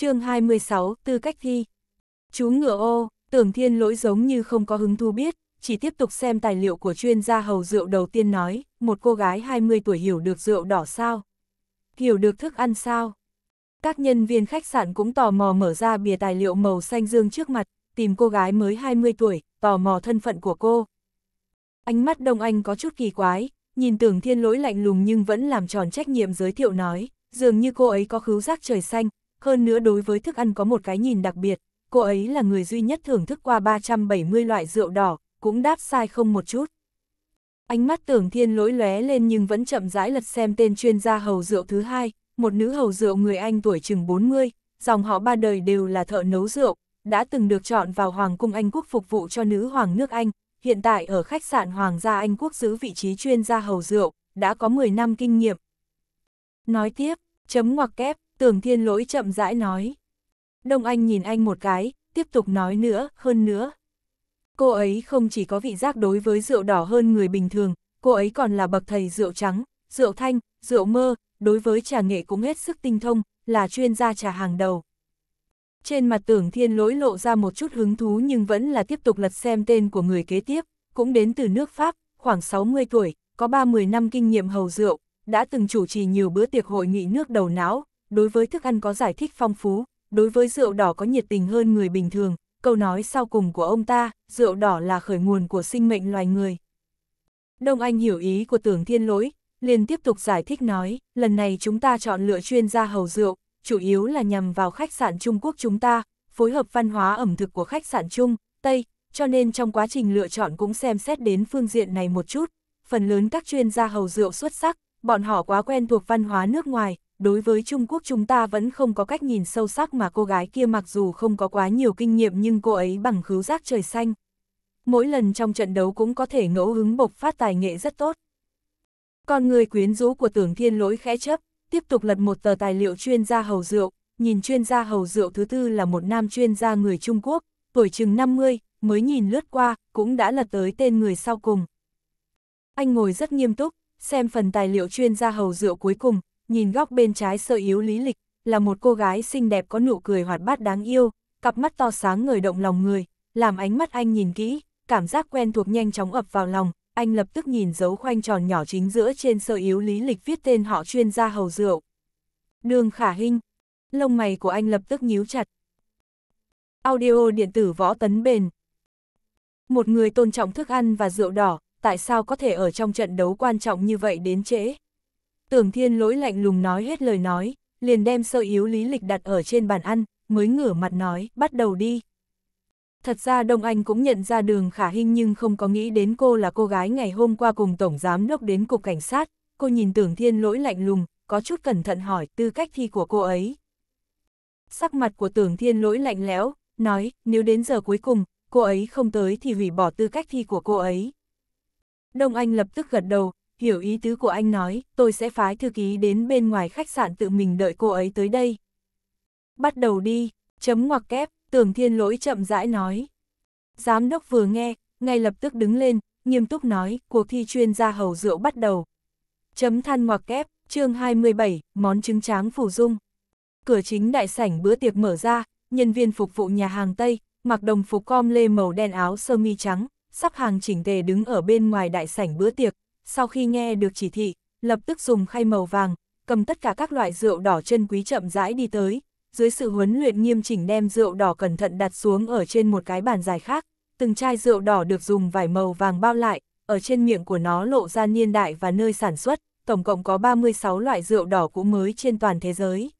chương 26, tư cách thi. Chú ngựa ô, tưởng thiên lỗi giống như không có hứng thu biết, chỉ tiếp tục xem tài liệu của chuyên gia hầu rượu đầu tiên nói, một cô gái 20 tuổi hiểu được rượu đỏ sao? Hiểu được thức ăn sao? Các nhân viên khách sạn cũng tò mò mở ra bìa tài liệu màu xanh dương trước mặt, tìm cô gái mới 20 tuổi, tò mò thân phận của cô. Ánh mắt Đông Anh có chút kỳ quái, nhìn tưởng thiên lỗi lạnh lùng nhưng vẫn làm tròn trách nhiệm giới thiệu nói, dường như cô ấy có khứu giác trời xanh, hơn nữa đối với thức ăn có một cái nhìn đặc biệt, cô ấy là người duy nhất thưởng thức qua 370 loại rượu đỏ, cũng đáp sai không một chút. Ánh mắt tưởng thiên lỗi lóe lên nhưng vẫn chậm rãi lật xem tên chuyên gia hầu rượu thứ hai, một nữ hầu rượu người Anh tuổi chừng 40, dòng họ ba đời đều là thợ nấu rượu, đã từng được chọn vào Hoàng cung Anh quốc phục vụ cho nữ hoàng nước Anh, hiện tại ở khách sạn Hoàng gia Anh quốc giữ vị trí chuyên gia hầu rượu, đã có 10 năm kinh nghiệm. Nói tiếp, chấm ngoặc kép, Tưởng thiên lỗi chậm rãi nói. Đông Anh nhìn anh một cái, tiếp tục nói nữa, hơn nữa. Cô ấy không chỉ có vị giác đối với rượu đỏ hơn người bình thường, cô ấy còn là bậc thầy rượu trắng, rượu thanh, rượu mơ, đối với trà nghệ cũng hết sức tinh thông, là chuyên gia trà hàng đầu. Trên mặt tưởng thiên lỗi lộ ra một chút hứng thú nhưng vẫn là tiếp tục lật xem tên của người kế tiếp, cũng đến từ nước Pháp, khoảng 60 tuổi, có 30 năm kinh nghiệm hầu rượu, đã từng chủ trì nhiều bữa tiệc hội nghị nước đầu não, đối với thức ăn có giải thích phong phú, đối với rượu đỏ có nhiệt tình hơn người bình thường, câu nói sau cùng của ông ta, rượu đỏ là khởi nguồn của sinh mệnh loài người. Đông Anh hiểu ý của tưởng thiên lỗi, liền tiếp tục giải thích nói, lần này chúng ta chọn lựa chuyên gia hầu rượu, chủ yếu là nhằm vào khách sạn Trung Quốc chúng ta, phối hợp văn hóa ẩm thực của khách sạn Trung, Tây, cho nên trong quá trình lựa chọn cũng xem xét đến phương diện này một chút. Phần lớn các chuyên gia hầu rượu xuất sắc, bọn họ quá quen thuộc văn hóa nước ngoài, đối với Trung Quốc chúng ta vẫn không có cách nhìn sâu sắc mà cô gái kia mặc dù không có quá nhiều kinh nghiệm nhưng cô ấy bằng khứu giác trời xanh. Mỗi lần trong trận đấu cũng có thể ngẫu hứng bộc phát tài nghệ rất tốt. con người quyến rũ của tưởng thiên lỗi khẽ chấp, tiếp tục lật một tờ tài liệu chuyên gia hầu rượu, nhìn chuyên gia hầu rượu thứ tư là một nam chuyên gia người Trung Quốc, tuổi chừng 50, mới nhìn lướt qua, cũng đã lật tới tên người sau cùng. Anh ngồi rất nghiêm túc, xem phần tài liệu chuyên gia hầu rượu cuối cùng, nhìn góc bên trái sơ yếu lý lịch, là một cô gái xinh đẹp có nụ cười hoạt bát đáng yêu, cặp mắt to sáng người động lòng người, làm ánh mắt anh nhìn kỹ, cảm giác quen thuộc nhanh chóng ập vào lòng, anh lập tức nhìn dấu khoanh tròn nhỏ chính giữa trên sơ yếu lý lịch viết tên họ chuyên gia hầu rượu. Đường Khả Hinh, lông mày của anh lập tức nhíu chặt. Audio điện tử võ tấn bền. Một người tôn trọng thức ăn và rượu đỏ, tại sao có thể ở trong trận đấu quan trọng như vậy đến trễ? Tưởng thiên lỗi lạnh lùng nói hết lời nói, liền đem sơ yếu lý lịch đặt ở trên bàn ăn, mới ngửa mặt nói, bắt đầu đi. Thật ra Đông Anh cũng nhận ra đường khả hình nhưng không có nghĩ đến cô là cô gái ngày hôm qua cùng Tổng Giám Đốc đến Cục Cảnh sát, cô nhìn tưởng thiên lỗi lạnh lùng, có chút cẩn thận hỏi tư cách thi của cô ấy. Sắc mặt của tưởng thiên lỗi lạnh lẽo, nói nếu đến giờ cuối cùng, cô ấy không tới thì hủy bỏ tư cách thi của cô ấy. Đông Anh lập tức gật đầu, hiểu ý tứ của anh nói, tôi sẽ phái thư ký đến bên ngoài khách sạn tự mình đợi cô ấy tới đây. Bắt đầu đi, chấm ngoặc kép, tưởng thiên lỗi chậm rãi nói. Giám đốc vừa nghe, ngay lập tức đứng lên, nghiêm túc nói, cuộc thi chuyên gia hầu rượu bắt đầu. Chấm than ngoặc kép, chương 27, món trứng tráng phủ dung. Cửa chính đại sảnh bữa tiệc mở ra, nhân viên phục vụ nhà hàng Tây, mặc đồng phục com lê màu đen áo sơ mi trắng, sắp hàng chỉnh tề đứng ở bên ngoài đại sảnh bữa tiệc, sau khi nghe được chỉ thị, lập tức dùng khay màu vàng, cầm tất cả các loại rượu đỏ chân quý chậm rãi đi tới, dưới sự huấn luyện nghiêm chỉnh đem rượu đỏ cẩn thận đặt xuống ở trên một cái bàn dài khác, từng chai rượu đỏ được dùng vải màu vàng bao lại, ở trên miệng của nó lộ ra niên đại và nơi sản xuất, tổng cộng có 36 loại rượu đỏ cũ mới trên toàn thế giới.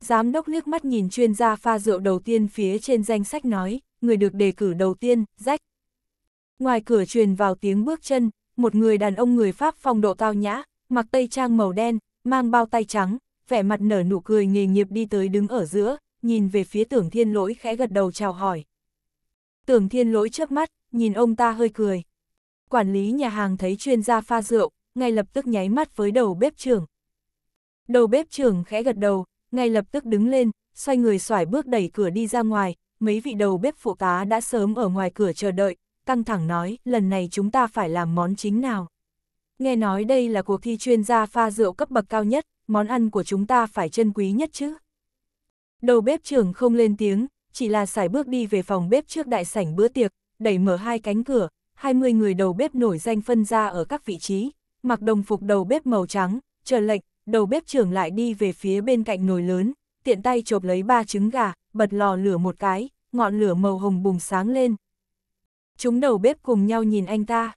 Giám đốc liếc mắt nhìn chuyên gia pha rượu đầu tiên phía trên danh sách nói, người được đề cử đầu tiên, rách. Ngoài cửa truyền vào tiếng bước chân, một người đàn ông người Pháp phong độ tao nhã, mặc tây trang màu đen, mang bao tay trắng, vẻ mặt nở nụ cười nghề nghiệp đi tới đứng ở giữa, nhìn về phía tưởng thiên lỗi khẽ gật đầu chào hỏi. Tưởng thiên lỗi trước mắt, nhìn ông ta hơi cười. Quản lý nhà hàng thấy chuyên gia pha rượu, ngay lập tức nháy mắt với đầu bếp trưởng. Đầu bếp trưởng khẽ gật đầu, ngay lập tức đứng lên, xoay người xoải bước đẩy cửa đi ra ngoài, mấy vị đầu bếp phụ tá đã sớm ở ngoài cửa chờ đợi, căng thẳng nói, lần này chúng ta phải làm món chính nào. Nghe nói đây là cuộc thi chuyên gia pha rượu cấp bậc cao nhất, món ăn của chúng ta phải chân quý nhất chứ. Đầu bếp trưởng không lên tiếng, chỉ là xài bước đi về phòng bếp trước đại sảnh bữa tiệc, đẩy mở hai cánh cửa, 20 người đầu bếp nổi danh phân ra ở các vị trí, mặc đồng phục đầu bếp màu trắng, chờ lệnh, đầu bếp trưởng lại đi về phía bên cạnh nồi lớn, tiện tay chộp lấy ba trứng gà, bật lò lửa một cái, ngọn lửa màu hồng bùng sáng lên, chúng đầu bếp cùng nhau nhìn anh ta.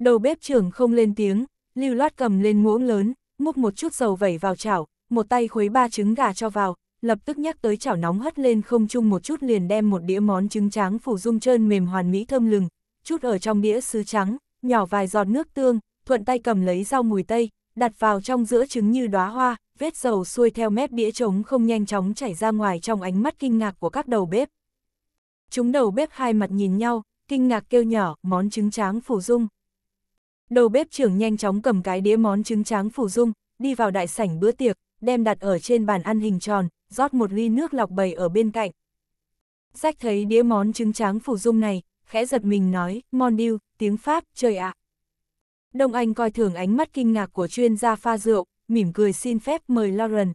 Đầu bếp trưởng không lên tiếng, lưu loát cầm lên muỗng lớn, múc một chút dầu vẩy vào chảo, một tay khuấy ba trứng gà cho vào, lập tức nhắc tới chảo nóng hất lên không chung một chút liền đem một đĩa món trứng tráng phủ dung trơn mềm hoàn mỹ thơm lừng, chút ở trong đĩa sứ trắng, nhỏ vài giọt nước tương, thuận tay cầm lấy rau mùi tây, đặt vào trong giữa trứng như đóa hoa, vết dầu xuôi theo mép đĩa trống không nhanh chóng chảy ra ngoài trong ánh mắt kinh ngạc của các đầu bếp. Chúng đầu bếp hai mặt nhìn nhau, kinh ngạc kêu nhỏ, món trứng tráng phủ dung. Đầu bếp trưởng nhanh chóng cầm cái đĩa món trứng tráng phủ dung, đi vào đại sảnh bữa tiệc, đem đặt ở trên bàn ăn hình tròn, rót một ly nước lọc bầy ở bên cạnh. Sách thấy đĩa món trứng tráng phủ dung này, khẽ giật mình nói, mon điêu, tiếng Pháp, trời ạ. Đông Anh coi thường ánh mắt kinh ngạc của chuyên gia pha rượu, mỉm cười xin phép mời Lauren.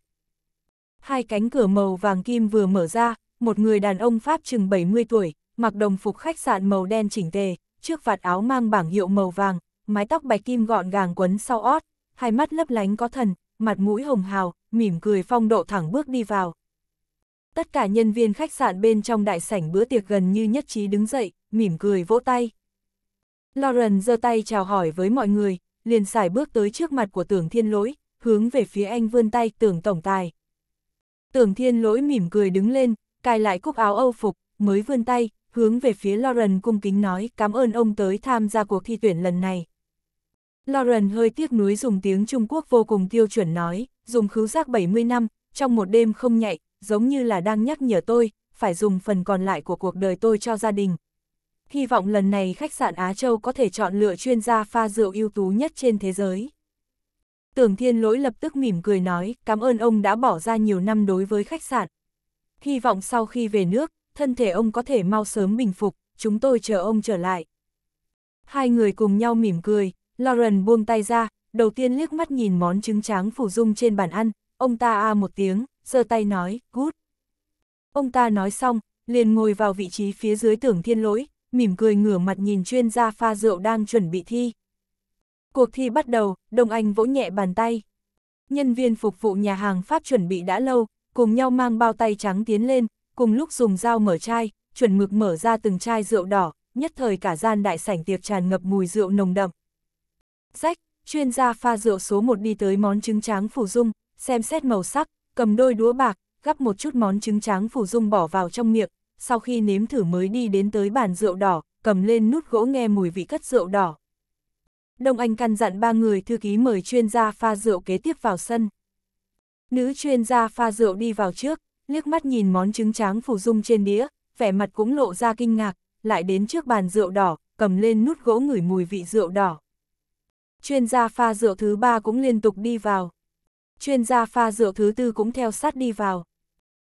Hai cánh cửa màu vàng kim vừa mở ra, một người đàn ông Pháp chừng 70 tuổi, mặc đồng phục khách sạn màu đen chỉnh tề, trước vạt áo mang bảng hiệu màu vàng, mái tóc bạch kim gọn gàng quấn sau ót, hai mắt lấp lánh có thần, mặt mũi hồng hào, mỉm cười phong độ thẳng bước đi vào. Tất cả nhân viên khách sạn bên trong đại sảnh bữa tiệc gần như nhất trí đứng dậy, mỉm cười vỗ tay. Lauren giơ tay chào hỏi với mọi người, liền xài bước tới trước mặt của tưởng thiên lỗi, hướng về phía anh vươn tay tưởng tổng tài. Tưởng thiên lỗi mỉm cười đứng lên, cài lại cúc áo âu phục, mới vươn tay, hướng về phía Lauren cung kính nói cảm ơn ông tới tham gia cuộc thi tuyển lần này. Lauren hơi tiếc nuối dùng tiếng Trung Quốc vô cùng tiêu chuẩn nói, dùng khứu giác 70 năm, trong một đêm không nhạy, giống như là đang nhắc nhở tôi, phải dùng phần còn lại của cuộc đời tôi cho gia đình. Hy vọng lần này khách sạn Á Châu có thể chọn lựa chuyên gia pha rượu ưu tú nhất trên thế giới. Tưởng Thiên Lỗi lập tức mỉm cười nói, cảm ơn ông đã bỏ ra nhiều năm đối với khách sạn. Hy vọng sau khi về nước, thân thể ông có thể mau sớm bình phục, chúng tôi chờ ông trở lại. Hai người cùng nhau mỉm cười, Lauren buông tay ra, đầu tiên liếc mắt nhìn món trứng tráng phủ dung trên bàn ăn, ông ta a một tiếng, giơ tay nói, cút. Ông ta nói xong, liền ngồi vào vị trí phía dưới tưởng thiên lỗi, mỉm cười ngửa mặt nhìn chuyên gia pha rượu đang chuẩn bị thi. Cuộc thi bắt đầu, Đông Anh vỗ nhẹ bàn tay. Nhân viên phục vụ nhà hàng Pháp chuẩn bị đã lâu, cùng nhau mang bao tay trắng tiến lên, cùng lúc dùng dao mở chai, chuẩn mực mở ra từng chai rượu đỏ, nhất thời cả gian đại sảnh tiệc tràn ngập mùi rượu nồng đậm. Rách, chuyên gia pha rượu số 1 đi tới món trứng tráng phủ dung, xem xét màu sắc, cầm đôi đũa bạc, gắp một chút món trứng tráng phủ dung bỏ vào trong miệng, sau khi nếm thử mới đi đến tới bàn rượu đỏ, cầm lên nút gỗ nghe mùi vị cất rượu đỏ. Đông Anh căn dặn ba người thư ký mời chuyên gia pha rượu kế tiếp vào sân. Nữ chuyên gia pha rượu đi vào trước, liếc mắt nhìn món trứng tráng phủ dung trên đĩa, vẻ mặt cũng lộ ra kinh ngạc, lại đến trước bàn rượu đỏ, cầm lên nút gỗ ngửi mùi vị rượu đỏ. Chuyên gia pha rượu thứ ba cũng liên tục đi vào. Chuyên gia pha rượu thứ tư cũng theo sát đi vào.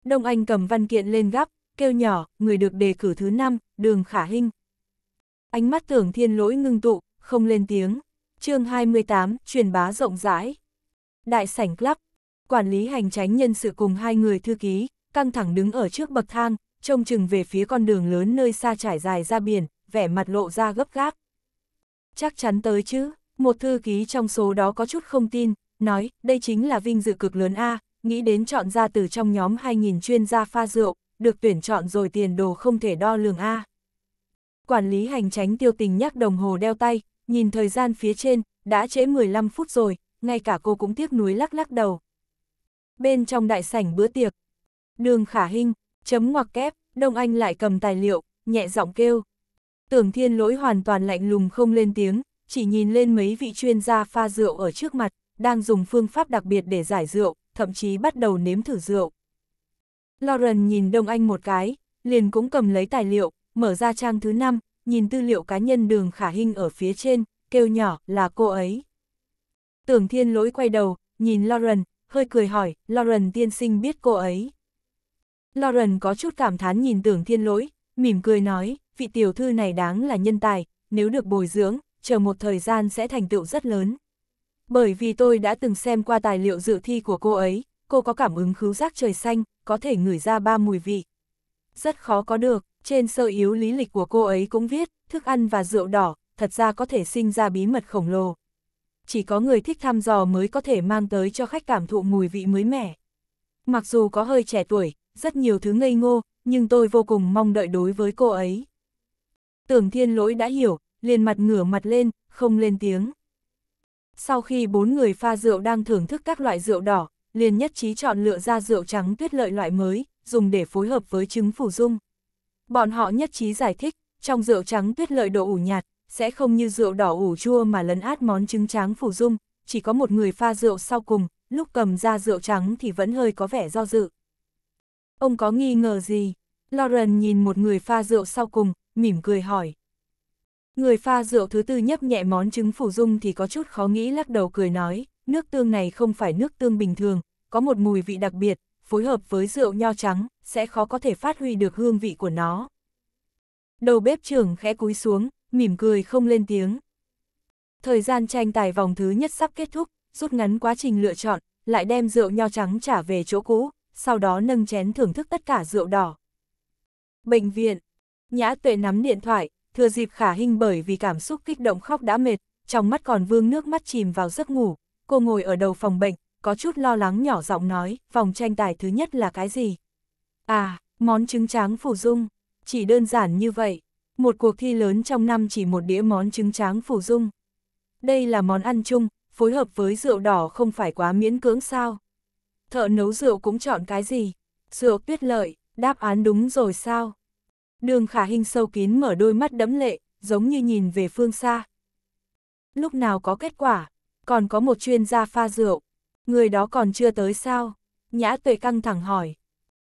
Đông Anh cầm văn kiện lên gấp, kêu nhỏ, người được đề cử thứ năm, đường khả hinh. Ánh mắt tưởng thiên lỗi ngưng tụ, không lên tiếng. chương 28, truyền bá rộng rãi. Đại sảnh club, quản lý hành tránh nhân sự cùng hai người thư ký, căng thẳng đứng ở trước bậc thang, trông chừng về phía con đường lớn nơi xa trải dài ra biển, vẻ mặt lộ ra gấp gáp. Chắc chắn tới chứ, một thư ký trong số đó có chút không tin, nói, đây chính là vinh dự cực lớn A, nghĩ đến chọn ra từ trong nhóm 2.000 chuyên gia pha rượu, được tuyển chọn rồi tiền đồ không thể đo lường A. Quản lý hành tránh tiêu tình nhắc đồng hồ đeo tay, nhìn thời gian phía trên, đã trễ 15 phút rồi, ngay cả cô cũng tiếc nuối lắc lắc đầu. Bên trong đại sảnh bữa tiệc, Đường khả hình, chấm ngoặc kép, Đông Anh lại cầm tài liệu, nhẹ giọng kêu. Tưởng thiên lỗi hoàn toàn lạnh lùng không lên tiếng, chỉ nhìn lên mấy vị chuyên gia pha rượu ở trước mặt, đang dùng phương pháp đặc biệt để giải rượu, thậm chí bắt đầu nếm thử rượu. Lauren nhìn Đông Anh một cái, liền cũng cầm lấy tài liệu, mở ra trang thứ 5, nhìn tư liệu cá nhân đường khả hình ở phía trên, kêu nhỏ là cô ấy. Tưởng thiên lỗi quay đầu, nhìn Lauren, hơi cười hỏi, Lauren tiên sinh biết cô ấy. Lauren có chút cảm thán nhìn tưởng thiên lỗi, mỉm cười nói, vị tiểu thư này đáng là nhân tài, nếu được bồi dưỡng, chờ một thời gian sẽ thành tựu rất lớn. Bởi vì tôi đã từng xem qua tài liệu dự thi của cô ấy, cô có cảm ứng khứu giác trời xanh, có thể ngửi ra ba mùi vị. Rất khó có được, trên sơ yếu lý lịch của cô ấy cũng viết, thức ăn và rượu đỏ, thật ra có thể sinh ra bí mật khổng lồ. Chỉ có người thích thăm dò mới có thể mang tới cho khách cảm thụ mùi vị mới mẻ. Mặc dù có hơi trẻ tuổi, rất nhiều thứ ngây ngô, nhưng tôi vô cùng mong đợi đối với cô ấy. Tưởng thiên lỗi đã hiểu, liền mặt ngửa mặt lên, không lên tiếng. Sau khi bốn người pha rượu đang thưởng thức các loại rượu đỏ, liền nhất trí chọn lựa ra rượu trắng tuyết lợi loại mới, dùng để phối hợp với trứng phủ dung. Bọn họ nhất trí giải thích, trong rượu trắng tuyết lợi độ ủ nhạt, sẽ không như rượu đỏ ủ chua mà lấn át món trứng trắng phủ dung, chỉ có một người pha rượu sau cùng, lúc cầm ra rượu trắng thì vẫn hơi có vẻ do dự. Ông có nghi ngờ gì? Lauren nhìn một người pha rượu sau cùng, mỉm cười hỏi. Người pha rượu thứ tư nhấp nhẹ món trứng phủ dung thì có chút khó nghĩ lắc đầu cười nói, nước tương này không phải nước tương bình thường, có một mùi vị đặc biệt, phối hợp với rượu nho trắng, sẽ khó có thể phát huy được hương vị của nó. Đầu bếp trưởng khẽ cúi xuống, mỉm cười không lên tiếng. Thời gian tranh tài vòng thứ nhất sắp kết thúc, rút ngắn quá trình lựa chọn, lại đem rượu nho trắng trả về chỗ cũ, sau đó nâng chén thưởng thức tất cả rượu đỏ. Bệnh viện, nhã tuệ nắm điện thoại, thừa dịp khả hình bởi vì cảm xúc kích động khóc đã mệt, trong mắt còn vương nước mắt chìm vào giấc ngủ, cô ngồi ở đầu phòng bệnh, có chút lo lắng nhỏ giọng nói, phòng tranh tài thứ nhất là cái gì? À, món trứng tráng phủ dung, chỉ đơn giản như vậy, một cuộc thi lớn trong năm chỉ một đĩa món trứng tráng phủ dung. Đây là món ăn chung, phối hợp với rượu đỏ không phải quá miễn cưỡng sao? thợ nấu rượu cũng chọn cái gì? Rượu tuyết lợi, đáp án đúng rồi sao? Đường khả hình sâu kín mở đôi mắt đẫm lệ, giống như nhìn về phương xa. Lúc nào có kết quả, còn có một chuyên gia pha rượu, người đó còn chưa tới sao? Nhã tuệ căng thẳng hỏi.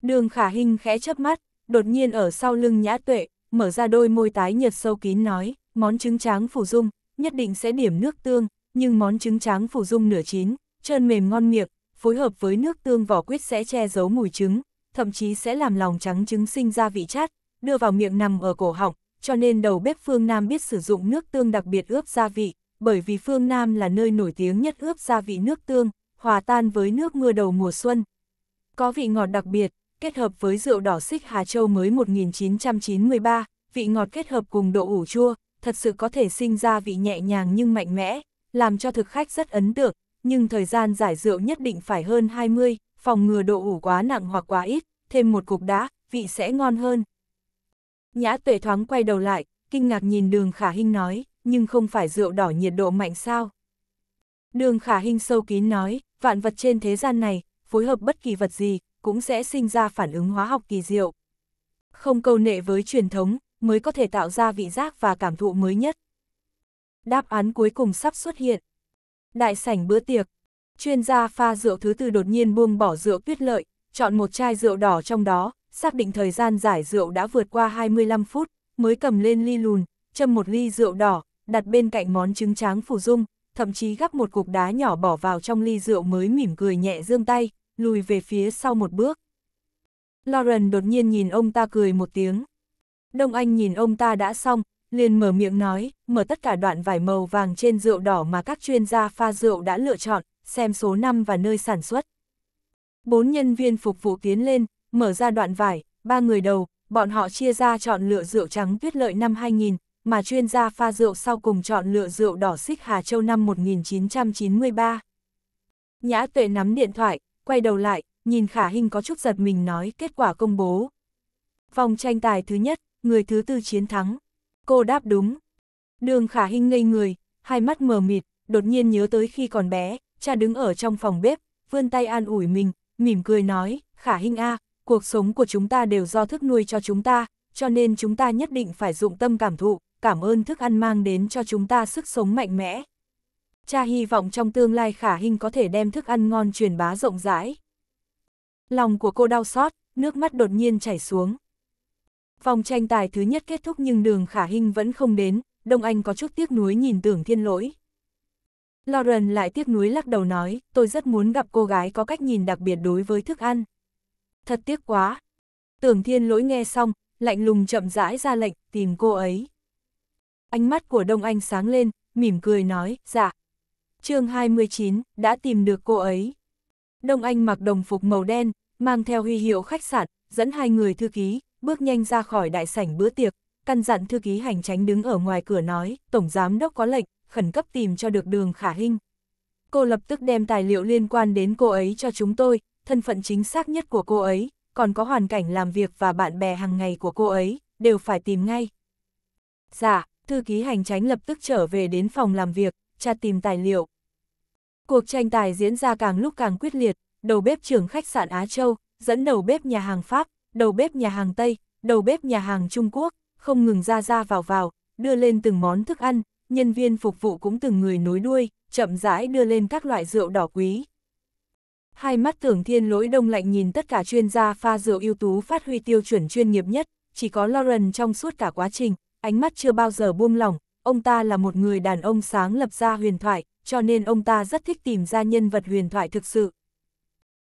Đường khả hình khẽ chớp mắt, đột nhiên ở sau lưng nhã tuệ, mở ra đôi môi tái nhật sâu kín nói, món trứng tráng phủ dung, nhất định sẽ điểm nước tương, nhưng món trứng tráng phủ dung nửa chín, trơn mềm ngon miệng, phối hợp với nước tương vỏ quýt sẽ che giấu mùi trứng, thậm chí sẽ làm lòng trắng trứng sinh ra vị chát, đưa vào miệng nằm ở cổ họng, cho nên đầu bếp phương Nam biết sử dụng nước tương đặc biệt ướp gia vị, bởi vì phương Nam là nơi nổi tiếng nhất ướp gia vị nước tương, hòa tan với nước mưa đầu mùa xuân. Có vị ngọt đặc biệt, kết hợp với rượu đỏ xích Hà Châu mới 1993, vị ngọt kết hợp cùng độ ủ chua, thật sự có thể sinh ra vị nhẹ nhàng nhưng mạnh mẽ, làm cho thực khách rất ấn tượng, nhưng thời gian giải rượu nhất định phải hơn 20, phòng ngừa độ ủ quá nặng hoặc quá ít, thêm một cục đá, vị sẽ ngon hơn. Nhã tuệ thoáng quay đầu lại, kinh ngạc nhìn đường khả hinh nói, nhưng không phải rượu đỏ nhiệt độ mạnh sao. Đường khả hinh sâu kín nói, vạn vật trên thế gian này, phối hợp bất kỳ vật gì, cũng sẽ sinh ra phản ứng hóa học kỳ diệu. Không câu nệ với truyền thống, mới có thể tạo ra vị giác và cảm thụ mới nhất. Đáp án cuối cùng sắp xuất hiện. Đại sảnh bữa tiệc, chuyên gia pha rượu thứ tư đột nhiên buông bỏ rượu tuyết lợi, chọn một chai rượu đỏ trong đó, xác định thời gian giải rượu đã vượt qua 25 phút, mới cầm lên ly lùn, châm một ly rượu đỏ, đặt bên cạnh món trứng tráng phủ dung, thậm chí gắp một cục đá nhỏ bỏ vào trong ly rượu mới mỉm cười nhẹ dương tay, lùi về phía sau một bước. Lauren đột nhiên nhìn ông ta cười một tiếng. Đông Anh nhìn ông ta đã xong, liền mở miệng nói, mở tất cả đoạn vải màu vàng trên rượu đỏ mà các chuyên gia pha rượu đã lựa chọn, xem số năm và nơi sản xuất. Bốn nhân viên phục vụ tiến lên, mở ra đoạn vải, ba người đầu, bọn họ chia ra chọn lựa rượu trắng tuyết lợi năm 2000, mà chuyên gia pha rượu sau cùng chọn lựa rượu đỏ xích Hà Châu năm 1993. Nhã tuệ nắm điện thoại, quay đầu lại, nhìn khả hình có chút giật mình nói kết quả công bố. Vòng tranh tài thứ nhất, người thứ tư chiến thắng. Cô đáp đúng. Đường khả hình ngây người, hai mắt mờ mịt, đột nhiên nhớ tới khi còn bé, cha đứng ở trong phòng bếp, vươn tay an ủi mình, mỉm cười nói, khả hình a, cuộc sống của chúng ta đều do thức nuôi cho chúng ta, cho nên chúng ta nhất định phải dụng tâm cảm thụ, cảm ơn thức ăn mang đến cho chúng ta sức sống mạnh mẽ. Cha hy vọng trong tương lai khả hình có thể đem thức ăn ngon truyền bá rộng rãi. Lòng của cô đau xót, nước mắt đột nhiên chảy xuống. Vòng tranh tài thứ nhất kết thúc nhưng đường khả hình vẫn không đến, Đông Anh có chút tiếc nuối nhìn tưởng thiên lỗi. Lauren lại tiếc nuối lắc đầu nói, tôi rất muốn gặp cô gái có cách nhìn đặc biệt đối với thức ăn. Thật tiếc quá. Tưởng thiên lỗi nghe xong, lạnh lùng chậm rãi ra lệnh, tìm cô ấy. Ánh mắt của Đông Anh sáng lên, mỉm cười nói, dạ. chương 29, đã tìm được cô ấy. Đông Anh mặc đồng phục màu đen, mang theo huy hiệu khách sạn, dẫn hai người thư ký, bước nhanh ra khỏi đại sảnh bữa tiệc, căn dặn thư ký hành tránh đứng ở ngoài cửa nói, Tổng Giám Đốc có lệnh, khẩn cấp tìm cho được đường khả hình. Cô lập tức đem tài liệu liên quan đến cô ấy cho chúng tôi, thân phận chính xác nhất của cô ấy, còn có hoàn cảnh làm việc và bạn bè hàng ngày của cô ấy, đều phải tìm ngay. Dạ, thư ký hành tránh lập tức trở về đến phòng làm việc, tra tìm tài liệu. Cuộc tranh tài diễn ra càng lúc càng quyết liệt, đầu bếp trưởng khách sạn Á Châu, dẫn đầu bếp nhà hàng Pháp, đầu bếp nhà hàng Tây, đầu bếp nhà hàng Trung Quốc, không ngừng ra ra vào vào, đưa lên từng món thức ăn, nhân viên phục vụ cũng từng người nối đuôi, chậm rãi đưa lên các loại rượu đỏ quý. Hai mắt tưởng thiên lỗi đông lạnh nhìn tất cả chuyên gia pha rượu ưu tú phát huy tiêu chuẩn chuyên nghiệp nhất, chỉ có Lauren trong suốt cả quá trình, ánh mắt chưa bao giờ buông lỏng, ông ta là một người đàn ông sáng lập ra huyền thoại, cho nên ông ta rất thích tìm ra nhân vật huyền thoại thực sự.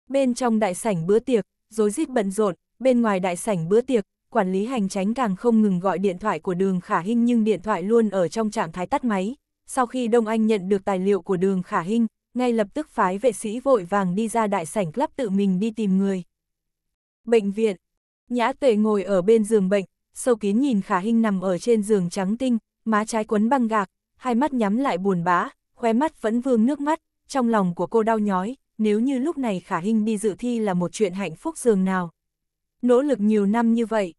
Bên trong đại sảnh bữa tiệc, rối rít bận rộn, bên ngoài đại sảnh bữa tiệc, quản lý hành tránh càng không ngừng gọi điện thoại của đường khả hinh nhưng điện thoại luôn ở trong trạng thái tắt máy. Sau khi Đông Anh nhận được tài liệu của đường khả hinh, ngay lập tức phái vệ sĩ vội vàng đi ra đại sảnh club tự mình đi tìm người. Bệnh viện, nhã tuệ ngồi ở bên giường bệnh, sâu kín nhìn khả hinh nằm ở trên giường trắng tinh, má trái quấn băng gạc, hai mắt nhắm lại buồn bã, khóe mắt vẫn vương nước mắt, trong lòng của cô đau nhói, nếu như lúc này khả hinh đi dự thi là một chuyện hạnh phúc giường nào nỗ lực nhiều năm như vậy.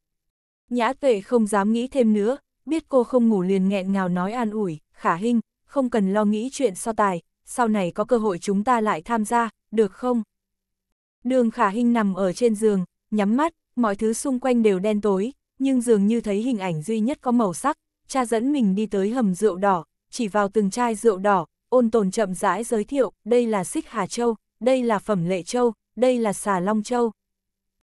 Nhã tuệ không dám nghĩ thêm nữa, biết cô không ngủ liền nghẹn ngào nói an ủi, khả hình, không cần lo nghĩ chuyện so tài, sau này có cơ hội chúng ta lại tham gia, được không? Đường khả hình nằm ở trên giường, nhắm mắt, mọi thứ xung quanh đều đen tối, nhưng dường như thấy hình ảnh duy nhất có màu sắc, cha dẫn mình đi tới hầm rượu đỏ, chỉ vào từng chai rượu đỏ, ôn tồn chậm rãi giới thiệu, đây là xích Hà Châu, đây là Phẩm Lệ Châu, đây là Xà Long Châu.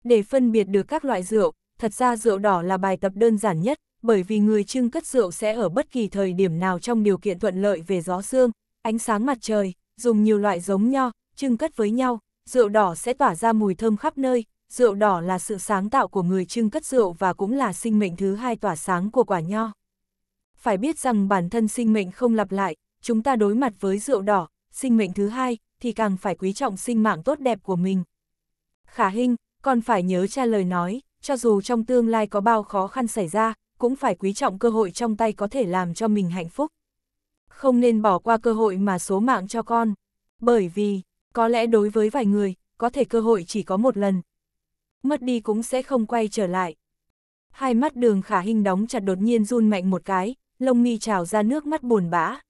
Để phân biệt được các loại rượu, thật ra rượu đỏ là bài tập đơn giản nhất, bởi vì người trưng cất rượu sẽ ở bất kỳ thời điểm nào trong điều kiện thuận lợi về gió sương, ánh sáng mặt trời, dùng nhiều loại giống nho, trưng cất với nhau, rượu đỏ sẽ tỏa ra mùi thơm khắp nơi, rượu đỏ là sự sáng tạo của người trưng cất rượu và cũng là sinh mệnh thứ hai tỏa sáng của quả nho. Phải biết rằng bản thân sinh mệnh không lặp lại, chúng ta đối mặt với rượu đỏ, sinh mệnh thứ hai, thì càng phải quý trọng sinh mạng tốt đẹp của mình. Khả Hinh, còn phải nhớ cha lời nói, cho dù trong tương lai có bao khó khăn xảy ra, cũng phải quý trọng cơ hội trong tay có thể làm cho mình hạnh phúc. Không nên bỏ qua cơ hội mà số mạng cho con, bởi vì, có lẽ đối với vài người, có thể cơ hội chỉ có một lần. Mất đi cũng sẽ không quay trở lại. Hai mắt đường khả hình đóng chặt đột nhiên run mạnh một cái, lông mi trào ra nước mắt buồn bã.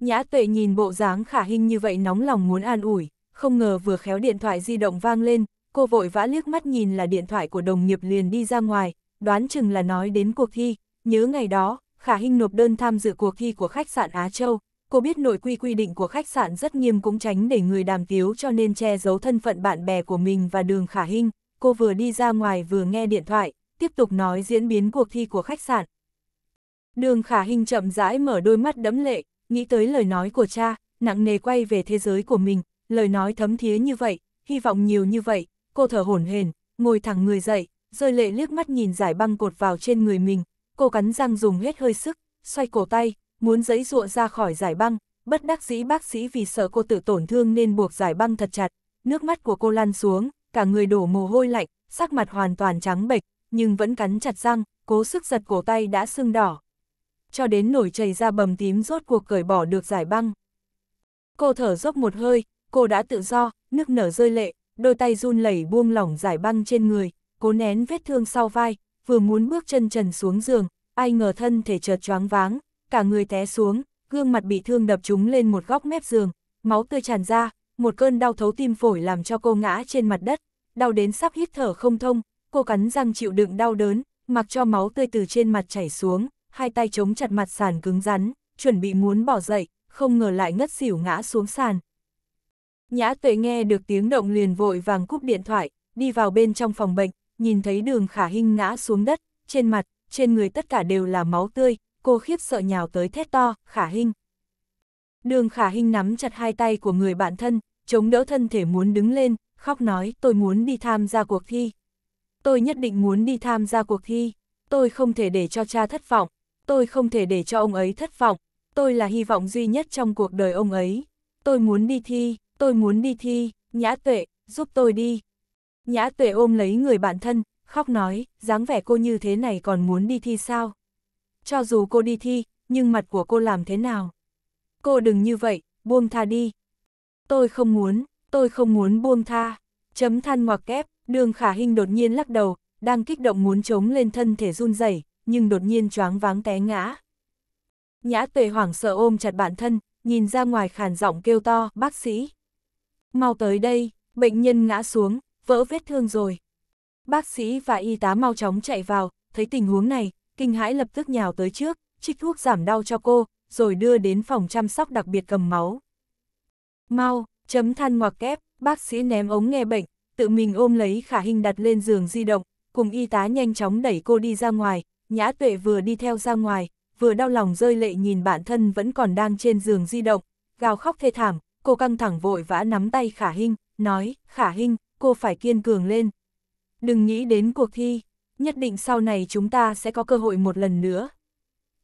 Nhã tuệ nhìn bộ dáng khả hình như vậy nóng lòng muốn an ủi, không ngờ vừa khéo điện thoại di động vang lên, cô vội vã liếc mắt nhìn là điện thoại của đồng nghiệp liền đi ra ngoài, đoán chừng là nói đến cuộc thi, nhớ ngày đó, Khả Hinh nộp đơn tham dự cuộc thi của khách sạn Á Châu, cô biết nội quy quy định của khách sạn rất nghiêm cũng tránh để người đàm tiếu cho nên che giấu thân phận bạn bè của mình và đường Khả Hinh, cô vừa đi ra ngoài vừa nghe điện thoại, tiếp tục nói diễn biến cuộc thi của khách sạn. Đường Khả Hinh chậm rãi mở đôi mắt đẫm lệ, nghĩ tới lời nói của cha, nặng nề quay về thế giới của mình, lời nói thấm thía như vậy, hy vọng nhiều như vậy, cô thở hổn hển, ngồi thẳng người dậy, rơi lệ liếc mắt nhìn giải băng cột vào trên người mình, cô cắn răng dùng hết hơi sức, xoay cổ tay, muốn giấy dụa ra khỏi giải băng, bất đắc dĩ bác sĩ vì sợ cô tự tổn thương nên buộc giải băng thật chặt, nước mắt của cô lan xuống, cả người đổ mồ hôi lạnh, sắc mặt hoàn toàn trắng bệch, nhưng vẫn cắn chặt răng, cố sức giật cổ tay đã sưng đỏ. Cho đến nổi chảy ra bầm tím rốt cuộc cởi bỏ được giải băng. Cô thở dốc một hơi, cô đã tự do, nước nở rơi lệ, đôi tay run lẩy buông lỏng giải băng trên người, cố nén vết thương sau vai, vừa muốn bước chân trần xuống giường, ai ngờ thân thể chợt choáng váng, cả người té xuống, gương mặt bị thương đập trúng lên một góc mép giường, máu tươi tràn ra, một cơn đau thấu tim phổi làm cho cô ngã trên mặt đất, đau đến sắp hít thở không thông, cô cắn răng chịu đựng đau đớn, mặc cho máu tươi từ trên mặt chảy xuống, hai tay chống chặt mặt sàn cứng rắn, chuẩn bị muốn bỏ dậy, không ngờ lại ngất xỉu ngã xuống sàn, Nhã tuệ nghe được tiếng động liền vội vàng cúp điện thoại, đi vào bên trong phòng bệnh, nhìn thấy đường khả hinh ngã xuống đất, trên mặt, trên người tất cả đều là máu tươi, cô khiếp sợ nhào tới thét to, khả hinh. Đường khả hinh nắm chặt hai tay của người bạn thân, chống đỡ thân thể muốn đứng lên, khóc nói tôi muốn đi tham gia cuộc thi. Tôi nhất định muốn đi tham gia cuộc thi, tôi không thể để cho cha thất vọng, tôi không thể để cho ông ấy thất vọng, tôi là hy vọng duy nhất trong cuộc đời ông ấy, tôi muốn đi thi tôi muốn đi thi, nhã tuệ, giúp tôi đi. Nhã tuệ ôm lấy người bạn thân, khóc nói, dáng vẻ cô như thế này còn muốn đi thi sao? Cho dù cô đi thi, nhưng mặt của cô làm thế nào? Cô đừng như vậy, buông tha đi. Tôi không muốn, tôi không muốn buông tha. Chấm than ngoặc kép, đường khả hình đột nhiên lắc đầu, đang kích động muốn chống lên thân thể run rẩy nhưng đột nhiên choáng váng té ngã. Nhã tuệ hoảng sợ ôm chặt bản thân, nhìn ra ngoài khàn giọng kêu to, bác sĩ. Mau tới đây, bệnh nhân ngã xuống, vỡ vết thương rồi. Bác sĩ và y tá mau chóng chạy vào, thấy tình huống này, kinh hãi lập tức nhào tới trước, trích thuốc giảm đau cho cô, rồi đưa đến phòng chăm sóc đặc biệt cầm máu. Mau, chấm than ngoặc kép, bác sĩ ném ống nghe bệnh, tự mình ôm lấy khả hình đặt lên giường di động, cùng y tá nhanh chóng đẩy cô đi ra ngoài, nhã tuệ vừa đi theo ra ngoài, vừa đau lòng rơi lệ nhìn bản thân vẫn còn đang trên giường di động, gào khóc thê thảm, cô căng thẳng vội vã nắm tay Khả Hinh, nói, Khả Hinh, cô phải kiên cường lên. Đừng nghĩ đến cuộc thi, nhất định sau này chúng ta sẽ có cơ hội một lần nữa.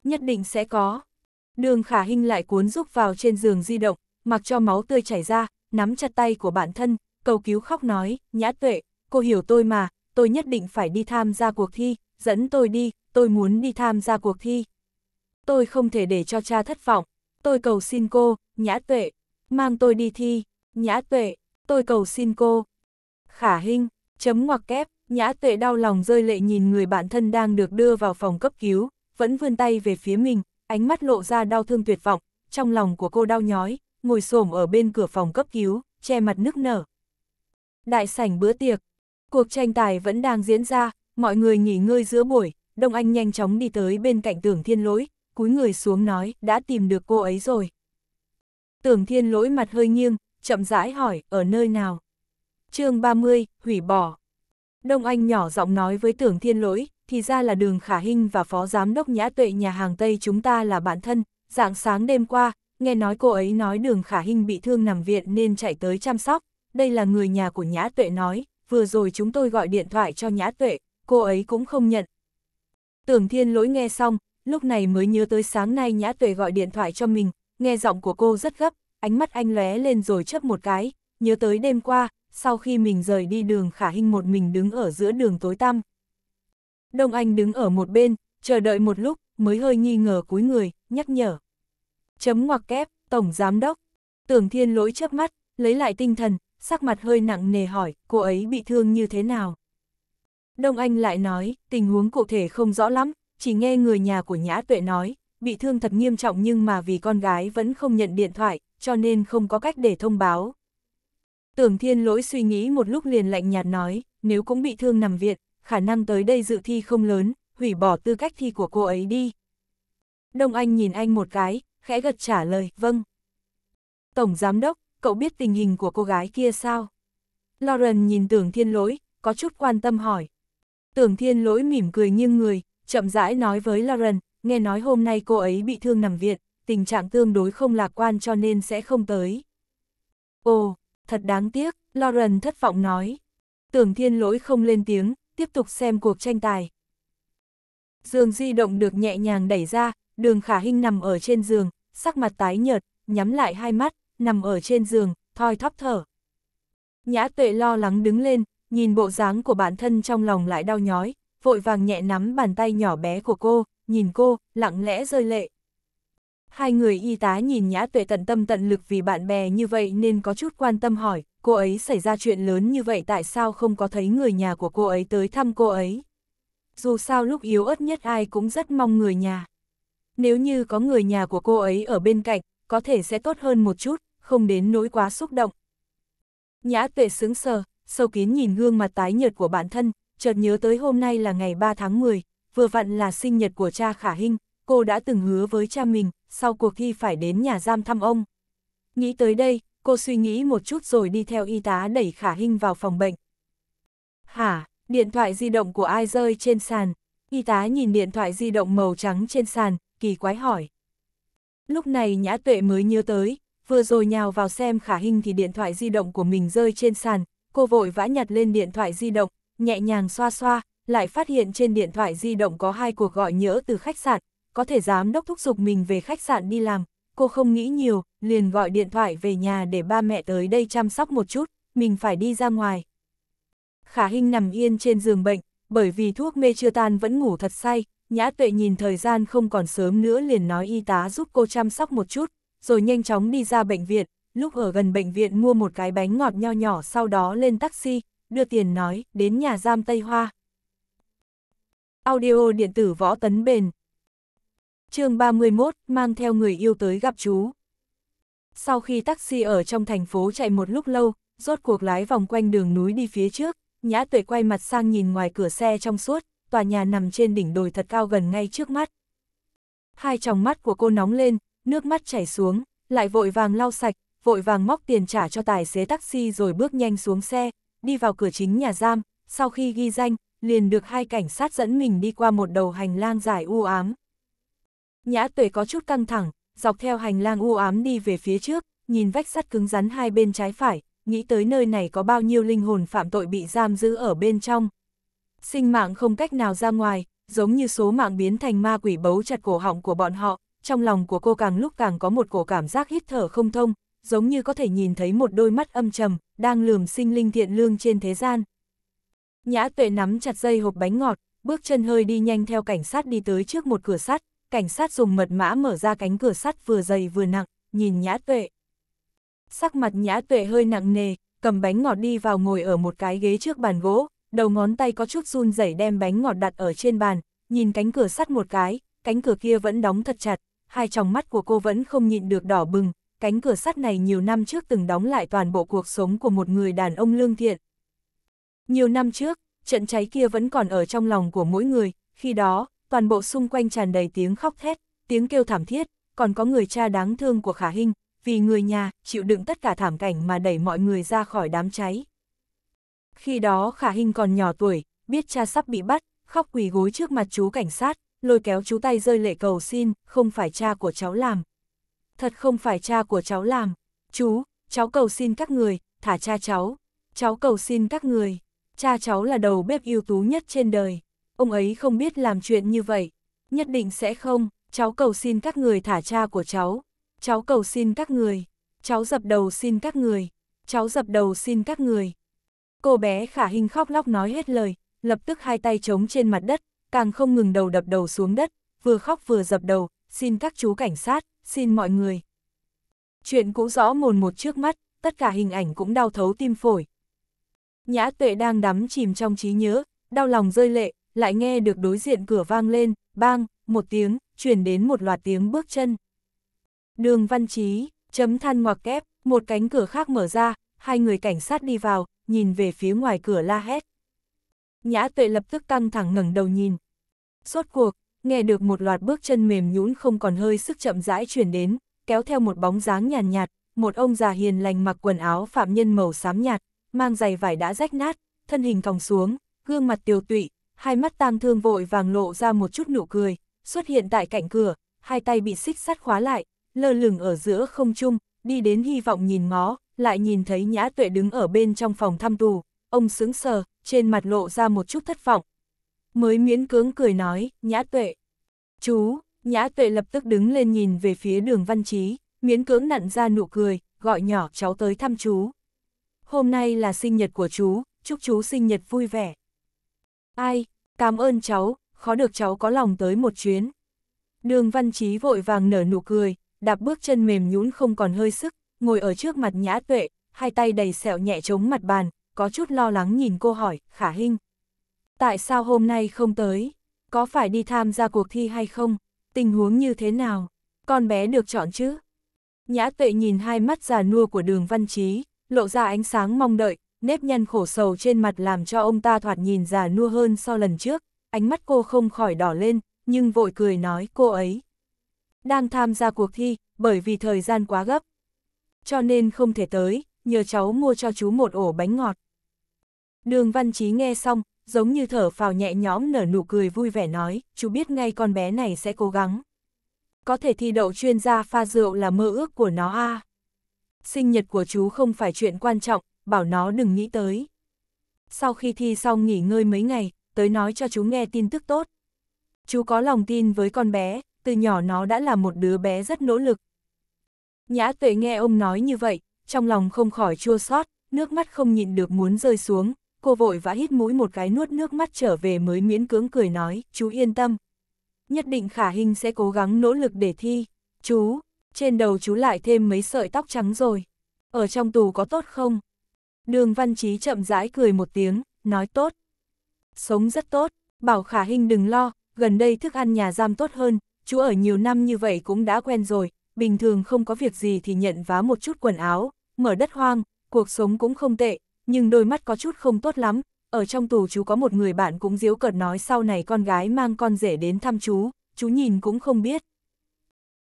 Nhất định sẽ có. Đường Khả Hinh lại cuốn rúc vào trên giường di động, mặc cho máu tươi chảy ra, nắm chặt tay của bản thân, cầu cứu khóc nói, nhã tuệ, cô hiểu tôi mà, tôi nhất định phải đi tham gia cuộc thi, dẫn tôi đi, tôi muốn đi tham gia cuộc thi. Tôi không thể để cho cha thất vọng, tôi cầu xin cô, nhã tuệ, mang tôi đi thi, nhã tuệ, tôi cầu xin cô. Khả hình, chấm ngoặc kép, nhã tuệ đau lòng rơi lệ nhìn người bạn thân đang được đưa vào phòng cấp cứu, vẫn vươn tay về phía mình, ánh mắt lộ ra đau thương tuyệt vọng, trong lòng của cô đau nhói, ngồi xổm ở bên cửa phòng cấp cứu, che mặt nước nở. Đại sảnh bữa tiệc, cuộc tranh tài vẫn đang diễn ra, mọi người nghỉ ngơi giữa buổi, Đông Anh nhanh chóng đi tới bên cạnh tưởng thiên lỗi, cúi người xuống nói, đã tìm được cô ấy rồi. Tưởng thiên lỗi mặt hơi nghiêng, chậm rãi hỏi, ở nơi nào? chương 30, hủy bỏ. Đông Anh nhỏ giọng nói với tưởng thiên lỗi, thì ra là đường khả Hinh và phó giám đốc nhã tuệ nhà hàng Tây chúng ta là bạn thân, dạng sáng đêm qua, nghe nói cô ấy nói đường khả Hinh bị thương nằm viện nên chạy tới chăm sóc, đây là người nhà của nhã tuệ nói, vừa rồi chúng tôi gọi điện thoại cho nhã tuệ, cô ấy cũng không nhận. Tưởng thiên lỗi nghe xong, lúc này mới nhớ tới sáng nay nhã tuệ gọi điện thoại cho mình, nghe giọng của cô rất gấp, ánh mắt anh lóe lên rồi chớp một cái, nhớ tới đêm qua, sau khi mình rời đi đường khả hình một mình đứng ở giữa đường tối tăm. Đông Anh đứng ở một bên, chờ đợi một lúc, mới hơi nghi ngờ cúi người, nhắc nhở. Chấm ngoặc kép, Tổng Giám Đốc. Tưởng Thiên lỗi chớp mắt, lấy lại tinh thần, sắc mặt hơi nặng nề hỏi, cô ấy bị thương như thế nào? Đông Anh lại nói, tình huống cụ thể không rõ lắm, chỉ nghe người nhà của Nhã Tuệ nói, bị thương thật nghiêm trọng nhưng mà vì con gái vẫn không nhận điện thoại, cho nên không có cách để thông báo. Tưởng thiên lỗi suy nghĩ một lúc liền lạnh nhạt nói, nếu cũng bị thương nằm viện, khả năng tới đây dự thi không lớn, hủy bỏ tư cách thi của cô ấy đi. Đông Anh nhìn anh một cái, khẽ gật trả lời, vâng. Tổng Giám Đốc, cậu biết tình hình của cô gái kia sao? Lauren nhìn tưởng thiên lỗi, có chút quan tâm hỏi. Tưởng thiên lỗi mỉm cười nghiêng người, chậm rãi nói với Lauren, nghe nói hôm nay cô ấy bị thương nằm viện, tình trạng tương đối không lạc quan cho nên sẽ không tới. Ồ, thật đáng tiếc, Lauren thất vọng nói. Tưởng thiên lỗi không lên tiếng, tiếp tục xem cuộc tranh tài. Giường di động được nhẹ nhàng đẩy ra, đường khả hinh nằm ở trên giường, sắc mặt tái nhợt, nhắm lại hai mắt, nằm ở trên giường, thoi thóp thở. Nhã tuệ lo lắng đứng lên, nhìn bộ dáng của bản thân trong lòng lại đau nhói, vội vàng nhẹ nắm bàn tay nhỏ bé của cô, nhìn cô, lặng lẽ rơi lệ. Hai người y tá nhìn nhã tuệ tận tâm tận lực vì bạn bè như vậy nên có chút quan tâm hỏi, cô ấy xảy ra chuyện lớn như vậy tại sao không có thấy người nhà của cô ấy tới thăm cô ấy. Dù sao lúc yếu ớt nhất ai cũng rất mong người nhà. Nếu như có người nhà của cô ấy ở bên cạnh, có thể sẽ tốt hơn một chút, không đến nỗi quá xúc động. Nhã tuệ sướng sờ, sâu kín nhìn gương mặt tái nhợt của bản thân, chợt nhớ tới hôm nay là ngày 3 tháng 10, vừa vặn là sinh nhật của cha Khả Hinh, cô đã từng hứa với cha mình, sau cuộc thi phải đến nhà giam thăm ông. Nghĩ tới đây, cô suy nghĩ một chút rồi đi theo y tá đẩy Khả Hinh vào phòng bệnh. Hả, điện thoại di động của ai rơi trên sàn? Y tá nhìn điện thoại di động màu trắng trên sàn, kỳ quái hỏi. Lúc này Nhã Tuệ mới nhớ tới, vừa rồi nhào vào xem Khả Hinh thì điện thoại di động của mình rơi trên sàn, cô vội vã nhặt lên điện thoại di động, nhẹ nhàng xoa xoa, lại phát hiện trên điện thoại di động có hai cuộc gọi nhỡ từ khách sạn, có thể giám đốc thúc giục mình về khách sạn đi làm, cô không nghĩ nhiều, liền gọi điện thoại về nhà để ba mẹ tới đây chăm sóc một chút, mình phải đi ra ngoài. Khả Hinh nằm yên trên giường bệnh, bởi vì thuốc mê chưa tan vẫn ngủ thật say, Nhã Tuệ nhìn thời gian không còn sớm nữa liền nói y tá giúp cô chăm sóc một chút, rồi nhanh chóng đi ra bệnh viện, lúc ở gần bệnh viện mua một cái bánh ngọt nho nhỏ sau đó lên taxi, đưa tiền nói, đến nhà giam Tây Hoa. Audio điện tử võ tấn bền. chương 31, mang theo người yêu tới gặp chú. Sau khi taxi ở trong thành phố chạy một lúc lâu, rốt cuộc lái vòng quanh đường núi đi phía trước, Nhã Tuệ quay mặt sang nhìn ngoài cửa xe trong suốt, tòa nhà nằm trên đỉnh đồi thật cao gần ngay trước mắt. Hai tròng mắt của cô nóng lên, nước mắt chảy xuống, lại vội vàng lau sạch, vội vàng móc tiền trả cho tài xế taxi rồi bước nhanh xuống xe, đi vào cửa chính nhà giam, sau khi ghi danh, liền được hai cảnh sát dẫn mình đi qua một đầu hành lang dài u ám. Nhã tuệ có chút căng thẳng, dọc theo hành lang u ám đi về phía trước, nhìn vách sắt cứng rắn hai bên trái phải, nghĩ tới nơi này có bao nhiêu linh hồn phạm tội bị giam giữ ở bên trong. Sinh mạng không cách nào ra ngoài, giống như số mạng biến thành ma quỷ bấu chặt cổ họng của bọn họ, trong lòng của cô càng lúc càng có một cổ cảm giác hít thở không thông, giống như có thể nhìn thấy một đôi mắt âm trầm, đang lườm sinh linh thiện lương trên thế gian, Nhã tuệ nắm chặt dây hộp bánh ngọt, bước chân hơi đi nhanh theo cảnh sát đi tới trước một cửa sắt, cảnh sát dùng mật mã mở ra cánh cửa sắt vừa dày vừa nặng, nhìn nhã tuệ. Sắc mặt nhã tuệ hơi nặng nề, cầm bánh ngọt đi vào ngồi ở một cái ghế trước bàn gỗ, đầu ngón tay có chút run rẩy đem bánh ngọt đặt ở trên bàn, nhìn cánh cửa sắt một cái, cánh cửa kia vẫn đóng thật chặt, hai tròng mắt của cô vẫn không nhịn được đỏ bừng, cánh cửa sắt này nhiều năm trước từng đóng lại toàn bộ cuộc sống của một người đàn ông lương thiện, nhiều năm trước, trận cháy kia vẫn còn ở trong lòng của mỗi người, khi đó, toàn bộ xung quanh tràn đầy tiếng khóc thét, tiếng kêu thảm thiết, còn có người cha đáng thương của Khả Hinh, vì người nhà chịu đựng tất cả thảm cảnh mà đẩy mọi người ra khỏi đám cháy. Khi đó Khả Hinh còn nhỏ tuổi, biết cha sắp bị bắt, khóc quỳ gối trước mặt chú cảnh sát, lôi kéo chú tay rơi lệ cầu xin, không phải cha của cháu làm. Thật không phải cha của cháu làm. Chú, cháu cầu xin các người, thả cha cháu. Cháu cầu xin các người cha cháu là đầu bếp ưu tú nhất trên đời, ông ấy không biết làm chuyện như vậy, nhất định sẽ không, cháu cầu xin các người thả cha của cháu, cháu cầu xin các người, cháu dập đầu xin các người, cháu dập đầu xin các người. Cô bé khả hình khóc lóc nói hết lời, lập tức hai tay trống trên mặt đất, càng không ngừng đầu đập đầu xuống đất, vừa khóc vừa dập đầu, xin các chú cảnh sát, xin mọi người. Chuyện cũ rõ mồn một trước mắt, tất cả hình ảnh cũng đau thấu tim phổi, Nhã tuệ đang đắm chìm trong trí nhớ, đau lòng rơi lệ, lại nghe được đối diện cửa vang lên, bang, một tiếng, chuyển đến một loạt tiếng bước chân. Đường văn trí, chấm than ngoặc kép, một cánh cửa khác mở ra, hai người cảnh sát đi vào, nhìn về phía ngoài cửa la hét. Nhã tuệ lập tức căng thẳng ngẩng đầu nhìn. Suốt cuộc, nghe được một loạt bước chân mềm nhũn không còn hơi sức chậm rãi chuyển đến, kéo theo một bóng dáng nhàn nhạt, nhạt, một ông già hiền lành mặc quần áo phạm nhân màu xám nhạt, mang giày vải đã rách nát, thân hình còng xuống, gương mặt tiều tụy, hai mắt tang thương vội vàng lộ ra một chút nụ cười, xuất hiện tại cạnh cửa, hai tay bị xích sắt khóa lại, lơ lửng ở giữa không trung, đi đến hy vọng nhìn ngó, lại nhìn thấy Nhã Tuệ đứng ở bên trong phòng thăm tù, ông sướng sờ, trên mặt lộ ra một chút thất vọng. Mới miễn cưỡng cười nói, Nhã Tuệ. Chú, Nhã Tuệ lập tức đứng lên nhìn về phía đường văn trí, miễn cưỡng nặn ra nụ cười, gọi nhỏ cháu tới thăm chú hôm nay là sinh nhật của chú, chúc chú sinh nhật vui vẻ. Ai, cảm ơn cháu, khó được cháu có lòng tới một chuyến. Đường văn trí vội vàng nở nụ cười, đạp bước chân mềm nhũn không còn hơi sức, ngồi ở trước mặt nhã tuệ, hai tay đầy sẹo nhẹ chống mặt bàn, có chút lo lắng nhìn cô hỏi, khả hình. Tại sao hôm nay không tới? Có phải đi tham gia cuộc thi hay không? Tình huống như thế nào? Con bé được chọn chứ? Nhã tuệ nhìn hai mắt già nua của đường văn trí, lộ ra ánh sáng mong đợi, nếp nhăn khổ sầu trên mặt làm cho ông ta thoạt nhìn già nua hơn so lần trước, ánh mắt cô không khỏi đỏ lên, nhưng vội cười nói cô ấy. Đang tham gia cuộc thi, bởi vì thời gian quá gấp. Cho nên không thể tới, nhờ cháu mua cho chú một ổ bánh ngọt. Đường văn trí nghe xong, giống như thở phào nhẹ nhõm nở nụ cười vui vẻ nói, chú biết ngay con bé này sẽ cố gắng. Có thể thi đậu chuyên gia pha rượu là mơ ước của nó a à sinh nhật của chú không phải chuyện quan trọng, bảo nó đừng nghĩ tới. Sau khi thi xong nghỉ ngơi mấy ngày, tới nói cho chú nghe tin tức tốt. Chú có lòng tin với con bé, từ nhỏ nó đã là một đứa bé rất nỗ lực. Nhã tuệ nghe ông nói như vậy, trong lòng không khỏi chua xót, nước mắt không nhịn được muốn rơi xuống, cô vội vã hít mũi một cái nuốt nước mắt trở về mới miễn cưỡng cười nói, chú yên tâm. Nhất định khả hình sẽ cố gắng nỗ lực để thi, chú, trên đầu chú lại thêm mấy sợi tóc trắng rồi. Ở trong tù có tốt không? Đường Văn Chí chậm rãi cười một tiếng, nói tốt. Sống rất tốt, bảo khả hình đừng lo, gần đây thức ăn nhà giam tốt hơn, chú ở nhiều năm như vậy cũng đã quen rồi, bình thường không có việc gì thì nhận vá một chút quần áo, mở đất hoang, cuộc sống cũng không tệ, nhưng đôi mắt có chút không tốt lắm. Ở trong tù chú có một người bạn cũng diếu cợt nói sau này con gái mang con rể đến thăm chú, chú nhìn cũng không biết.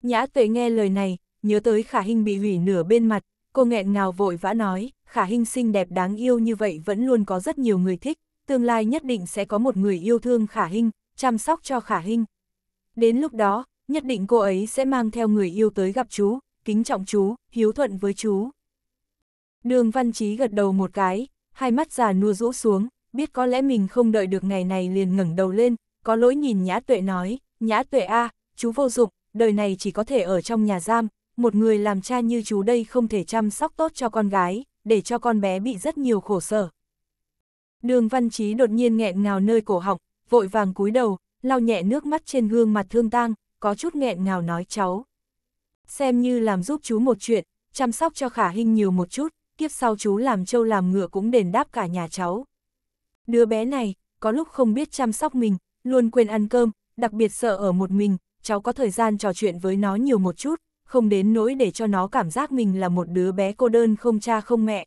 Nhã tuệ nghe lời này, nhớ tới khả hình bị hủy nửa bên mặt, cô nghẹn ngào vội vã nói, khả hình xinh đẹp đáng yêu như vậy vẫn luôn có rất nhiều người thích, tương lai nhất định sẽ có một người yêu thương khả hình, chăm sóc cho khả hình. Đến lúc đó, nhất định cô ấy sẽ mang theo người yêu tới gặp chú, kính trọng chú, hiếu thuận với chú. Đường văn trí gật đầu một cái, hai mắt già nua rũ xuống, biết có lẽ mình không đợi được ngày này liền ngẩng đầu lên, có lỗi nhìn nhã tuệ nói, nhã tuệ a chú vô dụng, đời này chỉ có thể ở trong nhà giam, một người làm cha như chú đây không thể chăm sóc tốt cho con gái, để cho con bé bị rất nhiều khổ sở. Đường văn trí đột nhiên nghẹn ngào nơi cổ họng, vội vàng cúi đầu, lau nhẹ nước mắt trên gương mặt thương tang, có chút nghẹn ngào nói cháu. Xem như làm giúp chú một chuyện, chăm sóc cho khả hình nhiều một chút, kiếp sau chú làm trâu làm ngựa cũng đền đáp cả nhà cháu. Đứa bé này, có lúc không biết chăm sóc mình, luôn quên ăn cơm, đặc biệt sợ ở một mình, cháu có thời gian trò chuyện với nó nhiều một chút, không đến nỗi để cho nó cảm giác mình là một đứa bé cô đơn không cha không mẹ.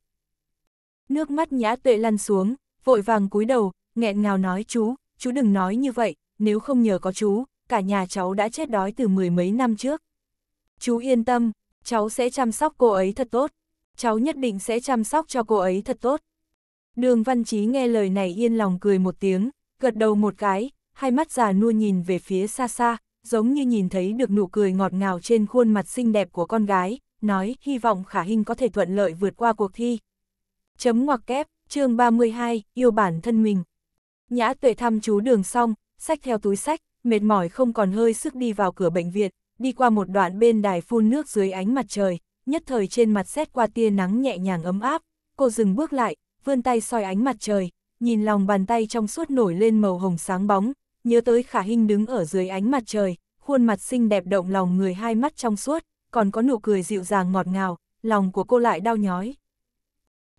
Nước mắt nhã tuệ lăn xuống, vội vàng cúi đầu, nghẹn ngào nói chú, chú đừng nói như vậy, nếu không nhờ có chú, cả nhà cháu đã chết đói từ mười mấy năm trước. Chú yên tâm, cháu sẽ chăm sóc cô ấy thật tốt, cháu nhất định sẽ chăm sóc cho cô ấy thật tốt. Đường văn trí nghe lời này yên lòng cười một tiếng, gật đầu một cái, hai mắt già nua nhìn về phía xa xa, giống như nhìn thấy được nụ cười ngọt ngào trên khuôn mặt xinh đẹp của con gái, nói hy vọng Khả hình có thể thuận lợi vượt qua cuộc thi. Chấm ngoặc kép, chương 32, yêu bản thân mình. Nhã tuệ thăm chú đường xong, sách theo túi sách, mệt mỏi không còn hơi sức đi vào cửa bệnh viện, đi qua một đoạn bên đài phun nước dưới ánh mặt trời, nhất thời trên mặt xét qua tia nắng nhẹ nhàng ấm áp, cô dừng bước lại, vươn tay soi ánh mặt trời, nhìn lòng bàn tay trong suốt nổi lên màu hồng sáng bóng, nhớ tới khả hình đứng ở dưới ánh mặt trời, khuôn mặt xinh đẹp động lòng người hai mắt trong suốt, còn có nụ cười dịu dàng ngọt ngào, lòng của cô lại đau nhói.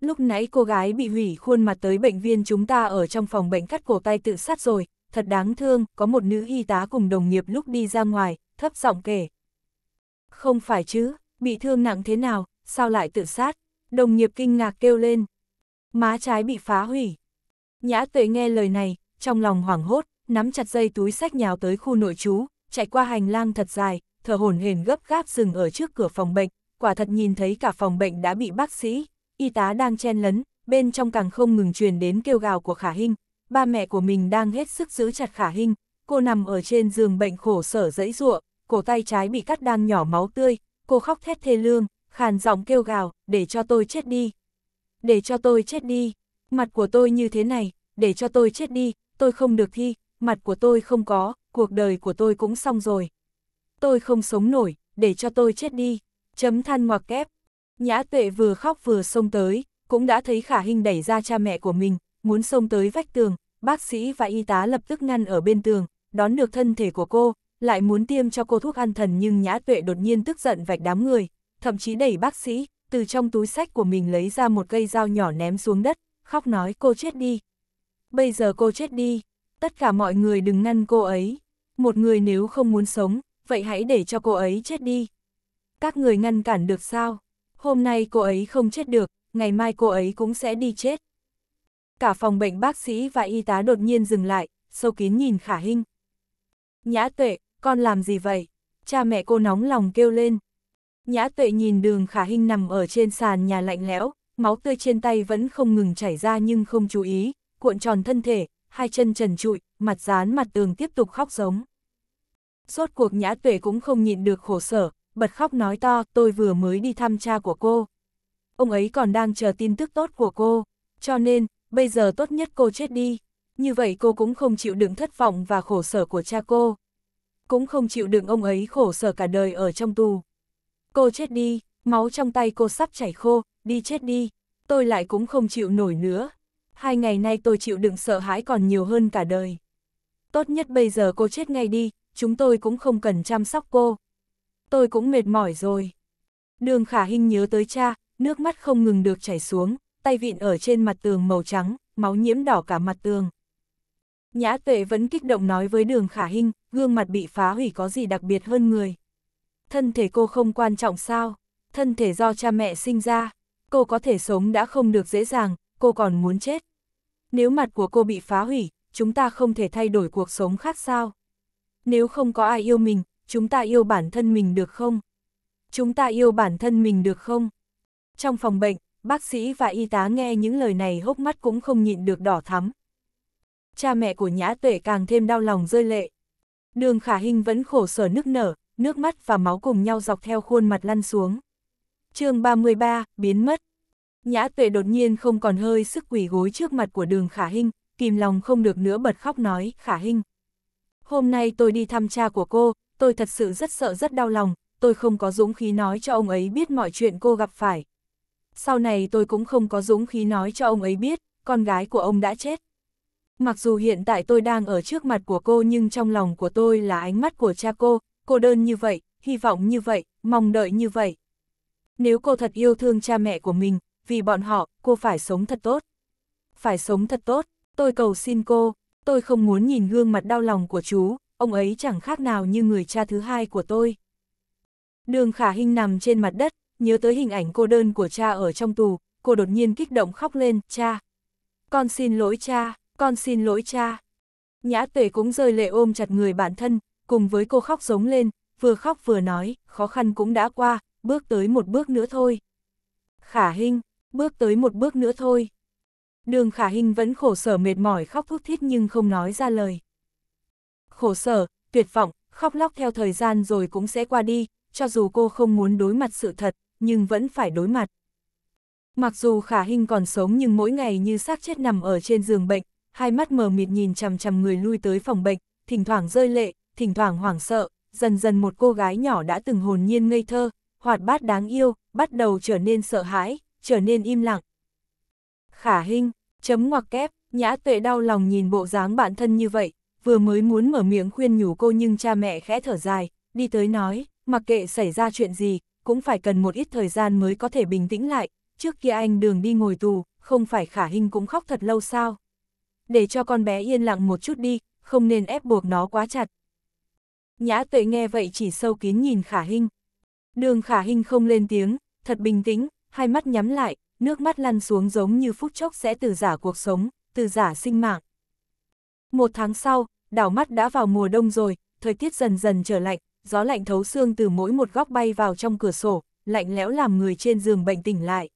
Lúc nãy cô gái bị hủy khuôn mặt tới bệnh viên chúng ta ở trong phòng bệnh cắt cổ tay tự sát rồi, thật đáng thương, có một nữ y tá cùng đồng nghiệp lúc đi ra ngoài, thấp giọng kể. Không phải chứ, bị thương nặng thế nào, sao lại tự sát? Đồng nghiệp kinh ngạc kêu lên. Má trái bị phá hủy. Nhã tuệ nghe lời này, trong lòng hoảng hốt, nắm chặt dây túi sách nhào tới khu nội trú, chạy qua hành lang thật dài, thở hổn hển gấp gáp dừng ở trước cửa phòng bệnh, quả thật nhìn thấy cả phòng bệnh đã bị bác sĩ, y tá đang chen lấn, bên trong càng không ngừng truyền đến kêu gào của Khả Hinh, ba mẹ của mình đang hết sức giữ chặt Khả Hinh, cô nằm ở trên giường bệnh khổ sở dẫy giụa, cổ tay trái bị cắt đang nhỏ máu tươi, cô khóc thét thê lương, khàn giọng kêu gào, để cho tôi chết đi. Để cho tôi chết đi, mặt của tôi như thế này, để cho tôi chết đi, tôi không được thi, mặt của tôi không có, cuộc đời của tôi cũng xong rồi. Tôi không sống nổi, để cho tôi chết đi, chấm than ngoặc kép. Nhã tuệ vừa khóc vừa xông tới, cũng đã thấy khả hình đẩy ra cha mẹ của mình, muốn xông tới vách tường, bác sĩ và y tá lập tức ngăn ở bên tường, đón được thân thể của cô, lại muốn tiêm cho cô thuốc an thần nhưng nhã tuệ đột nhiên tức giận vạch đám người, thậm chí đẩy bác sĩ, từ trong túi sách của mình lấy ra một cây dao nhỏ ném xuống đất, khóc nói cô chết đi. Bây giờ cô chết đi, tất cả mọi người đừng ngăn cô ấy. Một người nếu không muốn sống, vậy hãy để cho cô ấy chết đi. Các người ngăn cản được sao? Hôm nay cô ấy không chết được, ngày mai cô ấy cũng sẽ đi chết. Cả phòng bệnh bác sĩ và y tá đột nhiên dừng lại, sâu kín nhìn khả hình. Nhã tuệ, con làm gì vậy? Cha mẹ cô nóng lòng kêu lên. Nhã tuệ nhìn đường khả hình nằm ở trên sàn nhà lạnh lẽo, máu tươi trên tay vẫn không ngừng chảy ra nhưng không chú ý, cuộn tròn thân thể, hai chân trần trụi, mặt dán mặt tường tiếp tục khóc giống. Rốt cuộc nhã tuệ cũng không nhịn được khổ sở, bật khóc nói to, tôi vừa mới đi thăm cha của cô. Ông ấy còn đang chờ tin tức tốt của cô, cho nên, bây giờ tốt nhất cô chết đi. Như vậy cô cũng không chịu đựng thất vọng và khổ sở của cha cô. Cũng không chịu đựng ông ấy khổ sở cả đời ở trong tù. Cô chết đi, máu trong tay cô sắp chảy khô, đi chết đi, tôi lại cũng không chịu nổi nữa, hai ngày nay tôi chịu đựng sợ hãi còn nhiều hơn cả đời. Tốt nhất bây giờ cô chết ngay đi, chúng tôi cũng không cần chăm sóc cô. Tôi cũng mệt mỏi rồi. Đường khả hình nhớ tới cha, nước mắt không ngừng được chảy xuống, tay vịn ở trên mặt tường màu trắng, máu nhiễm đỏ cả mặt tường. Nhã tuệ vẫn kích động nói với đường khả hình, gương mặt bị phá hủy có gì đặc biệt hơn người. Thân thể cô không quan trọng sao, thân thể do cha mẹ sinh ra, cô có thể sống đã không được dễ dàng, cô còn muốn chết. Nếu mặt của cô bị phá hủy, chúng ta không thể thay đổi cuộc sống khác sao? Nếu không có ai yêu mình, chúng ta yêu bản thân mình được không? Chúng ta yêu bản thân mình được không? Trong phòng bệnh, bác sĩ và y tá nghe những lời này hốc mắt cũng không nhịn được đỏ thắm. Cha mẹ của Nhã Tuệ càng thêm đau lòng rơi lệ. Đường Khả Hinh vẫn khổ sở nức nở, nước mắt và máu cùng nhau dọc theo khuôn mặt lăn xuống. chương 33, biến mất. Nhã tuệ đột nhiên không còn hơi sức quỷ gối trước mặt của đường khả hinh, kìm lòng không được nữa bật khóc nói, khả hinh. Hôm nay tôi đi thăm cha của cô, tôi thật sự rất sợ rất đau lòng, tôi không có dũng khí nói cho ông ấy biết mọi chuyện cô gặp phải. Sau này tôi cũng không có dũng khí nói cho ông ấy biết, con gái của ông đã chết. Mặc dù hiện tại tôi đang ở trước mặt của cô nhưng trong lòng của tôi là ánh mắt của cha cô, cô đơn như vậy, hy vọng như vậy, mong đợi như vậy. Nếu cô thật yêu thương cha mẹ của mình, vì bọn họ, cô phải sống thật tốt. Phải sống thật tốt, tôi cầu xin cô, tôi không muốn nhìn gương mặt đau lòng của chú, ông ấy chẳng khác nào như người cha thứ hai của tôi. Đường khả hình nằm trên mặt đất, nhớ tới hình ảnh cô đơn của cha ở trong tù, cô đột nhiên kích động khóc lên, cha. Con xin lỗi cha, con xin lỗi cha. Nhã tuệ cũng rơi lệ ôm chặt người bản thân, cùng với cô khóc giống lên, vừa khóc vừa nói, khó khăn cũng đã qua, bước tới một bước nữa thôi. Khả hình, bước tới một bước nữa thôi. Đường khả hình vẫn khổ sở mệt mỏi khóc thút thít nhưng không nói ra lời. Khổ sở, tuyệt vọng, khóc lóc theo thời gian rồi cũng sẽ qua đi, cho dù cô không muốn đối mặt sự thật, nhưng vẫn phải đối mặt. Mặc dù khả hình còn sống nhưng mỗi ngày như xác chết nằm ở trên giường bệnh, hai mắt mờ mịt nhìn chằm chằm người lui tới phòng bệnh, thỉnh thoảng rơi lệ, thỉnh thoảng hoảng sợ, dần dần một cô gái nhỏ đã từng hồn nhiên ngây thơ, hoạt bát đáng yêu, bắt đầu trở nên sợ hãi, trở nên im lặng. Khả hình, chấm ngoặc kép, nhã tuệ đau lòng nhìn bộ dáng bản thân như vậy, vừa mới muốn mở miệng khuyên nhủ cô nhưng cha mẹ khẽ thở dài, đi tới nói, mặc kệ xảy ra chuyện gì, cũng phải cần một ít thời gian mới có thể bình tĩnh lại, trước kia anh đường đi ngồi tù, không phải khả hình cũng khóc thật lâu sao. Để cho con bé yên lặng một chút đi, không nên ép buộc nó quá chặt. Nhã tuệ nghe vậy chỉ sâu kín nhìn khả hình. Đường khả hình không lên tiếng, thật bình tĩnh, hai mắt nhắm lại, nước mắt lăn xuống giống như phút chốc sẽ từ giả cuộc sống, từ giả sinh mạng. Một tháng sau, đảo mắt đã vào mùa đông rồi, thời tiết dần dần trở lạnh, gió lạnh thấu xương từ mỗi một góc bay vào trong cửa sổ, lạnh lẽo làm người trên giường bệnh tỉnh lại.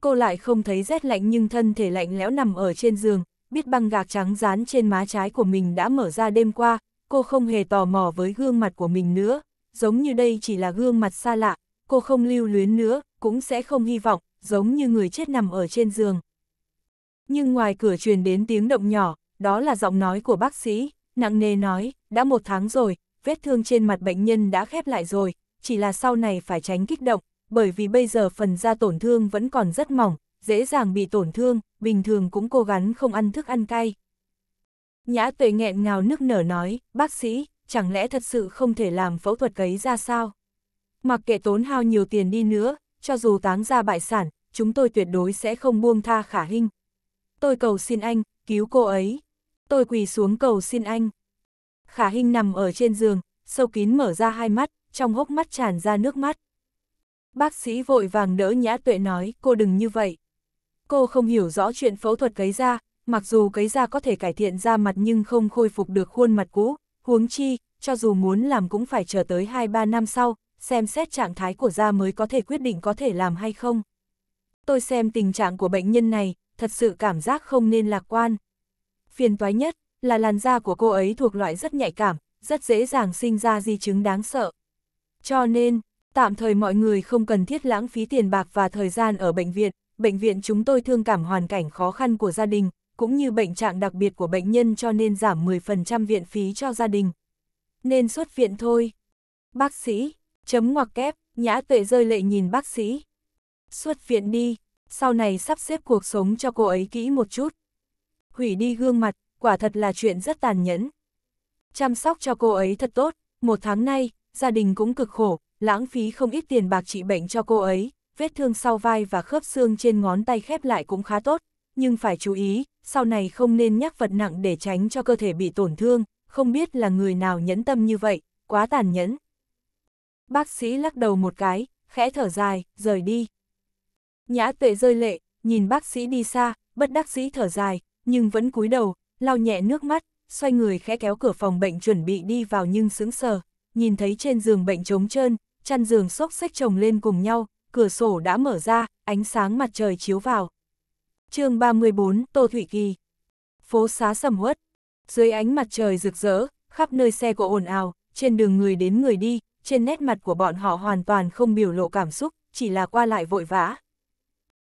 Cô lại không thấy rét lạnh nhưng thân thể lạnh lẽo nằm ở trên giường, biết băng gạc trắng dán trên má trái của mình đã mở ra đêm qua, cô không hề tò mò với gương mặt của mình nữa, giống như đây chỉ là gương mặt xa lạ, cô không lưu luyến nữa, cũng sẽ không hy vọng, giống như người chết nằm ở trên giường. Nhưng ngoài cửa truyền đến tiếng động nhỏ, đó là giọng nói của bác sĩ, nặng nề nói, đã một tháng rồi, vết thương trên mặt bệnh nhân đã khép lại rồi, chỉ là sau này phải tránh kích động, bởi vì bây giờ phần da tổn thương vẫn còn rất mỏng, dễ dàng bị tổn thương, bình thường cũng cố gắng không ăn thức ăn cay. Nhã tuệ nghẹn ngào nức nở nói, bác sĩ, chẳng lẽ thật sự không thể làm phẫu thuật cấy ra sao? Mặc kệ tốn hao nhiều tiền đi nữa, cho dù táng ra bại sản, chúng tôi tuyệt đối sẽ không buông tha khả hình. Tôi cầu xin anh, cứu cô ấy. Tôi quỳ xuống cầu xin anh. Khả hình nằm ở trên giường, sâu kín mở ra hai mắt, trong hốc mắt tràn ra nước mắt. Bác sĩ vội vàng đỡ nhã tuệ nói, cô đừng như vậy. Cô không hiểu rõ chuyện phẫu thuật cấy da, mặc dù cấy da có thể cải thiện da mặt nhưng không khôi phục được khuôn mặt cũ, huống chi, cho dù muốn làm cũng phải chờ tới 2-3 năm sau, xem xét trạng thái của da mới có thể quyết định có thể làm hay không. Tôi xem tình trạng của bệnh nhân này, thật sự cảm giác không nên lạc quan. Phiền toái nhất là làn da của cô ấy thuộc loại rất nhạy cảm, rất dễ dàng sinh ra di chứng đáng sợ. Cho nên, tạm thời mọi người không cần thiết lãng phí tiền bạc và thời gian ở bệnh viện, bệnh viện chúng tôi thương cảm hoàn cảnh khó khăn của gia đình, cũng như bệnh trạng đặc biệt của bệnh nhân cho nên giảm 10% viện phí cho gia đình. Nên xuất viện thôi. Bác sĩ, Chấm ngoặc kép, nhã tuệ rơi lệ nhìn bác sĩ. Xuất viện đi, sau này sắp xếp cuộc sống cho cô ấy kỹ một chút. Hủy đi gương mặt, quả thật là chuyện rất tàn nhẫn. Chăm sóc cho cô ấy thật tốt, một tháng nay, gia đình cũng cực khổ, lãng phí không ít tiền bạc trị bệnh cho cô ấy, vết thương sau vai và khớp xương trên ngón tay khép lại cũng khá tốt, nhưng phải chú ý, sau này không nên nhắc vật nặng để tránh cho cơ thể bị tổn thương, không biết là người nào nhẫn tâm như vậy, quá tàn nhẫn bác sĩ lắc đầu một cái, khẽ thở dài, rời đi. Nhã tuệ rơi lệ, nhìn bác sĩ đi xa, bất đắc sĩ thở dài, nhưng vẫn cúi đầu, lau nhẹ nước mắt, xoay người khẽ kéo cửa phòng bệnh chuẩn bị đi vào nhưng sững sờ, nhìn thấy trên giường bệnh trống trơn, chăn giường xốc xách chồng lên cùng nhau, cửa sổ đã mở ra, ánh sáng mặt trời chiếu vào. chương 34, Tô Thủy Kỳ Phố xá sầm uất Dưới ánh mặt trời rực rỡ, khắp nơi xe cộ ồn ào, trên đường người đến người đi, trên nét mặt của bọn họ hoàn toàn không biểu lộ cảm xúc, chỉ là qua lại vội vã.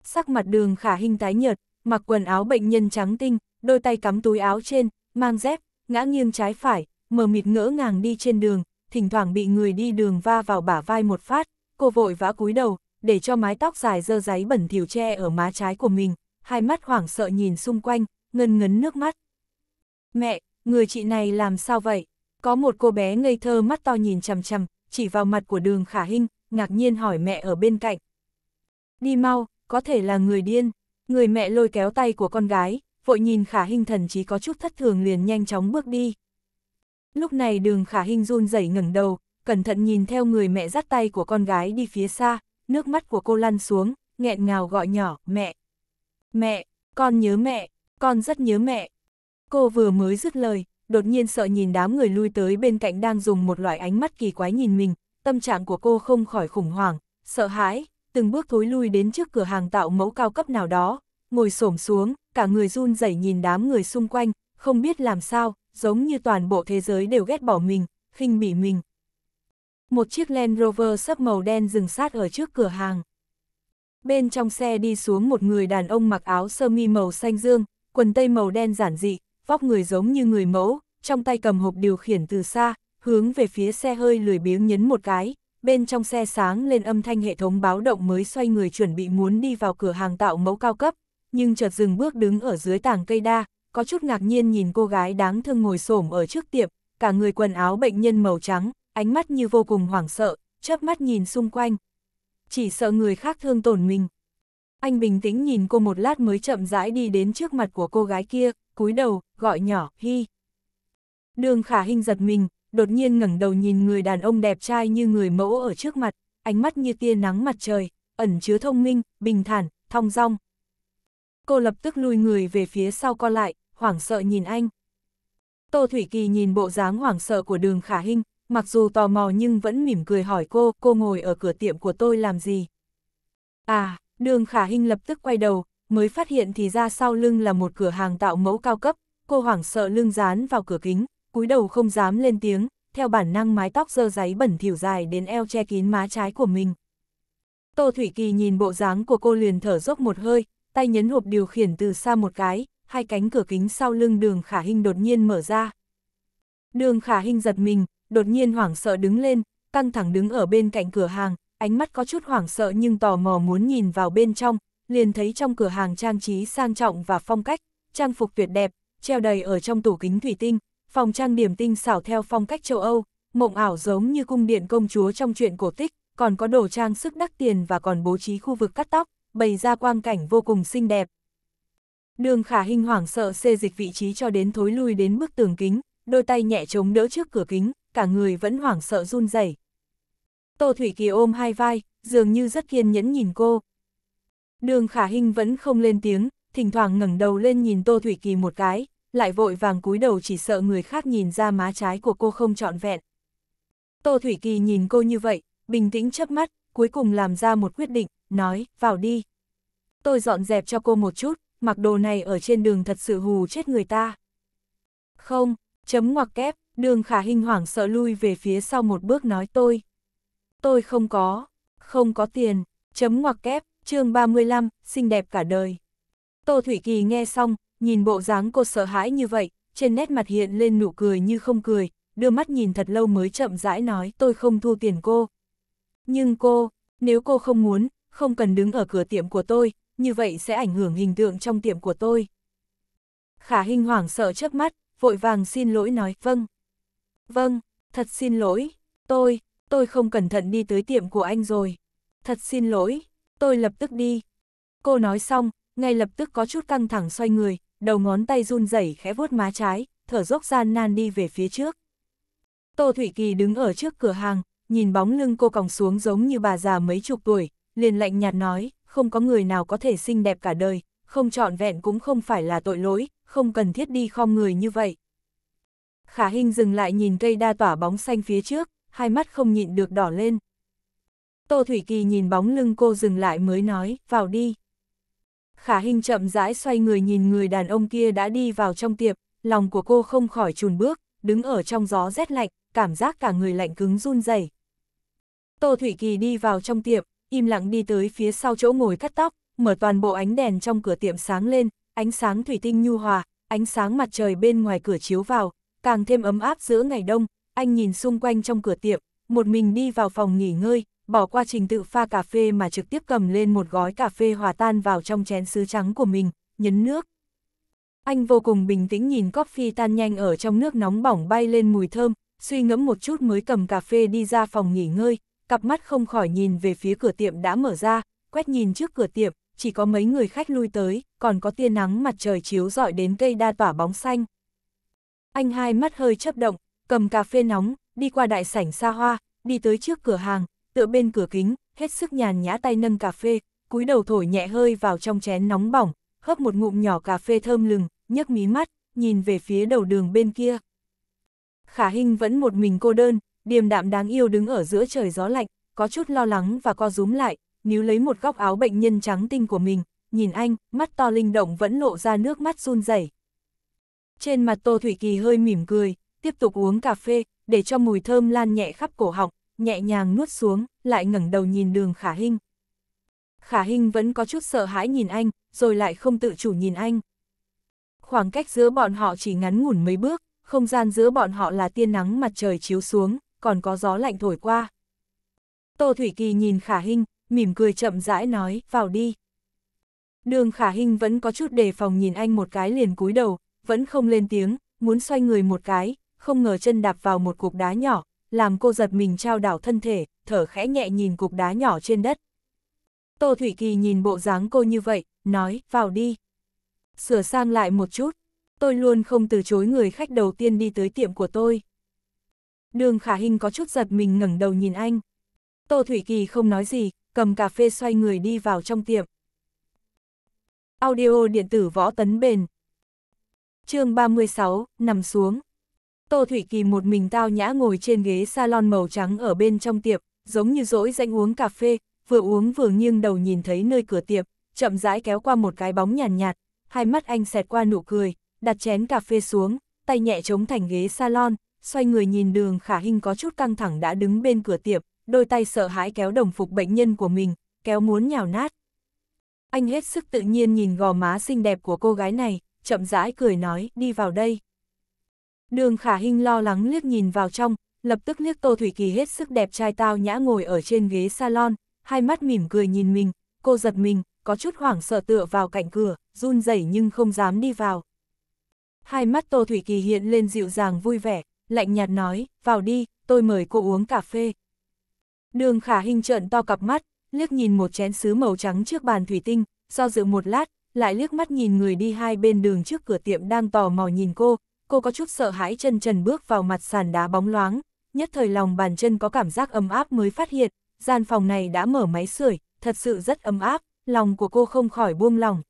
Sắc mặt đường khả hình tái nhợt, mặc quần áo bệnh nhân trắng tinh, đôi tay cắm túi áo trên, mang dép, ngã nghiêng trái phải, mờ mịt ngỡ ngàng đi trên đường, thỉnh thoảng bị người đi đường va vào bả vai một phát, cô vội vã cúi đầu, để cho mái tóc dài dơ giấy bẩn thỉu che ở má trái của mình, hai mắt hoảng sợ nhìn xung quanh, ngân ngấn nước mắt. Mẹ, người chị này làm sao vậy? Có một cô bé ngây thơ mắt to nhìn chằm chằm, chỉ vào mặt của đường khả hinh, ngạc nhiên hỏi mẹ ở bên cạnh. Đi mau, có thể là người điên. Người mẹ lôi kéo tay của con gái, vội nhìn khả hinh thần chí có chút thất thường liền nhanh chóng bước đi. Lúc này đường khả hinh run rẩy ngẩng đầu, cẩn thận nhìn theo người mẹ dắt tay của con gái đi phía xa, nước mắt của cô lăn xuống, nghẹn ngào gọi nhỏ, mẹ. Mẹ, con nhớ mẹ, con rất nhớ mẹ. Cô vừa mới dứt lời, đột nhiên sợ nhìn đám người lui tới bên cạnh đang dùng một loại ánh mắt kỳ quái nhìn mình, tâm trạng của cô không khỏi khủng hoảng, sợ hãi, từng bước thối lui đến trước cửa hàng tạo mẫu cao cấp nào đó, ngồi xổm xuống, cả người run rẩy nhìn đám người xung quanh, không biết làm sao, giống như toàn bộ thế giới đều ghét bỏ mình, khinh bỉ mình. Một chiếc Land Rover sấp màu đen dừng sát ở trước cửa hàng. Bên trong xe đi xuống một người đàn ông mặc áo sơ mi màu xanh dương, quần tây màu đen giản dị, vóc người giống như người mẫu, trong tay cầm hộp điều khiển từ xa, hướng về phía xe hơi lười biếng nhấn một cái, bên trong xe sáng lên âm thanh hệ thống báo động mới xoay người chuẩn bị muốn đi vào cửa hàng tạo mẫu cao cấp, nhưng chợt dừng bước đứng ở dưới tảng cây đa, có chút ngạc nhiên nhìn cô gái đáng thương ngồi xổm ở trước tiệm, cả người quần áo bệnh nhân màu trắng, ánh mắt như vô cùng hoảng sợ, chớp mắt nhìn xung quanh. Chỉ sợ người khác thương tổn mình. Anh bình tĩnh nhìn cô một lát mới chậm rãi đi đến trước mặt của cô gái kia, cúi đầu, gọi nhỏ, hi. Đường khả hình giật mình, đột nhiên ngẩng đầu nhìn người đàn ông đẹp trai như người mẫu ở trước mặt, ánh mắt như tia nắng mặt trời, ẩn chứa thông minh, bình thản, thong dong. Cô lập tức lùi người về phía sau co lại, hoảng sợ nhìn anh. Tô Thủy Kỳ nhìn bộ dáng hoảng sợ của đường khả hình, mặc dù tò mò nhưng vẫn mỉm cười hỏi cô, cô ngồi ở cửa tiệm của tôi làm gì? À, đường khả hình lập tức quay đầu, mới phát hiện thì ra sau lưng là một cửa hàng tạo mẫu cao cấp, cô hoảng sợ lưng dán vào cửa kính, cúi đầu không dám lên tiếng, theo bản năng mái tóc dơ giấy bẩn thỉu dài đến eo che kín má trái của mình. Tô Thủy Kỳ nhìn bộ dáng của cô liền thở dốc một hơi, tay nhấn hộp điều khiển từ xa một cái, hai cánh cửa kính sau lưng đường khả hình đột nhiên mở ra. Đường khả hình giật mình, đột nhiên hoảng sợ đứng lên, căng thẳng đứng ở bên cạnh cửa hàng, ánh mắt có chút hoảng sợ nhưng tò mò muốn nhìn vào bên trong, liền thấy trong cửa hàng trang trí sang trọng và phong cách, trang phục tuyệt đẹp, treo đầy ở trong tủ kính thủy tinh, phòng trang điểm tinh xảo theo phong cách châu Âu, mộng ảo giống như cung điện công chúa trong truyện cổ tích, còn có đồ trang sức đắt tiền và còn bố trí khu vực cắt tóc, bày ra quang cảnh vô cùng xinh đẹp. Đường khả hình hoảng sợ xê dịch vị trí cho đến thối lui đến bức tường kính, đôi tay nhẹ chống đỡ trước cửa kính, cả người vẫn hoảng sợ run rẩy. Tô Thủy Kỳ ôm hai vai, dường như rất kiên nhẫn nhìn cô, Đường khả Hinh vẫn không lên tiếng, thỉnh thoảng ngẩng đầu lên nhìn Tô Thủy Kỳ một cái, lại vội vàng cúi đầu chỉ sợ người khác nhìn ra má trái của cô không trọn vẹn. Tô Thủy Kỳ nhìn cô như vậy, bình tĩnh chớp mắt, cuối cùng làm ra một quyết định, nói, vào đi. Tôi dọn dẹp cho cô một chút, mặc đồ này ở trên đường thật sự hù chết người ta. Không, chấm ngoặc kép, đường khả hình hoảng sợ lui về phía sau một bước nói tôi. Tôi không có, không có tiền, chấm ngoặc kép, chương 35, xinh đẹp cả đời. Tô Thủy Kỳ nghe xong, nhìn bộ dáng cô sợ hãi như vậy, trên nét mặt hiện lên nụ cười như không cười, đưa mắt nhìn thật lâu mới chậm rãi nói tôi không thua tiền cô. Nhưng cô, nếu cô không muốn, không cần đứng ở cửa tiệm của tôi, như vậy sẽ ảnh hưởng hình tượng trong tiệm của tôi. Khả Hinh hoảng sợ trước mắt, vội vàng xin lỗi nói vâng. Vâng, thật xin lỗi, tôi, tôi không cẩn thận đi tới tiệm của anh rồi. Thật xin lỗi, Tôi lập tức đi. Cô nói xong, ngay lập tức có chút căng thẳng xoay người, đầu ngón tay run rẩy khẽ vuốt má trái, thở dốc gian nan đi về phía trước. Tô Thủy Kỳ đứng ở trước cửa hàng, nhìn bóng lưng cô còng xuống giống như bà già mấy chục tuổi, liền lạnh nhạt nói, không có người nào có thể xinh đẹp cả đời, không trọn vẹn cũng không phải là tội lỗi, không cần thiết đi khom người như vậy. Khả Hinh dừng lại nhìn cây đa tỏa bóng xanh phía trước, hai mắt không nhịn được đỏ lên, Tô Thủy Kỳ nhìn bóng lưng cô dừng lại mới nói, vào đi. Khả Hinh chậm rãi xoay người nhìn người đàn ông kia đã đi vào trong tiệp, lòng của cô không khỏi chùn bước, đứng ở trong gió rét lạnh, cảm giác cả người lạnh cứng run rẩy. Tô Thủy Kỳ đi vào trong tiệm, im lặng đi tới phía sau chỗ ngồi cắt tóc, mở toàn bộ ánh đèn trong cửa tiệm sáng lên, ánh sáng thủy tinh nhu hòa, ánh sáng mặt trời bên ngoài cửa chiếu vào, càng thêm ấm áp giữa ngày đông, anh nhìn xung quanh trong cửa tiệm, một mình đi vào phòng nghỉ ngơi, bỏ qua trình tự pha cà phê mà trực tiếp cầm lên một gói cà phê hòa tan vào trong chén sứ trắng của mình, nhấn nước. Anh vô cùng bình tĩnh nhìn coffee tan nhanh ở trong nước nóng bỏng bay lên mùi thơm, suy ngẫm một chút mới cầm cà phê đi ra phòng nghỉ ngơi, cặp mắt không khỏi nhìn về phía cửa tiệm đã mở ra, quét nhìn trước cửa tiệm, chỉ có mấy người khách lui tới, còn có tia nắng mặt trời chiếu rọi đến cây đa tỏa bóng xanh. Anh hai mắt hơi chấp động, cầm cà phê nóng, đi qua đại sảnh xa hoa, đi tới trước cửa hàng, tựa bên cửa kính, hết sức nhàn nhã tay nâng cà phê, cúi đầu thổi nhẹ hơi vào trong chén nóng bỏng, hớp một ngụm nhỏ cà phê thơm lừng, nhấc mí mắt, nhìn về phía đầu đường bên kia. Khả Hinh vẫn một mình cô đơn, điềm đạm đáng yêu đứng ở giữa trời gió lạnh, có chút lo lắng và co rúm lại, níu lấy một góc áo bệnh nhân trắng tinh của mình, nhìn anh, mắt to linh động vẫn lộ ra nước mắt run rẩy. Trên mặt Tô Thủy Kỳ hơi mỉm cười, tiếp tục uống cà phê, để cho mùi thơm lan nhẹ khắp cổ họng, nhẹ nhàng nuốt xuống, lại ngẩng đầu nhìn đường khả hinh. Khả hinh vẫn có chút sợ hãi nhìn anh, rồi lại không tự chủ nhìn anh. Khoảng cách giữa bọn họ chỉ ngắn ngủn mấy bước, không gian giữa bọn họ là tiên nắng mặt trời chiếu xuống, còn có gió lạnh thổi qua. Tô Thủy Kỳ nhìn khả hinh, mỉm cười chậm rãi nói, vào đi. Đường khả hinh vẫn có chút đề phòng nhìn anh một cái liền cúi đầu, vẫn không lên tiếng, muốn xoay người một cái, không ngờ chân đạp vào một cục đá nhỏ, làm cô giật mình trao đảo thân thể, thở khẽ nhẹ nhìn cục đá nhỏ trên đất. Tô Thủy Kỳ nhìn bộ dáng cô như vậy, nói, vào đi. Sửa sang lại một chút, tôi luôn không từ chối người khách đầu tiên đi tới tiệm của tôi. Đường Khả Hinh có chút giật mình ngẩng đầu nhìn anh. Tô Thủy Kỳ không nói gì, cầm cà phê xoay người đi vào trong tiệm. Audio điện tử võ tấn bền. chương 36, nằm xuống. Tô Thủy Kỳ một mình tao nhã ngồi trên ghế salon màu trắng ở bên trong tiệm, giống như dỗi danh uống cà phê, vừa uống vừa nghiêng đầu nhìn thấy nơi cửa tiệm, chậm rãi kéo qua một cái bóng nhàn nhạt, nhạt, hai mắt anh xẹt qua nụ cười, đặt chén cà phê xuống, tay nhẹ chống thành ghế salon, xoay người nhìn đường khả hình có chút căng thẳng đã đứng bên cửa tiệm, đôi tay sợ hãi kéo đồng phục bệnh nhân của mình, kéo muốn nhào nát. Anh hết sức tự nhiên nhìn gò má xinh đẹp của cô gái này, chậm rãi cười nói, đi vào đây. Đường khả Hinh lo lắng liếc nhìn vào trong, lập tức liếc Tô Thủy Kỳ hết sức đẹp trai tao nhã ngồi ở trên ghế salon, hai mắt mỉm cười nhìn mình, cô giật mình, có chút hoảng sợ tựa vào cạnh cửa, run rẩy nhưng không dám đi vào. Hai mắt Tô Thủy Kỳ hiện lên dịu dàng vui vẻ, lạnh nhạt nói, vào đi, tôi mời cô uống cà phê. Đường khả Hinh trợn to cặp mắt, liếc nhìn một chén sứ màu trắng trước bàn thủy tinh, do dự một lát, lại liếc mắt nhìn người đi hai bên đường trước cửa tiệm đang tò mò nhìn cô, cô có chút sợ hãi chân trần bước vào mặt sàn đá bóng loáng, nhất thời lòng bàn chân có cảm giác ấm áp mới phát hiện, gian phòng này đã mở máy sưởi, thật sự rất ấm áp, lòng của cô không khỏi buông lòng.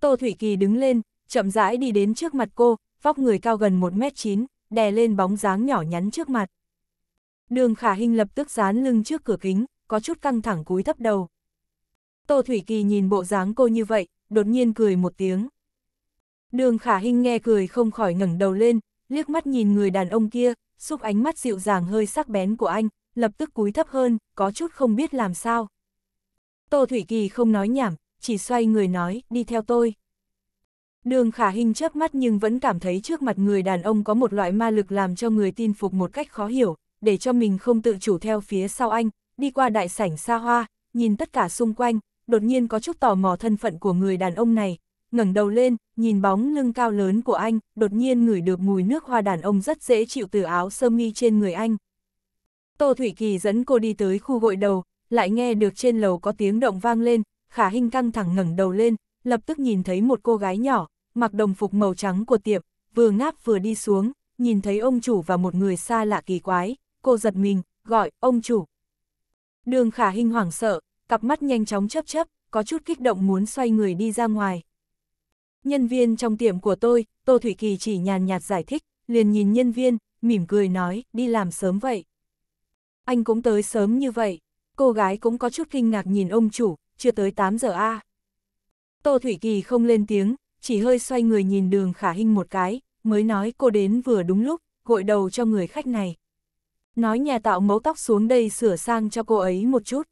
Tô Thủy Kỳ đứng lên, chậm rãi đi đến trước mặt cô, vóc người cao gần 1m9, đè lên bóng dáng nhỏ nhắn trước mặt. Đường Khả Hinh lập tức dán lưng trước cửa kính, có chút căng thẳng cúi thấp đầu. Tô Thủy Kỳ nhìn bộ dáng cô như vậy, đột nhiên cười một tiếng. Đường khả hình nghe cười không khỏi ngẩng đầu lên, liếc mắt nhìn người đàn ông kia, xúc ánh mắt dịu dàng hơi sắc bén của anh, lập tức cúi thấp hơn, có chút không biết làm sao. Tô Thủy Kỳ không nói nhảm, chỉ xoay người nói, đi theo tôi. Đường khả hình chớp mắt nhưng vẫn cảm thấy trước mặt người đàn ông có một loại ma lực làm cho người tin phục một cách khó hiểu, để cho mình không tự chủ theo phía sau anh, đi qua đại sảnh xa hoa, nhìn tất cả xung quanh, đột nhiên có chút tò mò thân phận của người đàn ông này, ngẩng đầu lên, nhìn bóng lưng cao lớn của anh, đột nhiên ngửi được mùi nước hoa đàn ông rất dễ chịu từ áo sơ mi trên người anh. Tô Thủy Kỳ dẫn cô đi tới khu gội đầu, lại nghe được trên lầu có tiếng động vang lên, khả hình căng thẳng ngẩng đầu lên, lập tức nhìn thấy một cô gái nhỏ, mặc đồng phục màu trắng của tiệm, vừa ngáp vừa đi xuống, nhìn thấy ông chủ và một người xa lạ kỳ quái, cô giật mình, gọi, ông chủ. Đường khả hình hoảng sợ, cặp mắt nhanh chóng chấp chấp, có chút kích động muốn xoay người đi ra ngoài. Nhân viên trong tiệm của tôi, Tô Thủy Kỳ chỉ nhàn nhạt giải thích, liền nhìn nhân viên, mỉm cười nói, đi làm sớm vậy. Anh cũng tới sớm như vậy, cô gái cũng có chút kinh ngạc nhìn ông chủ, chưa tới 8 giờ a Tô Thủy Kỳ không lên tiếng, chỉ hơi xoay người nhìn đường khả hình một cái, mới nói cô đến vừa đúng lúc, gội đầu cho người khách này. Nói nhà tạo mẫu tóc xuống đây sửa sang cho cô ấy một chút.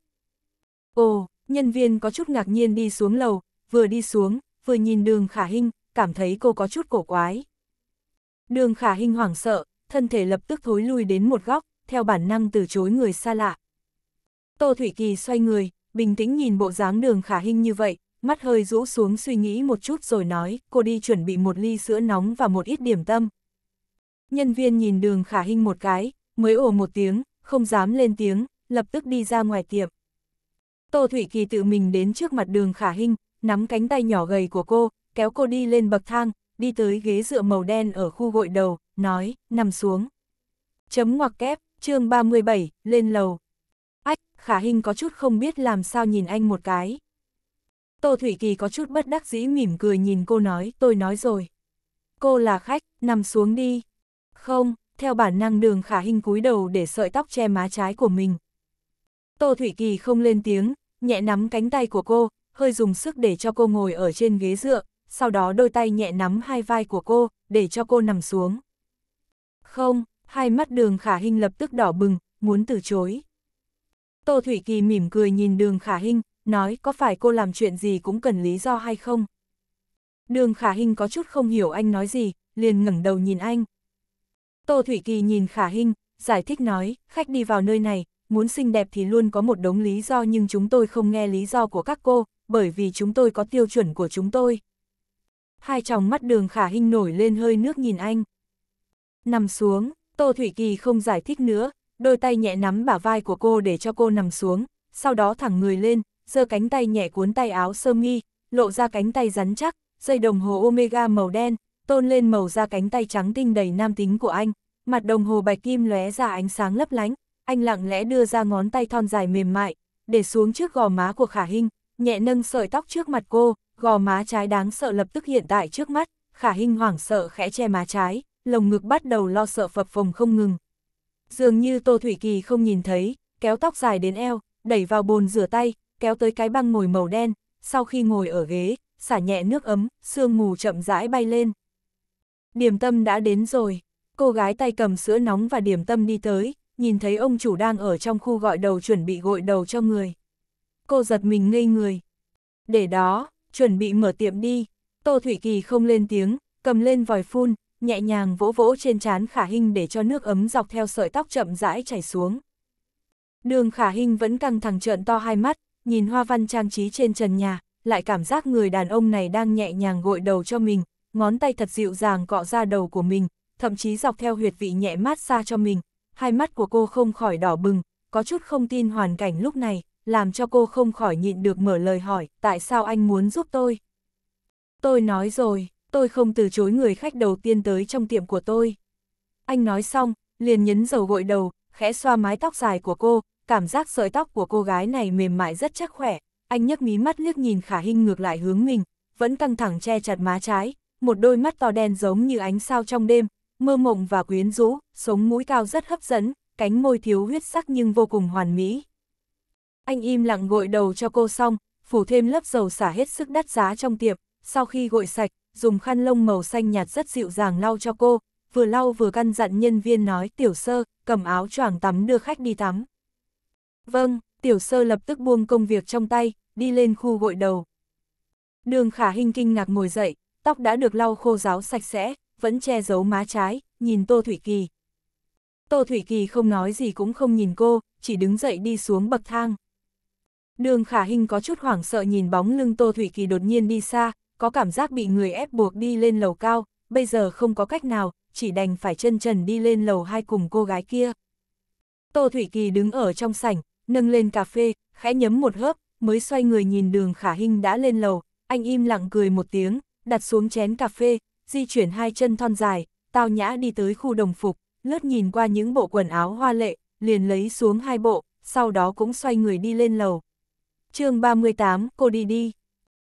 Ồ, nhân viên có chút ngạc nhiên đi xuống lầu, vừa đi xuống, vừa nhìn đường khả hình, cảm thấy cô có chút cổ quái. Đường khả hình hoảng sợ, thân thể lập tức thối lui đến một góc, theo bản năng từ chối người xa lạ. Tô Thủy Kỳ xoay người, bình tĩnh nhìn bộ dáng đường khả hình như vậy, mắt hơi rũ xuống suy nghĩ một chút rồi nói, cô đi chuẩn bị một ly sữa nóng và một ít điểm tâm. Nhân viên nhìn đường khả hình một cái, mới ồ một tiếng, không dám lên tiếng, lập tức đi ra ngoài tiệm. Tô Thủy Kỳ tự mình đến trước mặt đường khả hình, nắm cánh tay nhỏ gầy của cô, kéo cô đi lên bậc thang, đi tới ghế dựa màu đen ở khu gội đầu, nói, nằm xuống. Chấm ngoặc kép, chương 37, lên lầu. Ách, khả hình có chút không biết làm sao nhìn anh một cái. Tô Thủy Kỳ có chút bất đắc dĩ mỉm cười nhìn cô nói, tôi nói rồi. Cô là khách, nằm xuống đi. Không, theo bản năng đường khả hình cúi đầu để sợi tóc che má trái của mình. Tô Thủy Kỳ không lên tiếng, nhẹ nắm cánh tay của cô, hơi dùng sức để cho cô ngồi ở trên ghế dựa, sau đó đôi tay nhẹ nắm hai vai của cô, để cho cô nằm xuống. Không, hai mắt đường khả hình lập tức đỏ bừng, muốn từ chối. Tô Thủy Kỳ mỉm cười nhìn đường khả hình, nói có phải cô làm chuyện gì cũng cần lý do hay không? Đường khả hình có chút không hiểu anh nói gì, liền ngẩng đầu nhìn anh. Tô Thủy Kỳ nhìn khả hình, giải thích nói, khách đi vào nơi này, muốn xinh đẹp thì luôn có một đống lý do nhưng chúng tôi không nghe lý do của các cô, bởi vì chúng tôi có tiêu chuẩn của chúng tôi. Hai tròng mắt đường khả hình nổi lên hơi nước nhìn anh. Nằm xuống, Tô Thủy Kỳ không giải thích nữa, đôi tay nhẹ nắm bả vai của cô để cho cô nằm xuống, sau đó thẳng người lên, giơ cánh tay nhẹ cuốn tay áo sơ mi, lộ ra cánh tay rắn chắc, dây đồng hồ Omega màu đen, tôn lên màu da cánh tay trắng tinh đầy nam tính của anh, mặt đồng hồ bạch kim lóe ra ánh sáng lấp lánh, anh lặng lẽ đưa ra ngón tay thon dài mềm mại, để xuống trước gò má của Khả hình nhẹ nâng sợi tóc trước mặt cô, gò má trái đáng sợ lập tức hiện tại trước mắt, khả hình hoảng sợ khẽ che má trái, lồng ngực bắt đầu lo sợ phập phồng không ngừng. Dường như Tô Thủy Kỳ không nhìn thấy, kéo tóc dài đến eo, đẩy vào bồn rửa tay, kéo tới cái băng ngồi màu đen, sau khi ngồi ở ghế, xả nhẹ nước ấm, sương mù chậm rãi bay lên. Điểm tâm đã đến rồi, cô gái tay cầm sữa nóng và điểm tâm đi tới, nhìn thấy ông chủ đang ở trong khu gọi đầu chuẩn bị gội đầu cho người cô giật mình ngây người. Để đó, chuẩn bị mở tiệm đi, Tô Thủy Kỳ không lên tiếng, cầm lên vòi phun, nhẹ nhàng vỗ vỗ trên trán Khả Hinh để cho nước ấm dọc theo sợi tóc chậm rãi chảy xuống. Đường Khả Hinh vẫn căng thẳng trợn to hai mắt, nhìn hoa văn trang trí trên trần nhà, lại cảm giác người đàn ông này đang nhẹ nhàng gội đầu cho mình, ngón tay thật dịu dàng cọ ra đầu của mình, thậm chí dọc theo huyệt vị nhẹ mát xa cho mình, hai mắt của cô không khỏi đỏ bừng, có chút không tin hoàn cảnh lúc này, làm cho cô không khỏi nhịn được mở lời hỏi, tại sao anh muốn giúp tôi? Tôi nói rồi, tôi không từ chối người khách đầu tiên tới trong tiệm của tôi. Anh nói xong, liền nhấn dầu gội đầu, khẽ xoa mái tóc dài của cô, cảm giác sợi tóc của cô gái này mềm mại rất chắc khỏe. Anh nhấc mí mắt liếc nhìn khả hình ngược lại hướng mình, vẫn căng thẳng che chặt má trái, một đôi mắt to đen giống như ánh sao trong đêm, mơ mộng và quyến rũ, sống mũi cao rất hấp dẫn, cánh môi thiếu huyết sắc nhưng vô cùng hoàn mỹ. Anh im lặng gội đầu cho cô xong, phủ thêm lớp dầu xả hết sức đắt giá trong tiệm, sau khi gội sạch, dùng khăn lông màu xanh nhạt rất dịu dàng lau cho cô, vừa lau vừa căn dặn nhân viên nói tiểu sơ, cầm áo choàng tắm đưa khách đi tắm. Vâng, tiểu sơ lập tức buông công việc trong tay, đi lên khu gội đầu. Đường khả hình kinh ngạc ngồi dậy, tóc đã được lau khô ráo sạch sẽ, vẫn che giấu má trái, nhìn Tô Thủy Kỳ. Tô Thủy Kỳ không nói gì cũng không nhìn cô, chỉ đứng dậy đi xuống bậc thang. Đường khả hình có chút hoảng sợ nhìn bóng lưng Tô Thủy Kỳ đột nhiên đi xa, có cảm giác bị người ép buộc đi lên lầu cao, bây giờ không có cách nào, chỉ đành phải chân trần đi lên lầu hai cùng cô gái kia. Tô Thủy Kỳ đứng ở trong sảnh, nâng lên cà phê, khẽ nhấm một hớp, mới xoay người nhìn đường khả hình đã lên lầu, anh im lặng cười một tiếng, đặt xuống chén cà phê, di chuyển hai chân thon dài, tao nhã đi tới khu đồng phục, lướt nhìn qua những bộ quần áo hoa lệ, liền lấy xuống hai bộ, sau đó cũng xoay người đi lên lầu chương 38, cô đi đi.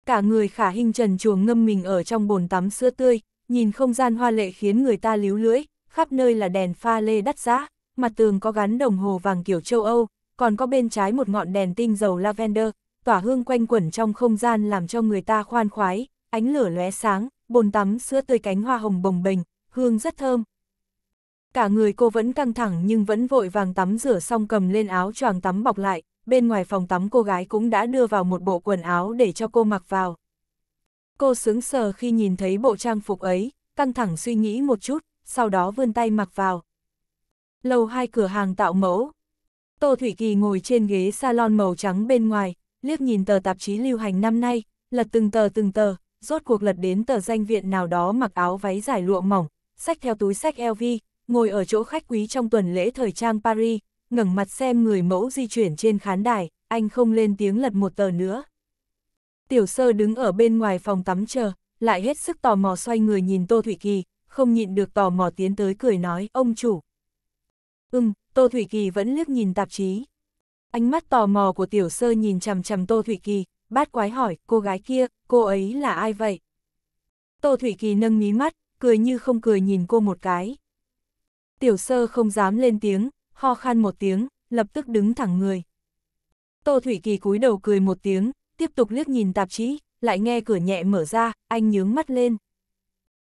Cả người khả hình trần chuồng ngâm mình ở trong bồn tắm sữa tươi, nhìn không gian hoa lệ khiến người ta líu lưỡi, khắp nơi là đèn pha lê đắt giá, mặt tường có gắn đồng hồ vàng kiểu châu Âu, còn có bên trái một ngọn đèn tinh dầu lavender, tỏa hương quanh quẩn trong không gian làm cho người ta khoan khoái, ánh lửa lóe sáng, bồn tắm sữa tươi cánh hoa hồng bồng bềnh, hương rất thơm. Cả người cô vẫn căng thẳng nhưng vẫn vội vàng tắm rửa xong cầm lên áo choàng tắm bọc lại, bên ngoài phòng tắm cô gái cũng đã đưa vào một bộ quần áo để cho cô mặc vào. Cô sướng sờ khi nhìn thấy bộ trang phục ấy, căng thẳng suy nghĩ một chút, sau đó vươn tay mặc vào. Lầu hai cửa hàng tạo mẫu. Tô Thủy Kỳ ngồi trên ghế salon màu trắng bên ngoài, liếc nhìn tờ tạp chí lưu hành năm nay, lật từng tờ từng tờ, rốt cuộc lật đến tờ danh viện nào đó mặc áo váy dài lụa mỏng, sách theo túi sách LV, ngồi ở chỗ khách quý trong tuần lễ thời trang Paris, ngẩng mặt xem người mẫu di chuyển trên khán đài, anh không lên tiếng lật một tờ nữa. Tiểu sơ đứng ở bên ngoài phòng tắm chờ, lại hết sức tò mò xoay người nhìn Tô Thủy Kỳ, không nhịn được tò mò tiến tới cười nói, ông chủ. Ừm, Tô Thủy Kỳ vẫn liếc nhìn tạp chí. Ánh mắt tò mò của tiểu sơ nhìn chằm chằm Tô Thủy Kỳ, bát quái hỏi, cô gái kia, cô ấy là ai vậy? Tô Thủy Kỳ nâng mí mắt, cười như không cười nhìn cô một cái. Tiểu sơ không dám lên tiếng, ho khan một tiếng, lập tức đứng thẳng người. Tô Thủy Kỳ cúi đầu cười một tiếng, tiếp tục liếc nhìn tạp chí, lại nghe cửa nhẹ mở ra, anh nhướng mắt lên.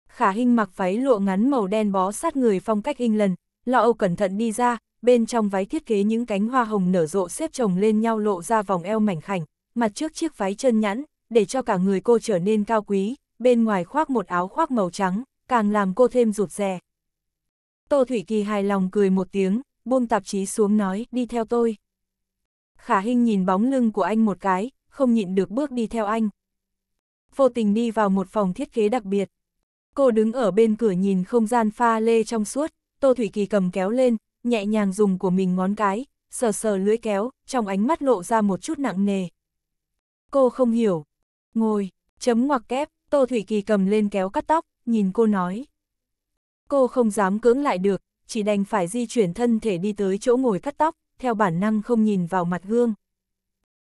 Khả Hinh mặc váy lụa ngắn màu đen bó sát người phong cách lần lọ âu cẩn thận đi ra, bên trong váy thiết kế những cánh hoa hồng nở rộ xếp chồng lên nhau lộ ra vòng eo mảnh khảnh, mặt trước chiếc váy chân nhẵn, để cho cả người cô trở nên cao quý, bên ngoài khoác một áo khoác màu trắng, càng làm cô thêm rụt rè. Tô Thủy Kỳ hài lòng cười một tiếng, buông tạp chí xuống nói, đi theo tôi. Khả Hinh nhìn bóng lưng của anh một cái, không nhịn được bước đi theo anh. Vô tình đi vào một phòng thiết kế đặc biệt. Cô đứng ở bên cửa nhìn không gian pha lê trong suốt, Tô Thủy Kỳ cầm kéo lên, nhẹ nhàng dùng của mình ngón cái, sờ sờ lưới kéo, trong ánh mắt lộ ra một chút nặng nề. Cô không hiểu. Ngồi, chấm ngoặc kép, Tô Thủy Kỳ cầm lên kéo cắt tóc, nhìn cô nói. Cô không dám cưỡng lại được, chỉ đành phải di chuyển thân thể đi tới chỗ ngồi cắt tóc, theo bản năng không nhìn vào mặt gương.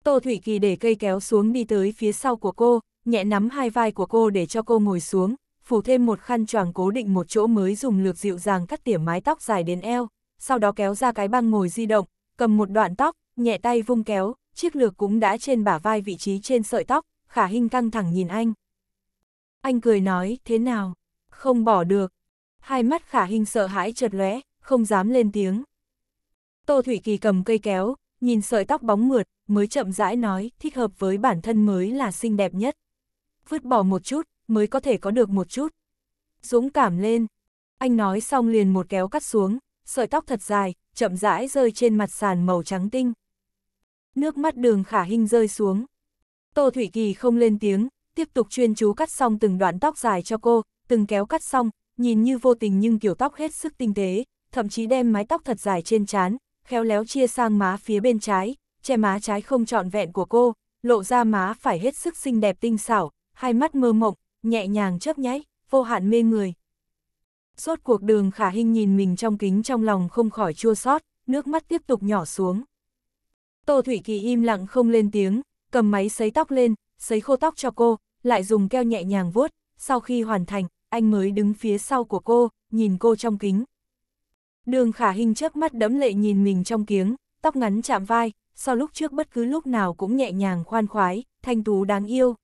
Tô Thủy Kỳ để cây kéo xuống đi tới phía sau của cô, nhẹ nắm hai vai của cô để cho cô ngồi xuống, phủ thêm một khăn choàng cố định một chỗ mới dùng lược dịu dàng cắt tỉa mái tóc dài đến eo, sau đó kéo ra cái băng ngồi di động, cầm một đoạn tóc, nhẹ tay vung kéo, chiếc lược cũng đã trên bả vai vị trí trên sợi tóc, khả hình căng thẳng nhìn anh. Anh cười nói, thế nào? Không bỏ được, hai mắt khả hình sợ hãi chợt lóe, không dám lên tiếng. Tô Thủy Kỳ cầm cây kéo, nhìn sợi tóc bóng mượt, mới chậm rãi nói, thích hợp với bản thân mới là xinh đẹp nhất. Vứt bỏ một chút, mới có thể có được một chút. Dũng cảm lên. Anh nói xong liền một kéo cắt xuống, sợi tóc thật dài, chậm rãi rơi trên mặt sàn màu trắng tinh. Nước mắt đường khả hình rơi xuống. Tô Thủy Kỳ không lên tiếng, tiếp tục chuyên chú cắt xong từng đoạn tóc dài cho cô, từng kéo cắt xong, nhìn như vô tình nhưng kiểu tóc hết sức tinh tế, thậm chí đem mái tóc thật dài trên trán, khéo léo chia sang má phía bên trái, che má trái không trọn vẹn của cô, lộ ra má phải hết sức xinh đẹp tinh xảo, hai mắt mơ mộng, nhẹ nhàng chớp nháy, vô hạn mê người. Suốt cuộc đường khả hình nhìn mình trong kính trong lòng không khỏi chua xót, nước mắt tiếp tục nhỏ xuống. Tô Thủy Kỳ im lặng không lên tiếng, cầm máy sấy tóc lên, sấy khô tóc cho cô, lại dùng keo nhẹ nhàng vuốt, sau khi hoàn thành, anh mới đứng phía sau của cô, nhìn cô trong kính. Đường khả hình chớp mắt đẫm lệ nhìn mình trong kiếng, tóc ngắn chạm vai, sau lúc trước bất cứ lúc nào cũng nhẹ nhàng khoan khoái, thanh tú đáng yêu.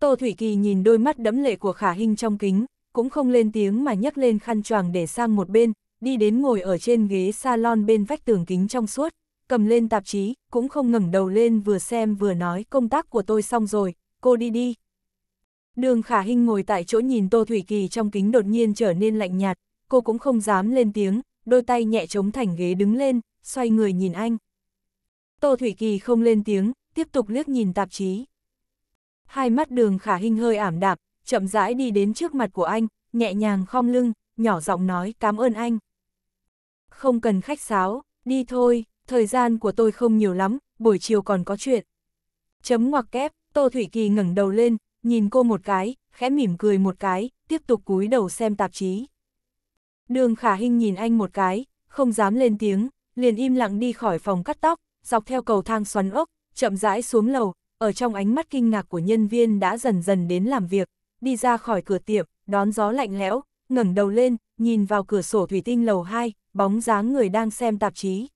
Tô Thủy Kỳ nhìn đôi mắt đẫm lệ của khả hình trong kính, cũng không lên tiếng mà nhấc lên khăn choàng để sang một bên, đi đến ngồi ở trên ghế salon bên vách tường kính trong suốt, cầm lên tạp chí, cũng không ngẩng đầu lên vừa xem vừa nói công tác của tôi xong rồi, cô đi đi, Đường khả Hinh ngồi tại chỗ nhìn Tô Thủy Kỳ trong kính đột nhiên trở nên lạnh nhạt, cô cũng không dám lên tiếng, đôi tay nhẹ chống thành ghế đứng lên, xoay người nhìn anh. Tô Thủy Kỳ không lên tiếng, tiếp tục liếc nhìn tạp chí. Hai mắt đường khả Hinh hơi ảm đạm, chậm rãi đi đến trước mặt của anh, nhẹ nhàng khom lưng, nhỏ giọng nói cảm ơn anh. Không cần khách sáo, đi thôi, thời gian của tôi không nhiều lắm, buổi chiều còn có chuyện. Chấm ngoặc kép, Tô Thủy Kỳ ngẩng đầu lên, nhìn cô một cái, khẽ mỉm cười một cái, tiếp tục cúi đầu xem tạp chí. Đường khả hình nhìn anh một cái, không dám lên tiếng, liền im lặng đi khỏi phòng cắt tóc, dọc theo cầu thang xoắn ốc, chậm rãi xuống lầu, ở trong ánh mắt kinh ngạc của nhân viên đã dần dần đến làm việc, đi ra khỏi cửa tiệm, đón gió lạnh lẽo, ngẩng đầu lên, nhìn vào cửa sổ thủy tinh lầu 2, bóng dáng người đang xem tạp chí.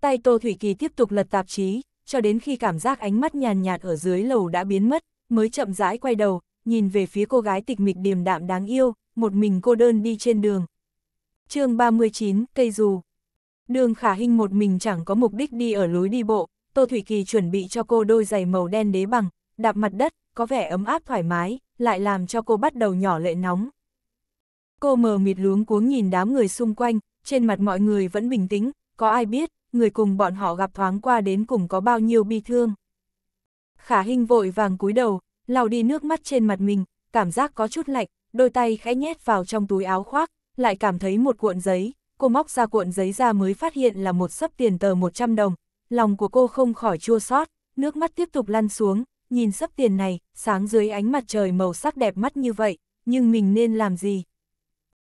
Tay Tô Thủy Kỳ tiếp tục lật tạp chí, cho đến khi cảm giác ánh mắt nhàn nhạt ở dưới lầu đã biến mất, mới chậm rãi quay đầu, nhìn về phía cô gái tịch mịch điềm đạm đáng yêu, một mình cô đơn đi trên đường. chương 39, Cây Dù Đường khả hình một mình chẳng có mục đích đi ở lối đi bộ, Tô Thủy Kỳ chuẩn bị cho cô đôi giày màu đen đế bằng, đạp mặt đất, có vẻ ấm áp thoải mái, lại làm cho cô bắt đầu nhỏ lệ nóng. Cô mờ mịt luống cuống nhìn đám người xung quanh, trên mặt mọi người vẫn bình tĩnh, có ai biết, người cùng bọn họ gặp thoáng qua đến cùng có bao nhiêu bi thương. Khả Hinh vội vàng cúi đầu, lau đi nước mắt trên mặt mình, cảm giác có chút lạnh, đôi tay khẽ nhét vào trong túi áo khoác, lại cảm thấy một cuộn giấy, cô móc ra cuộn giấy ra mới phát hiện là một sấp tiền tờ 100 đồng, lòng của cô không khỏi chua xót, nước mắt tiếp tục lăn xuống, nhìn sấp tiền này, sáng dưới ánh mặt trời màu sắc đẹp mắt như vậy, nhưng mình nên làm gì?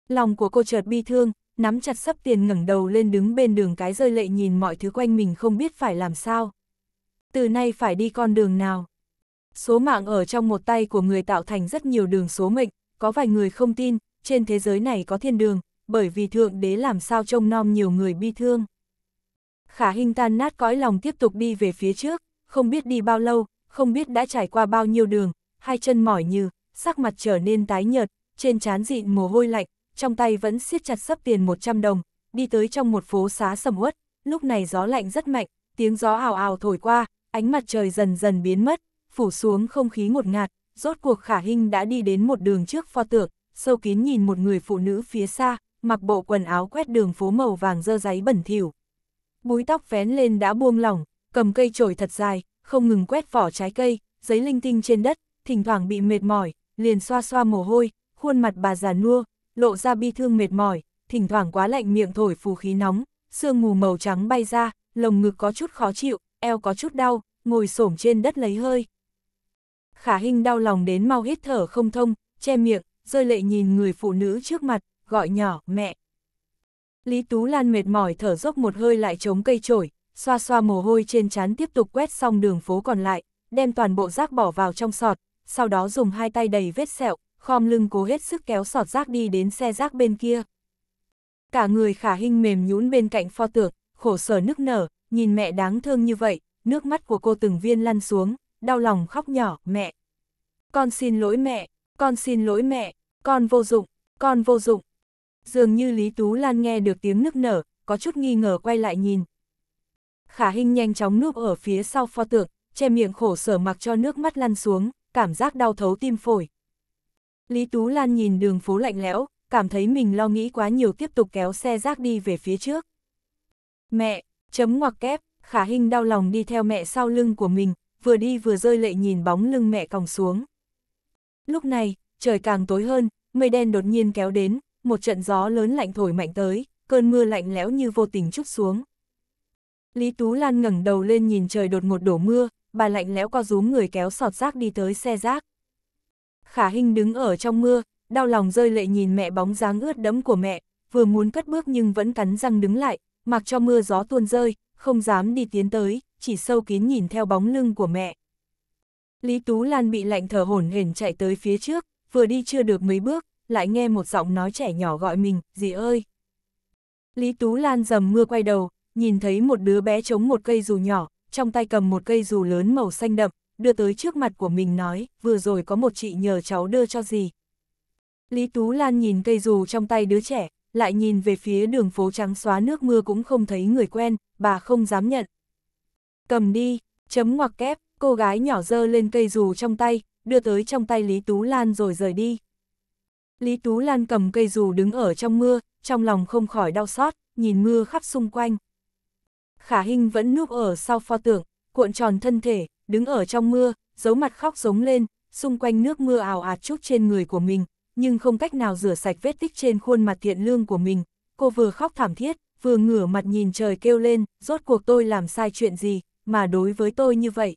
Lòng của cô chợt bi thương, nắm chặt sấp tiền ngẩng đầu lên đứng bên đường cái rơi lệ nhìn mọi thứ quanh mình không biết phải làm sao từ nay phải đi con đường nào. Số mạng ở trong một tay của người tạo thành rất nhiều đường số mệnh, có vài người không tin, trên thế giới này có thiên đường, bởi vì Thượng Đế làm sao trông nom nhiều người bi thương. Khả hình tan nát cõi lòng tiếp tục đi về phía trước, không biết đi bao lâu, không biết đã trải qua bao nhiêu đường, hai chân mỏi như, sắc mặt trở nên tái nhợt, trên trán dịn mồ hôi lạnh, trong tay vẫn siết chặt sấp tiền 100 đồng, đi tới trong một phố xá sầm uất, lúc này gió lạnh rất mạnh, tiếng gió ào ào thổi qua, ánh mặt trời dần dần biến mất, phủ xuống không khí ngột ngạt, rốt cuộc khả hình đã đi đến một đường trước pho tượng, sâu kín nhìn một người phụ nữ phía xa, mặc bộ quần áo quét đường phố màu vàng dơ giấy bẩn thỉu. Búi tóc vén lên đã buông lỏng, cầm cây chổi thật dài, không ngừng quét vỏ trái cây, giấy linh tinh trên đất, thỉnh thoảng bị mệt mỏi, liền xoa xoa mồ hôi, khuôn mặt bà già nua, lộ ra bi thương mệt mỏi, thỉnh thoảng quá lạnh miệng thổi phù khí nóng, sương mù màu trắng bay ra, lồng ngực có chút khó chịu, eo có chút đau, ngồi xổm trên đất lấy hơi. Khả Hinh đau lòng đến mau hít thở không thông, che miệng, rơi lệ nhìn người phụ nữ trước mặt, gọi nhỏ, mẹ. Lý Tú Lan mệt mỏi thở dốc một hơi lại chống cây trổi, xoa xoa mồ hôi trên trán tiếp tục quét xong đường phố còn lại, đem toàn bộ rác bỏ vào trong sọt, sau đó dùng hai tay đầy vết sẹo, khom lưng cố hết sức kéo sọt rác đi đến xe rác bên kia. Cả người khả hình mềm nhũn bên cạnh pho tượng, khổ sở nức nở, Nhìn mẹ đáng thương như vậy, nước mắt của cô từng viên lăn xuống, đau lòng khóc nhỏ, mẹ. Con xin lỗi mẹ, con xin lỗi mẹ, con vô dụng, con vô dụng. Dường như Lý Tú Lan nghe được tiếng nức nở, có chút nghi ngờ quay lại nhìn. Khả Hinh nhanh chóng núp ở phía sau pho tượng, che miệng khổ sở mặc cho nước mắt lăn xuống, cảm giác đau thấu tim phổi. Lý Tú Lan nhìn đường phố lạnh lẽo, cảm thấy mình lo nghĩ quá nhiều tiếp tục kéo xe rác đi về phía trước. Mẹ, Chấm ngoặc kép, khả hình đau lòng đi theo mẹ sau lưng của mình, vừa đi vừa rơi lệ nhìn bóng lưng mẹ còng xuống. Lúc này, trời càng tối hơn, mây đen đột nhiên kéo đến, một trận gió lớn lạnh thổi mạnh tới, cơn mưa lạnh lẽo như vô tình chút xuống. Lý Tú Lan ngẩng đầu lên nhìn trời đột ngột đổ mưa, bà lạnh lẽo co rúm người kéo sọt rác đi tới xe rác. Khả Hinh đứng ở trong mưa, đau lòng rơi lệ nhìn mẹ bóng dáng ướt đẫm của mẹ, vừa muốn cất bước nhưng vẫn cắn răng đứng lại, mặc cho mưa gió tuôn rơi, không dám đi tiến tới, chỉ sâu kín nhìn theo bóng lưng của mẹ. Lý Tú Lan bị lạnh thở hổn hển chạy tới phía trước, vừa đi chưa được mấy bước, lại nghe một giọng nói trẻ nhỏ gọi mình, dì ơi. Lý Tú Lan dầm mưa quay đầu, nhìn thấy một đứa bé chống một cây dù nhỏ, trong tay cầm một cây dù lớn màu xanh đậm, đưa tới trước mặt của mình nói, vừa rồi có một chị nhờ cháu đưa cho gì. Lý Tú Lan nhìn cây dù trong tay đứa trẻ, lại nhìn về phía đường phố trắng xóa nước mưa cũng không thấy người quen, bà không dám nhận. Cầm đi, chấm ngoặc kép, cô gái nhỏ dơ lên cây dù trong tay, đưa tới trong tay Lý Tú Lan rồi rời đi. Lý Tú Lan cầm cây dù đứng ở trong mưa, trong lòng không khỏi đau xót, nhìn mưa khắp xung quanh. Khả Hinh vẫn núp ở sau pho tượng, cuộn tròn thân thể, đứng ở trong mưa, giấu mặt khóc giống lên, xung quanh nước mưa ảo ạt chút trên người của mình, nhưng không cách nào rửa sạch vết tích trên khuôn mặt thiện lương của mình. Cô vừa khóc thảm thiết, vừa ngửa mặt nhìn trời kêu lên, rốt cuộc tôi làm sai chuyện gì, mà đối với tôi như vậy.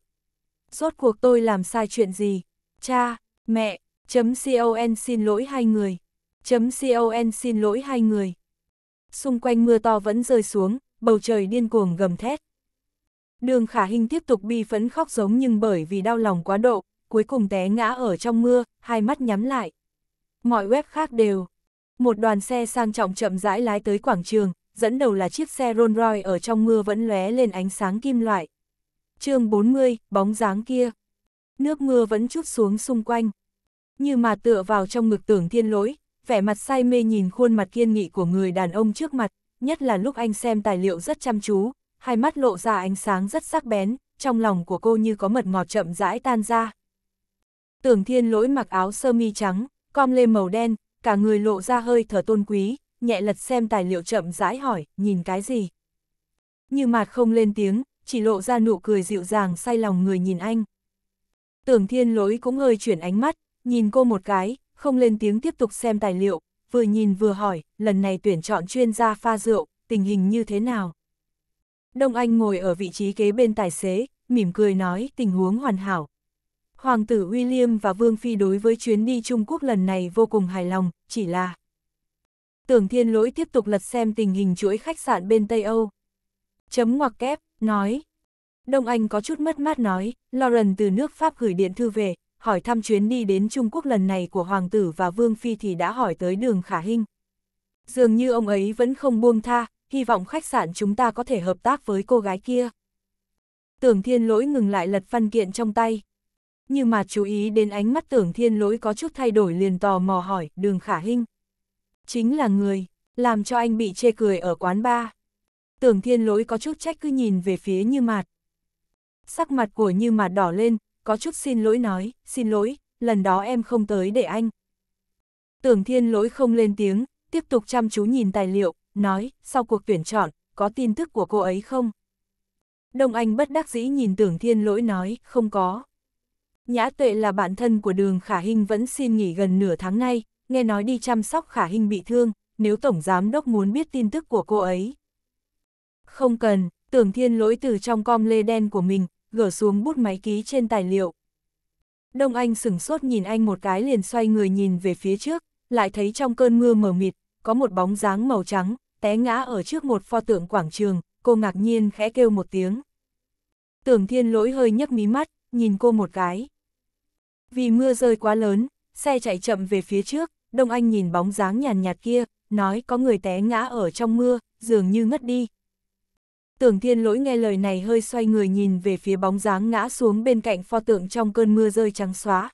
Rốt cuộc tôi làm sai chuyện gì? Cha, mẹ, chấm con xin lỗi hai người. Chấm con xin lỗi hai người. Xung quanh mưa to vẫn rơi xuống, bầu trời điên cuồng gầm thét. Đường khả hình tiếp tục bi phấn khóc giống nhưng bởi vì đau lòng quá độ, cuối cùng té ngã ở trong mưa, hai mắt nhắm lại mọi web khác đều. Một đoàn xe sang trọng chậm rãi lái tới quảng trường, dẫn đầu là chiếc xe Rolls Royce ở trong mưa vẫn lóe lên ánh sáng kim loại. chương 40, bóng dáng kia. Nước mưa vẫn chút xuống xung quanh. Như mà tựa vào trong ngực tưởng thiên lỗi, vẻ mặt say mê nhìn khuôn mặt kiên nghị của người đàn ông trước mặt, nhất là lúc anh xem tài liệu rất chăm chú, hai mắt lộ ra ánh sáng rất sắc bén, trong lòng của cô như có mật ngọt chậm rãi tan ra. Tưởng thiên lỗi mặc áo sơ mi trắng, com lê màu đen, cả người lộ ra hơi thở tôn quý, nhẹ lật xem tài liệu chậm rãi hỏi, nhìn cái gì. Như mạt không lên tiếng, chỉ lộ ra nụ cười dịu dàng say lòng người nhìn anh. Tưởng thiên lỗi cũng hơi chuyển ánh mắt, nhìn cô một cái, không lên tiếng tiếp tục xem tài liệu, vừa nhìn vừa hỏi, lần này tuyển chọn chuyên gia pha rượu, tình hình như thế nào. Đông Anh ngồi ở vị trí kế bên tài xế, mỉm cười nói tình huống hoàn hảo, Hoàng tử William và Vương Phi đối với chuyến đi Trung Quốc lần này vô cùng hài lòng, chỉ là... Tưởng Thiên Lỗi tiếp tục lật xem tình hình chuỗi khách sạn bên Tây Âu. Chấm ngoặc kép, nói. Đông Anh có chút mất mát nói, Lauren từ nước Pháp gửi điện thư về, hỏi thăm chuyến đi đến Trung Quốc lần này của Hoàng tử và Vương Phi thì đã hỏi tới đường khả hình. Dường như ông ấy vẫn không buông tha, hy vọng khách sạn chúng ta có thể hợp tác với cô gái kia. Tưởng Thiên Lỗi ngừng lại lật văn kiện trong tay, như mà chú ý đến ánh mắt tưởng thiên lỗi có chút thay đổi liền tò mò hỏi, đường khả hinh. Chính là người, làm cho anh bị chê cười ở quán ba Tưởng thiên lỗi có chút trách cứ nhìn về phía như mạt. Sắc mặt của như mạt đỏ lên, có chút xin lỗi nói, xin lỗi, lần đó em không tới để anh. Tưởng thiên lỗi không lên tiếng, tiếp tục chăm chú nhìn tài liệu, nói, sau cuộc tuyển chọn, có tin tức của cô ấy không? Đông Anh bất đắc dĩ nhìn tưởng thiên lỗi nói, không có. Nhã tuệ là bạn thân của đường Khả Hinh vẫn xin nghỉ gần nửa tháng nay, nghe nói đi chăm sóc Khả Hinh bị thương, nếu Tổng Giám Đốc muốn biết tin tức của cô ấy. Không cần, tưởng thiên lỗi từ trong com lê đen của mình, gỡ xuống bút máy ký trên tài liệu. Đông Anh sửng sốt nhìn anh một cái liền xoay người nhìn về phía trước, lại thấy trong cơn mưa mờ mịt, có một bóng dáng màu trắng, té ngã ở trước một pho tượng quảng trường, cô ngạc nhiên khẽ kêu một tiếng. Tưởng thiên lỗi hơi nhấc mí mắt, nhìn cô một cái. Vì mưa rơi quá lớn, xe chạy chậm về phía trước, Đông Anh nhìn bóng dáng nhàn nhạt, kia, nói có người té ngã ở trong mưa, dường như ngất đi. Tưởng thiên lỗi nghe lời này hơi xoay người nhìn về phía bóng dáng ngã xuống bên cạnh pho tượng trong cơn mưa rơi trắng xóa.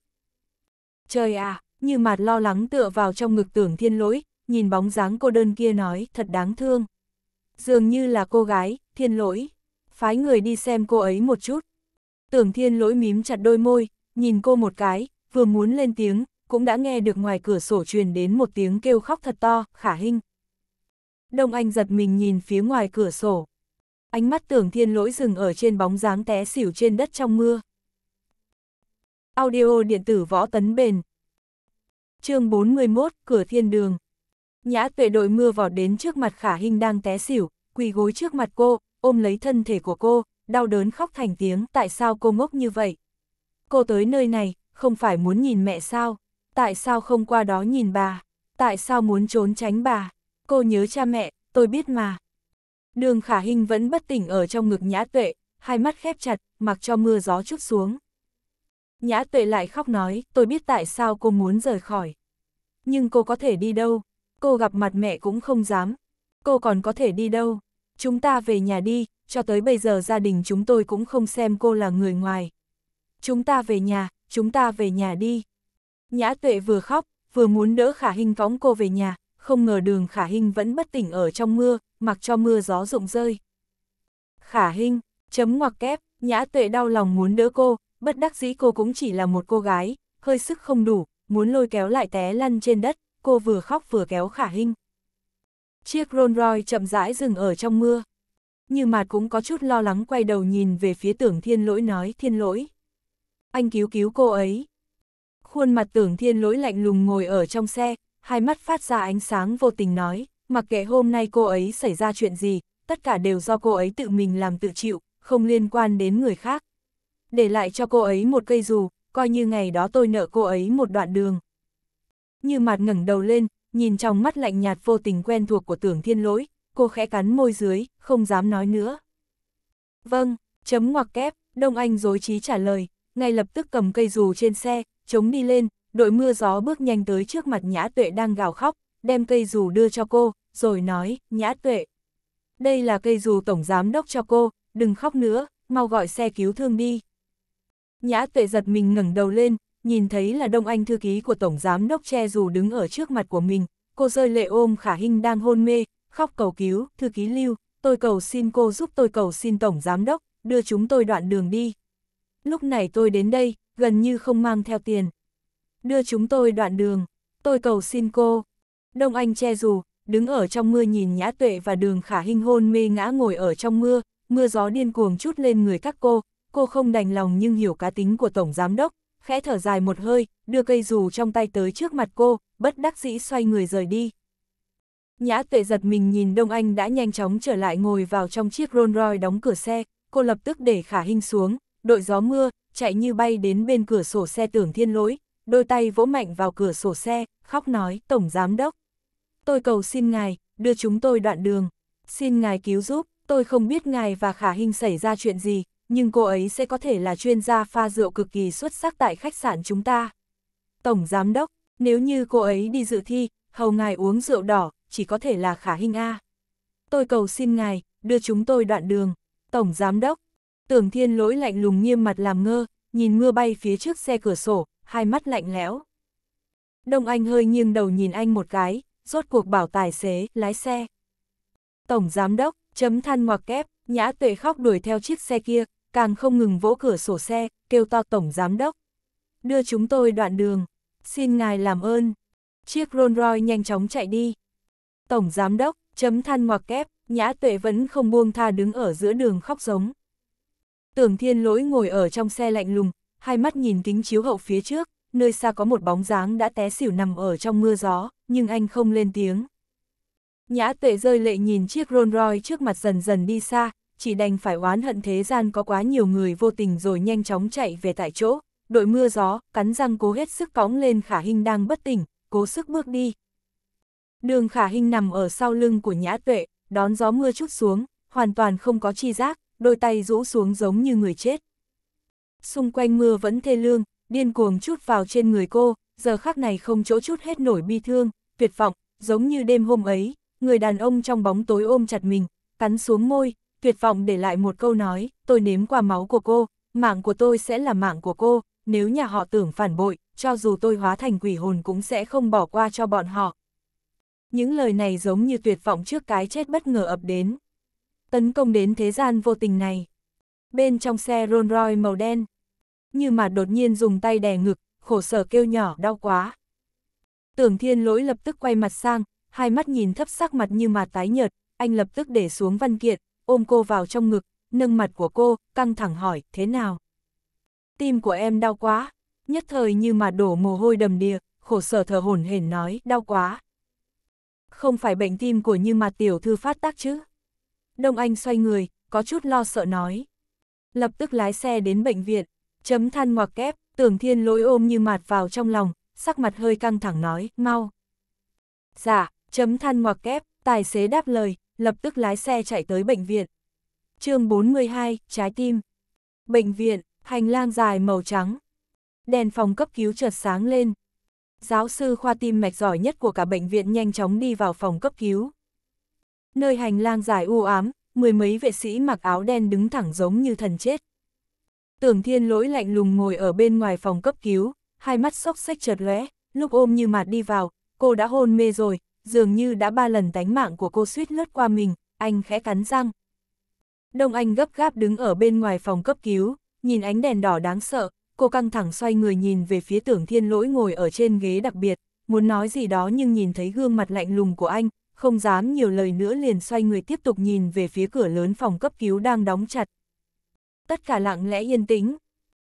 Trời à, như mặt lo lắng tựa vào trong ngực tưởng thiên lỗi, nhìn bóng dáng cô đơn kia nói thật đáng thương. Dường như là cô gái, thiên lỗi, phái người đi xem cô ấy một chút. Tưởng thiên lỗi mím chặt đôi môi, nhìn cô một cái, vừa muốn lên tiếng, cũng đã nghe được ngoài cửa sổ truyền đến một tiếng kêu khóc thật to, khả hình. Đông Anh giật mình nhìn phía ngoài cửa sổ. Ánh mắt tưởng thiên lỗi dừng ở trên bóng dáng té xỉu trên đất trong mưa. Audio điện tử võ tấn bền. chương 41, cửa thiên đường. Nhã tuệ đội mưa vọt đến trước mặt khả hình đang té xỉu, quỳ gối trước mặt cô, ôm lấy thân thể của cô, đau đớn khóc thành tiếng tại sao cô ngốc như vậy cô tới nơi này, không phải muốn nhìn mẹ sao? Tại sao không qua đó nhìn bà? Tại sao muốn trốn tránh bà? Cô nhớ cha mẹ, tôi biết mà. Đường khả hình vẫn bất tỉnh ở trong ngực nhã tuệ, hai mắt khép chặt, mặc cho mưa gió chút xuống. Nhã tuệ lại khóc nói, tôi biết tại sao cô muốn rời khỏi. Nhưng cô có thể đi đâu? Cô gặp mặt mẹ cũng không dám. Cô còn có thể đi đâu? Chúng ta về nhà đi, cho tới bây giờ gia đình chúng tôi cũng không xem cô là người ngoài, chúng ta về nhà, chúng ta về nhà đi. Nhã tuệ vừa khóc, vừa muốn đỡ khả hình võng cô về nhà, không ngờ đường khả hình vẫn bất tỉnh ở trong mưa, mặc cho mưa gió rụng rơi. Khả hình, chấm ngoặc kép, nhã tuệ đau lòng muốn đỡ cô, bất đắc dĩ cô cũng chỉ là một cô gái, hơi sức không đủ, muốn lôi kéo lại té lăn trên đất, cô vừa khóc vừa kéo khả hình. Chiếc Rolls Royce chậm rãi dừng ở trong mưa. Như mặt cũng có chút lo lắng quay đầu nhìn về phía tưởng thiên lỗi nói thiên lỗi anh cứu cứu cô ấy. Khuôn mặt tưởng thiên lỗi lạnh lùng ngồi ở trong xe, hai mắt phát ra ánh sáng vô tình nói, mặc kệ hôm nay cô ấy xảy ra chuyện gì, tất cả đều do cô ấy tự mình làm tự chịu, không liên quan đến người khác. Để lại cho cô ấy một cây dù, coi như ngày đó tôi nợ cô ấy một đoạn đường. Như mặt ngẩng đầu lên, nhìn trong mắt lạnh nhạt vô tình quen thuộc của tưởng thiên lỗi, cô khẽ cắn môi dưới, không dám nói nữa. Vâng, chấm ngoặc kép, Đông Anh dối trí trả lời, ngay lập tức cầm cây dù trên xe, chống đi lên, đội mưa gió bước nhanh tới trước mặt Nhã Tuệ đang gào khóc, đem cây dù đưa cho cô, rồi nói, Nhã Tuệ. Đây là cây dù tổng giám đốc cho cô, đừng khóc nữa, mau gọi xe cứu thương đi. Nhã Tuệ giật mình ngẩng đầu lên, nhìn thấy là Đông Anh thư ký của tổng giám đốc che dù đứng ở trước mặt của mình, cô rơi lệ ôm Khả Hinh đang hôn mê, khóc cầu cứu, thư ký Lưu, tôi cầu xin cô giúp tôi cầu xin tổng giám đốc, đưa chúng tôi đoạn đường đi lúc này tôi đến đây, gần như không mang theo tiền. Đưa chúng tôi đoạn đường, tôi cầu xin cô. Đông Anh che dù, đứng ở trong mưa nhìn Nhã Tuệ và đường khả hinh hôn mê ngã ngồi ở trong mưa, mưa gió điên cuồng chút lên người các cô, cô không đành lòng nhưng hiểu cá tính của Tổng Giám Đốc, khẽ thở dài một hơi, đưa cây dù trong tay tới trước mặt cô, bất đắc dĩ xoay người rời đi. Nhã tuệ giật mình nhìn Đông Anh đã nhanh chóng trở lại ngồi vào trong chiếc Rolls Royce đóng cửa xe, cô lập tức để khả hinh xuống, đội gió mưa, chạy như bay đến bên cửa sổ xe tưởng thiên lỗi, đôi tay vỗ mạnh vào cửa sổ xe, khóc nói, Tổng Giám Đốc. Tôi cầu xin ngài, đưa chúng tôi đoạn đường, xin ngài cứu giúp, tôi không biết ngài và khả hình xảy ra chuyện gì, nhưng cô ấy sẽ có thể là chuyên gia pha rượu cực kỳ xuất sắc tại khách sạn chúng ta. Tổng Giám Đốc, nếu như cô ấy đi dự thi, hầu ngài uống rượu đỏ, chỉ có thể là khả hình A. Tôi cầu xin ngài, đưa chúng tôi đoạn đường. Tổng Giám Đốc, Tưởng thiên lỗi lạnh lùng nghiêm mặt làm ngơ, nhìn mưa bay phía trước xe cửa sổ, hai mắt lạnh lẽo. Đông Anh hơi nghiêng đầu nhìn anh một cái, rốt cuộc bảo tài xế, lái xe. Tổng giám đốc, chấm than ngoặc kép, nhã tuệ khóc đuổi theo chiếc xe kia, càng không ngừng vỗ cửa sổ xe, kêu to tổng giám đốc. Đưa chúng tôi đoạn đường, xin ngài làm ơn. Chiếc Rolls Royce nhanh chóng chạy đi. Tổng giám đốc, chấm than ngoặc kép, nhã tuệ vẫn không buông tha đứng ở giữa đường khóc giống. Tưởng thiên lỗi ngồi ở trong xe lạnh lùng, hai mắt nhìn kính chiếu hậu phía trước, nơi xa có một bóng dáng đã té xỉu nằm ở trong mưa gió, nhưng anh không lên tiếng. Nhã tuệ rơi lệ nhìn chiếc Rolls Royce trước mặt dần dần đi xa, chỉ đành phải oán hận thế gian có quá nhiều người vô tình rồi nhanh chóng chạy về tại chỗ, đội mưa gió, cắn răng cố hết sức cõng lên khả hình đang bất tỉnh, cố sức bước đi. Đường khả hình nằm ở sau lưng của nhã tuệ, đón gió mưa chút xuống, hoàn toàn không có chi giác, đôi tay rũ xuống giống như người chết. Xung quanh mưa vẫn thê lương, điên cuồng chút vào trên người cô, giờ khắc này không chỗ chút hết nổi bi thương, tuyệt vọng, giống như đêm hôm ấy, người đàn ông trong bóng tối ôm chặt mình, cắn xuống môi, tuyệt vọng để lại một câu nói, tôi nếm qua máu của cô, mạng của tôi sẽ là mạng của cô, nếu nhà họ tưởng phản bội, cho dù tôi hóa thành quỷ hồn cũng sẽ không bỏ qua cho bọn họ. Những lời này giống như tuyệt vọng trước cái chết bất ngờ ập đến tấn công đến thế gian vô tình này. Bên trong xe Rolls Royce màu đen, như mà đột nhiên dùng tay đè ngực, khổ sở kêu nhỏ đau quá. Tưởng thiên lỗi lập tức quay mặt sang, hai mắt nhìn thấp sắc mặt như mà tái nhợt, anh lập tức để xuống văn kiện, ôm cô vào trong ngực, nâng mặt của cô, căng thẳng hỏi, thế nào? Tim của em đau quá, nhất thời như mà đổ mồ hôi đầm đìa, khổ sở thở hổn hển nói, đau quá. Không phải bệnh tim của như mà tiểu thư phát tác chứ? Đông Anh xoay người, có chút lo sợ nói. Lập tức lái xe đến bệnh viện, chấm than ngoặc kép, tưởng thiên lỗi ôm như mạt vào trong lòng, sắc mặt hơi căng thẳng nói, mau. Dạ, chấm than ngoặc kép, tài xế đáp lời, lập tức lái xe chạy tới bệnh viện. chương 42, trái tim. Bệnh viện, hành lang dài màu trắng. Đèn phòng cấp cứu chợt sáng lên. Giáo sư khoa tim mạch giỏi nhất của cả bệnh viện nhanh chóng đi vào phòng cấp cứu. Nơi hành lang dài u ám, mười mấy vệ sĩ mặc áo đen đứng thẳng giống như thần chết. Tưởng thiên lỗi lạnh lùng ngồi ở bên ngoài phòng cấp cứu, hai mắt sốc sách chợt lóe, lúc ôm như mạt đi vào, cô đã hôn mê rồi, dường như đã ba lần tánh mạng của cô suýt lướt qua mình, anh khẽ cắn răng. Đông Anh gấp gáp đứng ở bên ngoài phòng cấp cứu, nhìn ánh đèn đỏ đáng sợ, cô căng thẳng xoay người nhìn về phía tưởng thiên lỗi ngồi ở trên ghế đặc biệt, muốn nói gì đó nhưng nhìn thấy gương mặt lạnh lùng của anh, không dám nhiều lời nữa liền xoay người tiếp tục nhìn về phía cửa lớn phòng cấp cứu đang đóng chặt. Tất cả lặng lẽ yên tĩnh.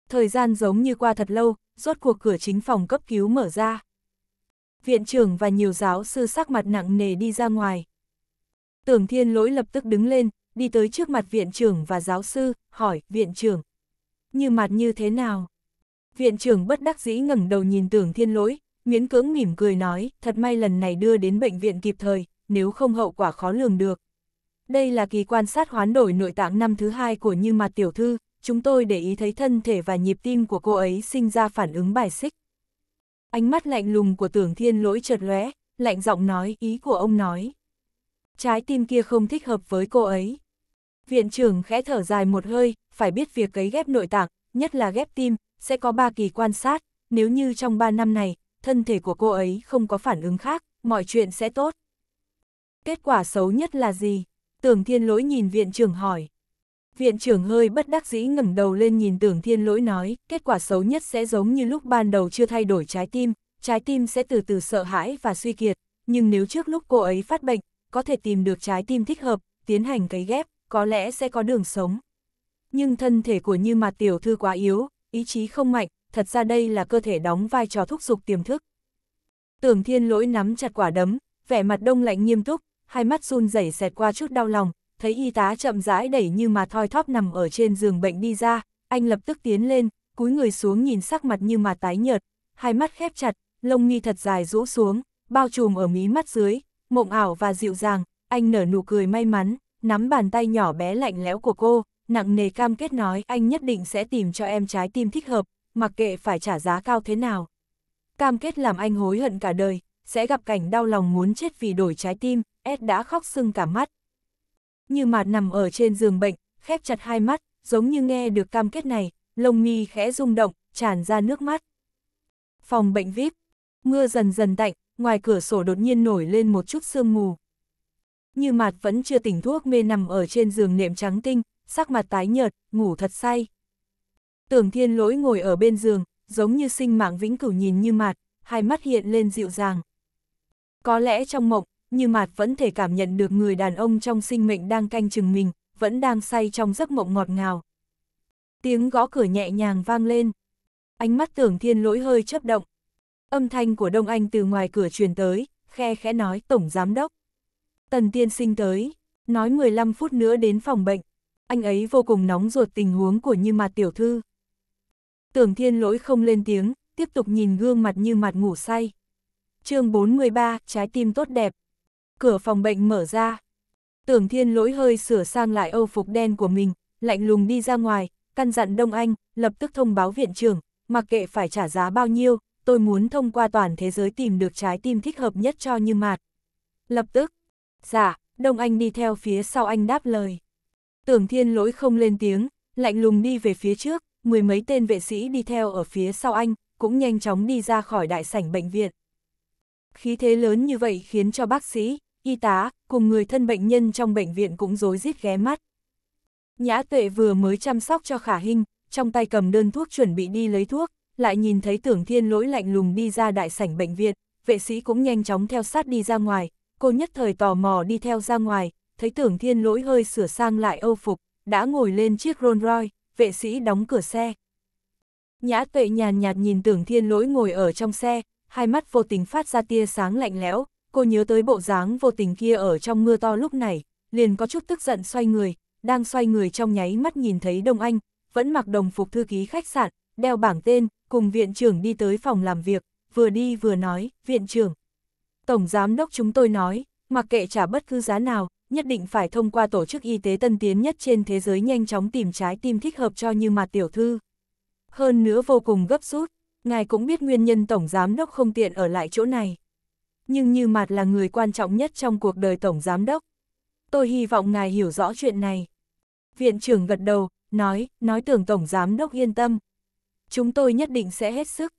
Thời gian giống như qua thật lâu, rốt cuộc cửa chính phòng cấp cứu mở ra. Viện trưởng và nhiều giáo sư sắc mặt nặng nề đi ra ngoài. Tưởng thiên lỗi lập tức đứng lên, đi tới trước mặt viện trưởng và giáo sư, hỏi, viện trưởng, như mặt như thế nào? Viện trưởng bất đắc dĩ ngẩng đầu nhìn tưởng thiên lỗi, miễn cưỡng mỉm cười nói, thật may lần này đưa đến bệnh viện kịp thời, nếu không hậu quả khó lường được. Đây là kỳ quan sát hoán đổi nội tạng năm thứ hai của Như Mạt Tiểu Thư, chúng tôi để ý thấy thân thể và nhịp tim của cô ấy sinh ra phản ứng bài xích. Ánh mắt lạnh lùng của tưởng thiên lỗi chợt lóe, lạnh giọng nói ý của ông nói. Trái tim kia không thích hợp với cô ấy. Viện trưởng khẽ thở dài một hơi, phải biết việc cấy ghép nội tạng, nhất là ghép tim, sẽ có ba kỳ quan sát, nếu như trong 3 năm này, thân thể của cô ấy không có phản ứng khác, mọi chuyện sẽ tốt. Kết quả xấu nhất là gì? Tưởng thiên lỗi nhìn viện trưởng hỏi. Viện trưởng hơi bất đắc dĩ ngẩng đầu lên nhìn tưởng thiên lỗi nói, kết quả xấu nhất sẽ giống như lúc ban đầu chưa thay đổi trái tim, trái tim sẽ từ từ sợ hãi và suy kiệt, nhưng nếu trước lúc cô ấy phát bệnh, có thể tìm được trái tim thích hợp, tiến hành cấy ghép, có lẽ sẽ có đường sống. Nhưng thân thể của Như Mạt Tiểu Thư quá yếu, ý chí không mạnh, thật ra đây là cơ thể đóng vai trò thúc giục tiềm thức. Tưởng thiên lỗi nắm chặt quả đấm, vẻ mặt đông lạnh nghiêm túc, hai mắt run rẩy xẹt qua chút đau lòng, thấy y tá chậm rãi đẩy như mà thoi thóp nằm ở trên giường bệnh đi ra, anh lập tức tiến lên, cúi người xuống nhìn sắc mặt như mà tái nhợt, hai mắt khép chặt, lông nghi thật dài rũ xuống, bao trùm ở mí mắt dưới, mộng ảo và dịu dàng, anh nở nụ cười may mắn, nắm bàn tay nhỏ bé lạnh lẽo của cô, nặng nề cam kết nói anh nhất định sẽ tìm cho em trái tim thích hợp, mặc kệ phải trả giá cao thế nào. Cam kết làm anh hối hận cả đời, sẽ gặp cảnh đau lòng muốn chết vì đổi trái tim, Ed đã khóc sưng cả mắt. Như mà nằm ở trên giường bệnh, khép chặt hai mắt, giống như nghe được cam kết này, lông mi khẽ rung động, tràn ra nước mắt. Phòng bệnh VIP, mưa dần dần tạnh, ngoài cửa sổ đột nhiên nổi lên một chút sương mù. Như mặt vẫn chưa tỉnh thuốc mê nằm ở trên giường nệm trắng tinh, sắc mặt tái nhợt, ngủ thật say. Tưởng thiên lỗi ngồi ở bên giường, giống như sinh mạng vĩnh cửu nhìn như mạt, hai mắt hiện lên dịu dàng. Có lẽ trong mộng, như mạt vẫn thể cảm nhận được người đàn ông trong sinh mệnh đang canh chừng mình, vẫn đang say trong giấc mộng ngọt ngào. Tiếng gõ cửa nhẹ nhàng vang lên. Ánh mắt tưởng thiên lỗi hơi chấp động. Âm thanh của Đông Anh từ ngoài cửa truyền tới, khe khẽ nói Tổng Giám Đốc. Tần tiên sinh tới, nói 15 phút nữa đến phòng bệnh. Anh ấy vô cùng nóng ruột tình huống của Như Mạt Tiểu Thư. Tưởng thiên lỗi không lên tiếng, tiếp tục nhìn gương mặt như mặt ngủ say. chương 43, trái tim tốt đẹp. Cửa phòng bệnh mở ra. Tưởng thiên lỗi hơi sửa sang lại âu phục đen của mình, lạnh lùng đi ra ngoài, căn dặn Đông Anh, lập tức thông báo viện trưởng, mặc kệ phải trả giá bao nhiêu, tôi muốn thông qua toàn thế giới tìm được trái tim thích hợp nhất cho Như Mạt. Lập tức, dạ, Đông Anh đi theo phía sau anh đáp lời. Tưởng thiên lỗi không lên tiếng, lạnh lùng đi về phía trước, mười mấy tên vệ sĩ đi theo ở phía sau anh, cũng nhanh chóng đi ra khỏi đại sảnh bệnh viện. Khí thế lớn như vậy khiến cho bác sĩ, y tá, cùng người thân bệnh nhân trong bệnh viện cũng rối rít ghé mắt. Nhã tuệ vừa mới chăm sóc cho khả hình, trong tay cầm đơn thuốc chuẩn bị đi lấy thuốc, lại nhìn thấy tưởng thiên lỗi lạnh lùng đi ra đại sảnh bệnh viện, vệ sĩ cũng nhanh chóng theo sát đi ra ngoài, cô nhất thời tò mò đi theo ra ngoài, thấy tưởng thiên lỗi hơi sửa sang lại âu phục, đã ngồi lên chiếc Rolls Royce vệ sĩ đóng cửa xe. Nhã tuệ nhàn nhạt nhìn tưởng thiên lỗi ngồi ở trong xe, hai mắt vô tình phát ra tia sáng lạnh lẽo, cô nhớ tới bộ dáng vô tình kia ở trong mưa to lúc này, liền có chút tức giận xoay người, đang xoay người trong nháy mắt nhìn thấy Đông Anh, vẫn mặc đồng phục thư ký khách sạn, đeo bảng tên, cùng viện trưởng đi tới phòng làm việc, vừa đi vừa nói, viện trưởng. Tổng giám đốc chúng tôi nói, mặc kệ trả bất cứ giá nào, nhất định phải thông qua tổ chức y tế tân tiến nhất trên thế giới nhanh chóng tìm trái tim thích hợp cho như mặt tiểu thư. Hơn nữa vô cùng gấp rút, ngài cũng biết nguyên nhân Tổng Giám Đốc không tiện ở lại chỗ này. Nhưng như mặt là người quan trọng nhất trong cuộc đời Tổng Giám Đốc. Tôi hy vọng ngài hiểu rõ chuyện này. Viện trưởng gật đầu, nói, nói tưởng Tổng Giám Đốc yên tâm. Chúng tôi nhất định sẽ hết sức.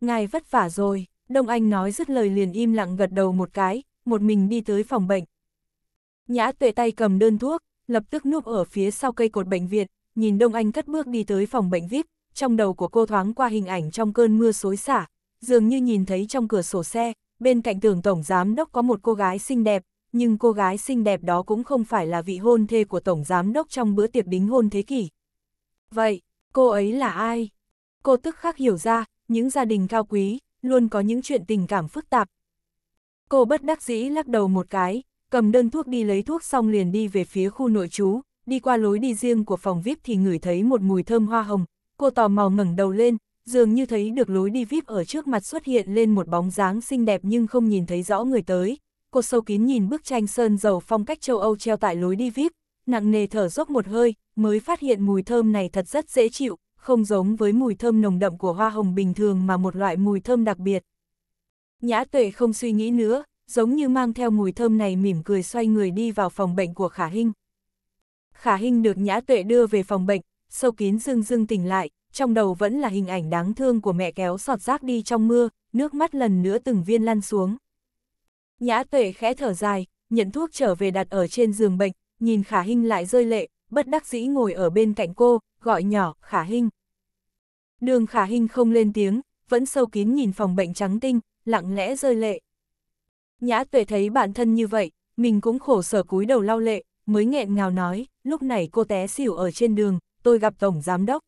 Ngài vất vả rồi, Đông Anh nói dứt lời liền im lặng gật đầu một cái, một mình đi tới phòng bệnh, Nhã tuệ tay cầm đơn thuốc, lập tức núp ở phía sau cây cột bệnh viện, nhìn Đông Anh cất bước đi tới phòng bệnh VIP, trong đầu của cô thoáng qua hình ảnh trong cơn mưa xối xả, dường như nhìn thấy trong cửa sổ xe, bên cạnh tường tổng giám đốc có một cô gái xinh đẹp, nhưng cô gái xinh đẹp đó cũng không phải là vị hôn thê của tổng giám đốc trong bữa tiệc đính hôn thế kỷ. Vậy, cô ấy là ai? Cô tức khắc hiểu ra, những gia đình cao quý, luôn có những chuyện tình cảm phức tạp. Cô bất đắc dĩ lắc đầu một cái, cầm đơn thuốc đi lấy thuốc xong liền đi về phía khu nội trú, đi qua lối đi riêng của phòng VIP thì ngửi thấy một mùi thơm hoa hồng, cô tò mò ngẩng đầu lên, dường như thấy được lối đi VIP ở trước mặt xuất hiện lên một bóng dáng xinh đẹp nhưng không nhìn thấy rõ người tới. Cô sâu kín nhìn bức tranh sơn dầu phong cách châu Âu treo tại lối đi VIP, nặng nề thở dốc một hơi, mới phát hiện mùi thơm này thật rất dễ chịu, không giống với mùi thơm nồng đậm của hoa hồng bình thường mà một loại mùi thơm đặc biệt. Nhã tuệ không suy nghĩ nữa, giống như mang theo mùi thơm này mỉm cười xoay người đi vào phòng bệnh của Khả Hinh. Khả Hinh được Nhã Tuệ đưa về phòng bệnh, sâu kín dưng dưng tỉnh lại, trong đầu vẫn là hình ảnh đáng thương của mẹ kéo sọt rác đi trong mưa, nước mắt lần nữa từng viên lăn xuống. Nhã Tuệ khẽ thở dài, nhận thuốc trở về đặt ở trên giường bệnh, nhìn Khả Hinh lại rơi lệ, bất đắc dĩ ngồi ở bên cạnh cô, gọi nhỏ, Khả Hinh. Đường Khả Hinh không lên tiếng, vẫn sâu kín nhìn phòng bệnh trắng tinh, lặng lẽ rơi lệ. Nhã tuệ thấy bản thân như vậy, mình cũng khổ sở cúi đầu lau lệ, mới nghẹn ngào nói, lúc này cô té xỉu ở trên đường, tôi gặp Tổng Giám Đốc.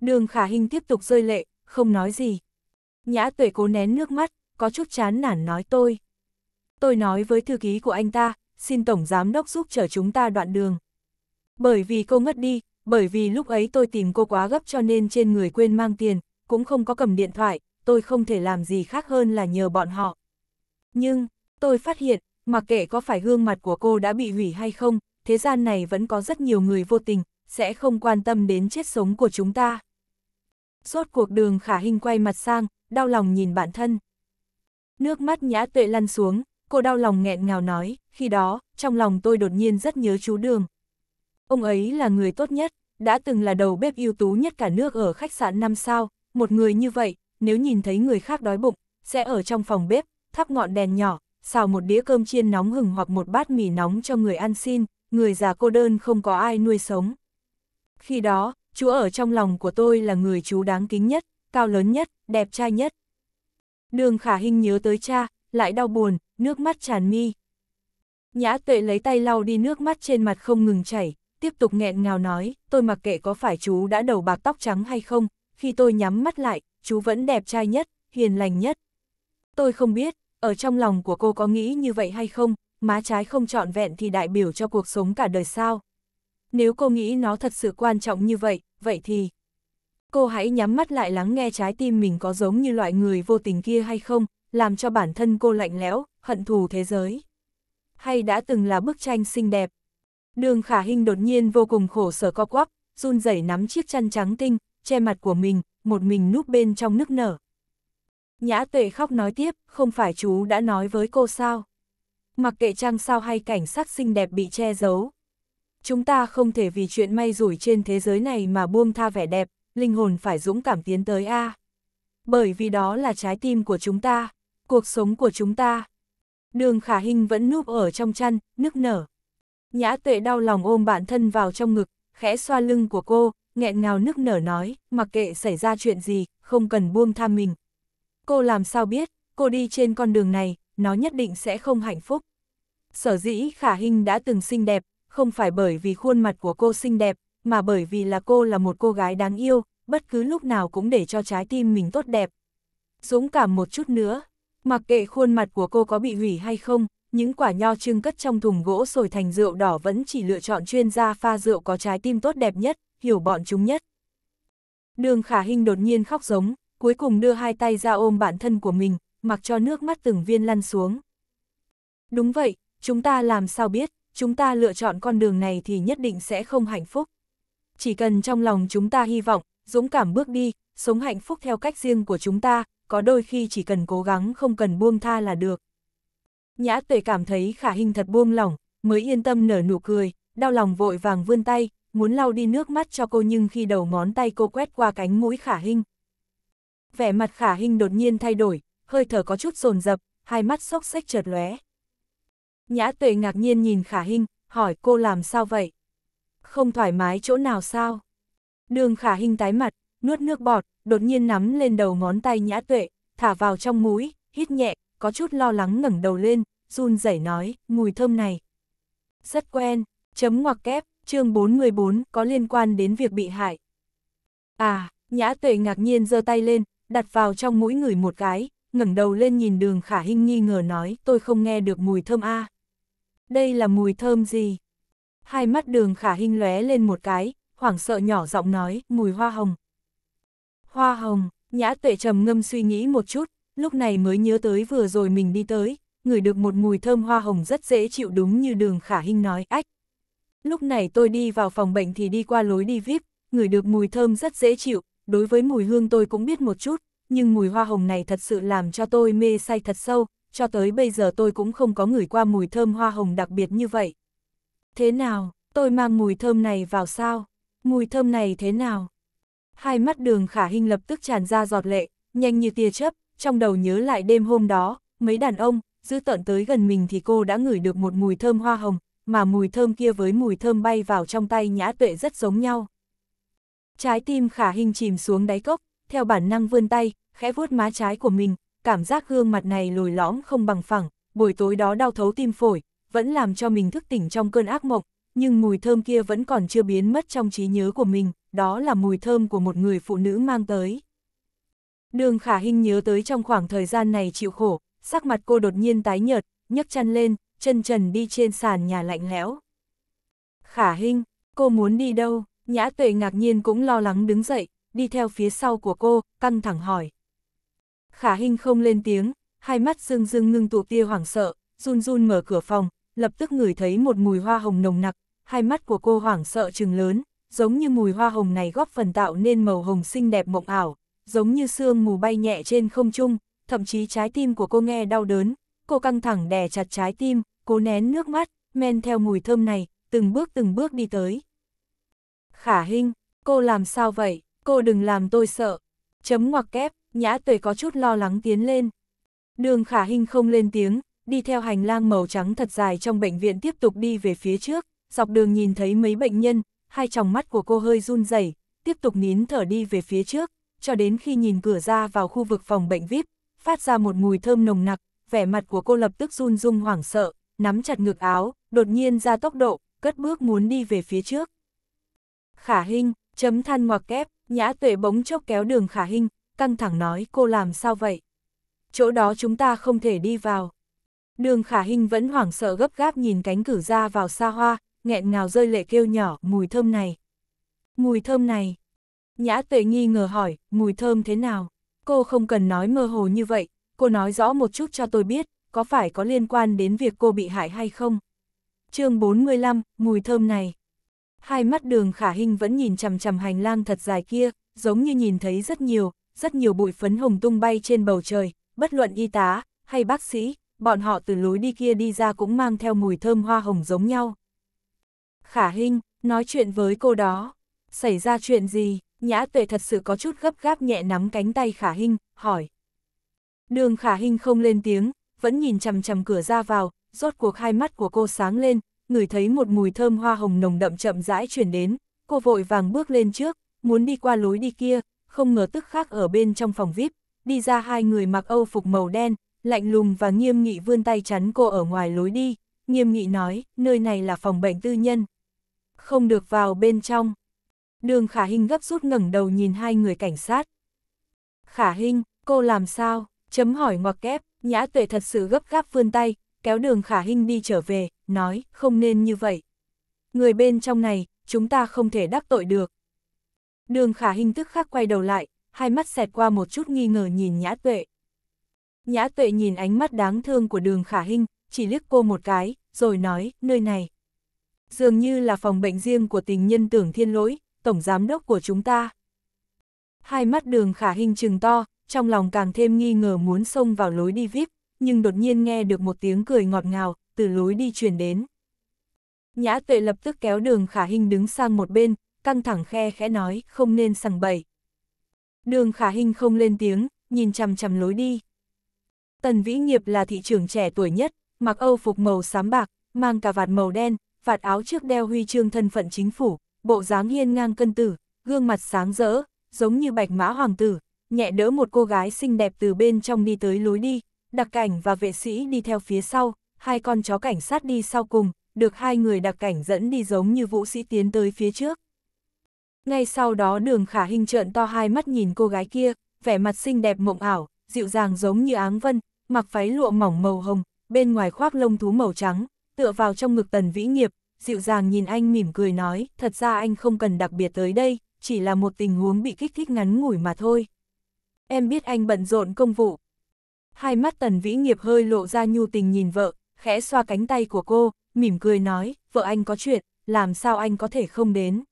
Đường khả hình tiếp tục rơi lệ, không nói gì. Nhã tuệ cố nén nước mắt, có chút chán nản nói tôi. Tôi nói với thư ký của anh ta, xin Tổng Giám Đốc giúp chở chúng ta đoạn đường. Bởi vì cô ngất đi, bởi vì lúc ấy tôi tìm cô quá gấp cho nên trên người quên mang tiền, cũng không có cầm điện thoại, tôi không thể làm gì khác hơn là nhờ bọn họ. Nhưng, tôi phát hiện, mặc kệ có phải gương mặt của cô đã bị hủy hay không, thế gian này vẫn có rất nhiều người vô tình, sẽ không quan tâm đến chết sống của chúng ta. Rốt cuộc đường khả hình quay mặt sang, đau lòng nhìn bản thân. Nước mắt nhã tuệ lăn xuống, cô đau lòng nghẹn ngào nói, khi đó, trong lòng tôi đột nhiên rất nhớ chú Đường. Ông ấy là người tốt nhất, đã từng là đầu bếp ưu tú nhất cả nước ở khách sạn năm sao, một người như vậy, nếu nhìn thấy người khác đói bụng, sẽ ở trong phòng bếp, thắp ngọn đèn nhỏ, xào một đĩa cơm chiên nóng hừng hoặc một bát mì nóng cho người ăn xin, người già cô đơn không có ai nuôi sống. Khi đó, chú ở trong lòng của tôi là người chú đáng kính nhất, cao lớn nhất, đẹp trai nhất. Đường khả hình nhớ tới cha, lại đau buồn, nước mắt tràn mi. Nhã tuệ lấy tay lau đi nước mắt trên mặt không ngừng chảy, tiếp tục nghẹn ngào nói, tôi mặc kệ có phải chú đã đầu bạc tóc trắng hay không, khi tôi nhắm mắt lại, chú vẫn đẹp trai nhất, hiền lành nhất. Tôi không biết, ở trong lòng của cô có nghĩ như vậy hay không, má trái không trọn vẹn thì đại biểu cho cuộc sống cả đời sao. Nếu cô nghĩ nó thật sự quan trọng như vậy, vậy thì... Cô hãy nhắm mắt lại lắng nghe trái tim mình có giống như loại người vô tình kia hay không, làm cho bản thân cô lạnh lẽo, hận thù thế giới. Hay đã từng là bức tranh xinh đẹp. Đường khả hình đột nhiên vô cùng khổ sở co quắp, run rẩy nắm chiếc chăn trắng tinh, che mặt của mình, một mình núp bên trong nước nở. Nhã tề khóc nói tiếp, không phải chú đã nói với cô sao? Mặc kệ trăng sao hay cảnh sắc xinh đẹp bị che giấu. Chúng ta không thể vì chuyện may rủi trên thế giới này mà buông tha vẻ đẹp, linh hồn phải dũng cảm tiến tới A. Bởi vì đó là trái tim của chúng ta, cuộc sống của chúng ta. Đường khả hình vẫn núp ở trong chăn, nức nở. Nhã tệ đau lòng ôm bản thân vào trong ngực, khẽ xoa lưng của cô, nghẹn ngào nức nở nói, mặc kệ xảy ra chuyện gì, không cần buông tha mình, Cô làm sao biết, cô đi trên con đường này, nó nhất định sẽ không hạnh phúc. Sở dĩ Khả Hinh đã từng xinh đẹp, không phải bởi vì khuôn mặt của cô xinh đẹp, mà bởi vì là cô là một cô gái đáng yêu, bất cứ lúc nào cũng để cho trái tim mình tốt đẹp. Dũng cảm một chút nữa, mặc kệ khuôn mặt của cô có bị hủy hay không, những quả nho trưng cất trong thùng gỗ sồi thành rượu đỏ vẫn chỉ lựa chọn chuyên gia pha rượu có trái tim tốt đẹp nhất, hiểu bọn chúng nhất. Đường Khả Hinh đột nhiên khóc giống, cuối cùng đưa hai tay ra ôm bản thân của mình, mặc cho nước mắt từng viên lăn xuống. Đúng vậy, chúng ta làm sao biết, chúng ta lựa chọn con đường này thì nhất định sẽ không hạnh phúc. Chỉ cần trong lòng chúng ta hy vọng, dũng cảm bước đi, sống hạnh phúc theo cách riêng của chúng ta, có đôi khi chỉ cần cố gắng không cần buông tha là được. Nhã tuệ cảm thấy khả hình thật buông lỏng, mới yên tâm nở nụ cười, đau lòng vội vàng vươn tay, muốn lau đi nước mắt cho cô nhưng khi đầu ngón tay cô quét qua cánh mũi khả hình, vẻ mặt khả hình đột nhiên thay đổi, hơi thở có chút rồn rập, hai mắt sốc sách chợt lóe. Nhã tuệ ngạc nhiên nhìn khả hình, hỏi cô làm sao vậy? Không thoải mái chỗ nào sao? Đường khả hình tái mặt, nuốt nước bọt, đột nhiên nắm lên đầu ngón tay nhã tuệ, thả vào trong mũi, hít nhẹ, có chút lo lắng ngẩng đầu lên, run rẩy nói, mùi thơm này. Rất quen, chấm ngoặc kép, chương 414 có liên quan đến việc bị hại. À, nhã tuệ ngạc nhiên giơ tay lên, đặt vào trong mũi người một cái, ngẩng đầu lên nhìn đường khả hinh nghi ngờ nói tôi không nghe được mùi thơm a Đây là mùi thơm gì? Hai mắt đường khả hinh lóe lên một cái, hoảng sợ nhỏ giọng nói mùi hoa hồng. Hoa hồng, nhã tuệ trầm ngâm suy nghĩ một chút, lúc này mới nhớ tới vừa rồi mình đi tới, ngửi được một mùi thơm hoa hồng rất dễ chịu đúng như đường khả hinh nói ách. Lúc này tôi đi vào phòng bệnh thì đi qua lối đi VIP, ngửi được mùi thơm rất dễ chịu, đối với mùi hương tôi cũng biết một chút, nhưng mùi hoa hồng này thật sự làm cho tôi mê say thật sâu, cho tới bây giờ tôi cũng không có ngửi qua mùi thơm hoa hồng đặc biệt như vậy. Thế nào, tôi mang mùi thơm này vào sao? Mùi thơm này thế nào? Hai mắt đường khả hình lập tức tràn ra giọt lệ, nhanh như tia chớp, trong đầu nhớ lại đêm hôm đó, mấy đàn ông, giữ tận tới gần mình thì cô đã ngửi được một mùi thơm hoa hồng, mà mùi thơm kia với mùi thơm bay vào trong tay nhã tuệ rất giống nhau. Trái tim khả hình chìm xuống đáy cốc, theo bản năng vươn tay, khẽ vuốt má trái của mình, cảm giác gương mặt này lồi lõm không bằng phẳng, buổi tối đó đau thấu tim phổi, vẫn làm cho mình thức tỉnh trong cơn ác mộng, nhưng mùi thơm kia vẫn còn chưa biến mất trong trí nhớ của mình, đó là mùi thơm của một người phụ nữ mang tới. Đường khả hình nhớ tới trong khoảng thời gian này chịu khổ, sắc mặt cô đột nhiên tái nhợt, nhấc chăn lên, chân trần đi trên sàn nhà lạnh lẽo. Khả hình, cô muốn đi đâu? Nhã tuệ ngạc nhiên cũng lo lắng đứng dậy, đi theo phía sau của cô, căng thẳng hỏi. Khả Hinh không lên tiếng, hai mắt dưng dưng ngưng tụ tia hoảng sợ, run run mở cửa phòng, lập tức ngửi thấy một mùi hoa hồng nồng nặc, hai mắt của cô hoảng sợ trừng lớn, giống như mùi hoa hồng này góp phần tạo nên màu hồng xinh đẹp mộng ảo, giống như sương mù bay nhẹ trên không trung, thậm chí trái tim của cô nghe đau đớn, cô căng thẳng đè chặt trái tim, cố nén nước mắt, men theo mùi thơm này, từng bước từng bước đi tới. Khả Hinh, cô làm sao vậy, cô đừng làm tôi sợ. Chấm ngoặc kép, nhã tuệ có chút lo lắng tiến lên. Đường Khả Hinh không lên tiếng, đi theo hành lang màu trắng thật dài trong bệnh viện tiếp tục đi về phía trước, dọc đường nhìn thấy mấy bệnh nhân, hai tròng mắt của cô hơi run rẩy, tiếp tục nín thở đi về phía trước, cho đến khi nhìn cửa ra vào khu vực phòng bệnh VIP, phát ra một mùi thơm nồng nặc, vẻ mặt của cô lập tức run rung hoảng sợ, nắm chặt ngực áo, đột nhiên ra tốc độ, cất bước muốn đi về phía trước. Khả Hinh, chấm than ngoặc kép, nhã tuệ bỗng chốc kéo đường Khả Hinh, căng thẳng nói cô làm sao vậy? Chỗ đó chúng ta không thể đi vào. Đường Khả Hinh vẫn hoảng sợ gấp gáp nhìn cánh cửa ra vào xa hoa, nghẹn ngào rơi lệ kêu nhỏ mùi thơm này. Mùi thơm này. Nhã tuệ nghi ngờ hỏi, mùi thơm thế nào? Cô không cần nói mơ hồ như vậy, cô nói rõ một chút cho tôi biết, có phải có liên quan đến việc cô bị hại hay không? chương 45, mùi thơm này. Hai mắt đường khả hình vẫn nhìn chằm chằm hành lang thật dài kia, giống như nhìn thấy rất nhiều, rất nhiều bụi phấn hồng tung bay trên bầu trời, bất luận y tá, hay bác sĩ, bọn họ từ lối đi kia đi ra cũng mang theo mùi thơm hoa hồng giống nhau. Khả Hinh, nói chuyện với cô đó, xảy ra chuyện gì, nhã tuệ thật sự có chút gấp gáp nhẹ nắm cánh tay Khả Hinh, hỏi. Đường Khả Hinh không lên tiếng, vẫn nhìn chằm chằm cửa ra vào, rốt cuộc hai mắt của cô sáng lên, ngửi thấy một mùi thơm hoa hồng nồng đậm chậm rãi chuyển đến, cô vội vàng bước lên trước, muốn đi qua lối đi kia, không ngờ tức khác ở bên trong phòng VIP, đi ra hai người mặc âu phục màu đen, lạnh lùng và nghiêm nghị vươn tay chắn cô ở ngoài lối đi, nghiêm nghị nói, nơi này là phòng bệnh tư nhân. Không được vào bên trong. Đường Khả Hinh gấp rút ngẩng đầu nhìn hai người cảnh sát. Khả Hinh, cô làm sao? Chấm hỏi ngoặc kép, Nhã Tuệ thật sự gấp gáp vươn tay, kéo đường Khả Hinh đi trở về, nói, không nên như vậy. Người bên trong này, chúng ta không thể đắc tội được. Đường khả hình tức khắc quay đầu lại, hai mắt xẹt qua một chút nghi ngờ nhìn nhã tuệ. Nhã tuệ nhìn ánh mắt đáng thương của đường khả hình, chỉ liếc cô một cái, rồi nói, nơi này. Dường như là phòng bệnh riêng của tình nhân tưởng thiên lỗi, tổng giám đốc của chúng ta. Hai mắt đường khả hình trừng to, trong lòng càng thêm nghi ngờ muốn xông vào lối đi VIP, nhưng đột nhiên nghe được một tiếng cười ngọt ngào, từ lối đi truyền đến. Nhã tuệ lập tức kéo đường khả hình đứng sang một bên, căng thẳng khe khẽ nói, không nên sằng bậy. Đường khả hình không lên tiếng, nhìn chằm chằm lối đi. Tần Vĩ Nghiệp là thị trưởng trẻ tuổi nhất, mặc âu phục màu xám bạc, mang cà vạt màu đen, vạt áo trước đeo huy chương thân phận chính phủ, bộ dáng hiên ngang cân tử, gương mặt sáng rỡ, giống như bạch mã hoàng tử, nhẹ đỡ một cô gái xinh đẹp từ bên trong đi tới lối đi, đặc cảnh và vệ sĩ đi theo phía sau, hai con chó cảnh sát đi sau cùng, được hai người đặc cảnh dẫn đi giống như vũ sĩ tiến tới phía trước. Ngay sau đó đường khả hình trợn to hai mắt nhìn cô gái kia, vẻ mặt xinh đẹp mộng ảo, dịu dàng giống như áng vân, mặc váy lụa mỏng màu hồng, bên ngoài khoác lông thú màu trắng, tựa vào trong ngực tần vĩ nghiệp, dịu dàng nhìn anh mỉm cười nói, thật ra anh không cần đặc biệt tới đây, chỉ là một tình huống bị kích thích ngắn ngủi mà thôi. Em biết anh bận rộn công vụ. Hai mắt tần vĩ nghiệp hơi lộ ra nhu tình nhìn vợ, khẽ xoa cánh tay của cô, mỉm cười nói, vợ anh có chuyện, làm sao anh có thể không đến.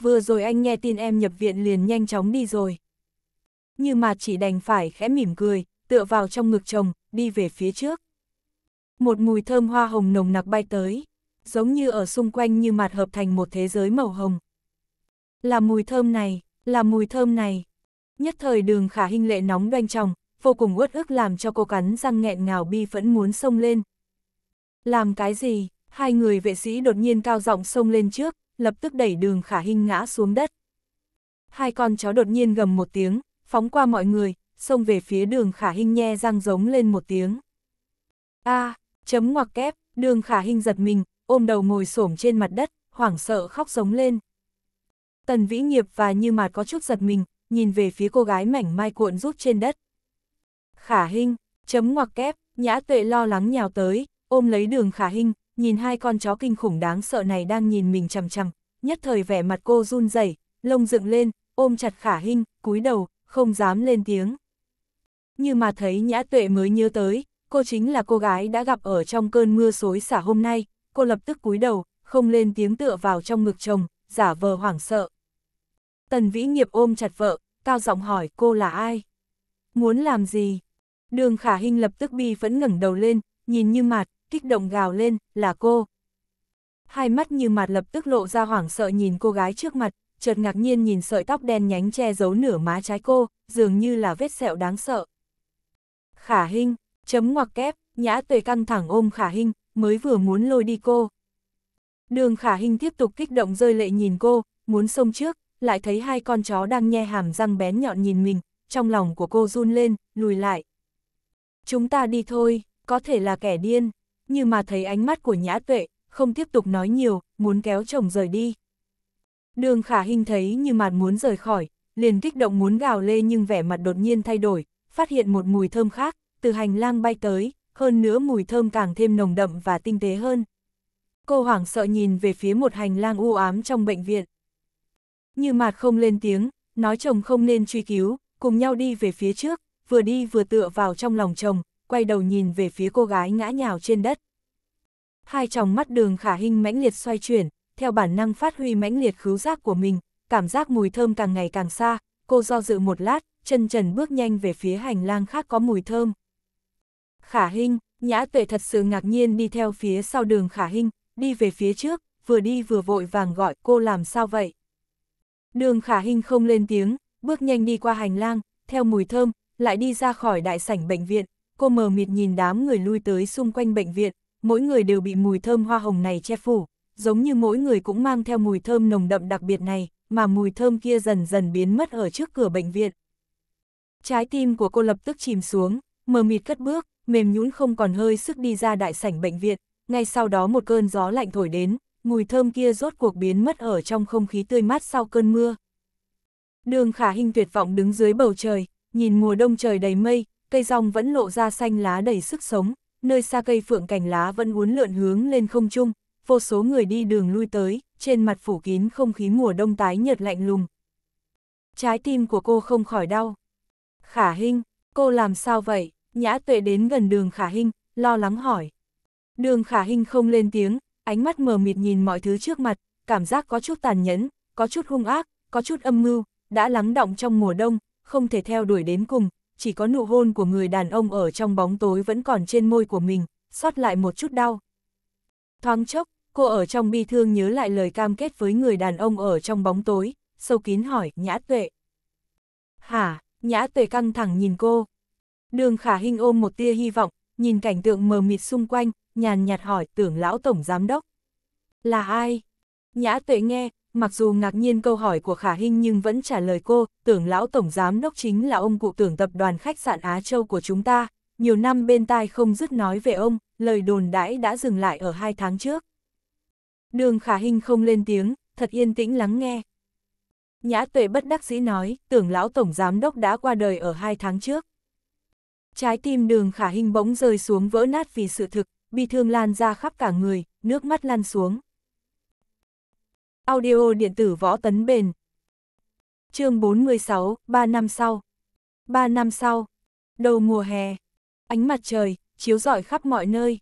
Vừa rồi anh nghe tin em nhập viện liền nhanh chóng đi rồi. như mà chỉ đành phải khẽ mỉm cười, tựa vào trong ngực chồng, đi về phía trước. Một mùi thơm hoa hồng nồng nặc bay tới, giống như ở xung quanh như mặt hợp thành một thế giới màu hồng. Là mùi thơm này, là mùi thơm này. Nhất thời đường khả hình lệ nóng đoanh trong, vô cùng uất ức làm cho cô cắn răng nghẹn ngào bi vẫn muốn sông lên, làm cái gì? Hai người vệ sĩ đột nhiên cao giọng xông lên trước, lập tức đẩy đường khả hình ngã xuống đất. Hai con chó đột nhiên gầm một tiếng, phóng qua mọi người, xông về phía đường khả hình nhe răng giống lên một tiếng. a à, chấm ngoặc kép, đường khả hình giật mình, ôm đầu ngồi xổm trên mặt đất, hoảng sợ khóc giống lên. Tần Vĩ Nghiệp và Như Mạt có chút giật mình, nhìn về phía cô gái mảnh mai cuộn rút trên đất. Khả hình, chấm ngoặc kép, Nhã Tuệ lo lắng nhào tới, ôm lấy đường khả hình, nhìn hai con chó kinh khủng đáng sợ này đang nhìn mình chằm chằm, nhất thời vẻ mặt cô run rẩy, lông dựng lên, ôm chặt khả hình, cúi đầu, không dám lên tiếng. Như mà thấy nhã tuệ mới nhớ tới, cô chính là cô gái đã gặp ở trong cơn mưa xối xả hôm nay, cô lập tức cúi đầu, không lên tiếng tựa vào trong ngực chồng, giả vờ hoảng sợ. Tần Vĩ Nghiệp ôm chặt vợ, cao giọng hỏi cô là ai? Muốn làm gì? Đường Khả Hinh lập tức bi phẫn ngẩng đầu lên, nhìn như mạt, kích động gào lên, là cô. Hai mắt như mặt lập tức lộ ra hoảng sợ nhìn cô gái trước mặt, chợt ngạc nhiên nhìn sợi tóc đen nhánh che giấu nửa má trái cô, dường như là vết sẹo đáng sợ. Khả Hinh, chấm ngoặc kép, nhã tuệ căng thẳng ôm Khả Hinh, mới vừa muốn lôi đi cô. Đường Khả Hinh tiếp tục kích động rơi lệ nhìn cô, muốn xông trước, lại thấy hai con chó đang nhe hàm răng bén nhọn nhìn mình, trong lòng của cô run lên, lùi lại. Chúng ta đi thôi, có thể là kẻ điên như mà thấy ánh mắt của nhã tuệ, không tiếp tục nói nhiều, muốn kéo chồng rời đi. Đường khả hình thấy như mạt muốn rời khỏi, liền kích động muốn gào lê nhưng vẻ mặt đột nhiên thay đổi, phát hiện một mùi thơm khác, từ hành lang bay tới, hơn nữa mùi thơm càng thêm nồng đậm và tinh tế hơn. Cô hoảng sợ nhìn về phía một hành lang u ám trong bệnh viện. Như mạt không lên tiếng, nói chồng không nên truy cứu, cùng nhau đi về phía trước, vừa đi vừa tựa vào trong lòng chồng, quay đầu nhìn về phía cô gái ngã nhào trên đất. Hai tròng mắt đường khả hình mãnh liệt xoay chuyển, theo bản năng phát huy mãnh liệt khứu giác của mình, cảm giác mùi thơm càng ngày càng xa, cô do dự một lát, chân trần bước nhanh về phía hành lang khác có mùi thơm. Khả Hinh, Nhã Tuệ thật sự ngạc nhiên đi theo phía sau đường Khả Hinh, đi về phía trước, vừa đi vừa vội vàng gọi cô làm sao vậy. Đường Khả Hinh không lên tiếng, bước nhanh đi qua hành lang, theo mùi thơm, lại đi ra khỏi đại sảnh bệnh viện, cô mờ mịt nhìn đám người lui tới xung quanh bệnh viện, mỗi người đều bị mùi thơm hoa hồng này che phủ, giống như mỗi người cũng mang theo mùi thơm nồng đậm đặc biệt này, mà mùi thơm kia dần dần biến mất ở trước cửa bệnh viện. Trái tim của cô lập tức chìm xuống, mờ mịt cất bước, mềm nhũn không còn hơi sức đi ra đại sảnh bệnh viện, ngay sau đó một cơn gió lạnh thổi đến, mùi thơm kia rốt cuộc biến mất ở trong không khí tươi mát sau cơn mưa. Đường khả hình tuyệt vọng đứng dưới bầu trời, nhìn mùa đông trời đầy mây, cây rong vẫn lộ ra xanh lá đầy sức sống, nơi xa cây phượng cành lá vẫn uốn lượn hướng lên không trung, vô số người đi đường lui tới, trên mặt phủ kín không khí mùa đông tái nhợt lạnh lùng. Trái tim của cô không khỏi đau. Khả Hinh, cô làm sao vậy? Nhã tuệ đến gần đường Khả Hinh, lo lắng hỏi. Đường Khả Hinh không lên tiếng, ánh mắt mờ mịt nhìn mọi thứ trước mặt, cảm giác có chút tàn nhẫn, có chút hung ác, có chút âm mưu, đã lắng động trong mùa đông, không thể theo đuổi đến cùng, chỉ có nụ hôn của người đàn ông ở trong bóng tối vẫn còn trên môi của mình, sót lại một chút đau. Thoáng chốc, cô ở trong bi thương nhớ lại lời cam kết với người đàn ông ở trong bóng tối, sâu kín hỏi, nhã tuệ. Hả, nhã tuệ căng thẳng nhìn cô. Đường khả hình ôm một tia hy vọng, nhìn cảnh tượng mờ mịt xung quanh, nhàn nhạt hỏi tưởng lão tổng giám đốc. Là ai? Nhã tuệ nghe, mặc dù ngạc nhiên câu hỏi của Khả Hinh nhưng vẫn trả lời cô, tưởng lão tổng giám đốc chính là ông cụ tưởng tập đoàn khách sạn Á Châu của chúng ta, nhiều năm bên tai không dứt nói về ông, lời đồn đãi đã dừng lại ở hai tháng trước. Đường Khả Hinh không lên tiếng, thật yên tĩnh lắng nghe. Nhã tuệ bất đắc dĩ nói, tưởng lão tổng giám đốc đã qua đời ở hai tháng trước. Trái tim đường Khả Hinh bỗng rơi xuống vỡ nát vì sự thực, bi thương lan ra khắp cả người, nước mắt lan xuống. Audio điện tử võ tấn bền. chương 46, 3 năm sau. 3 năm sau. Đầu mùa hè. Ánh mặt trời, chiếu rọi khắp mọi nơi.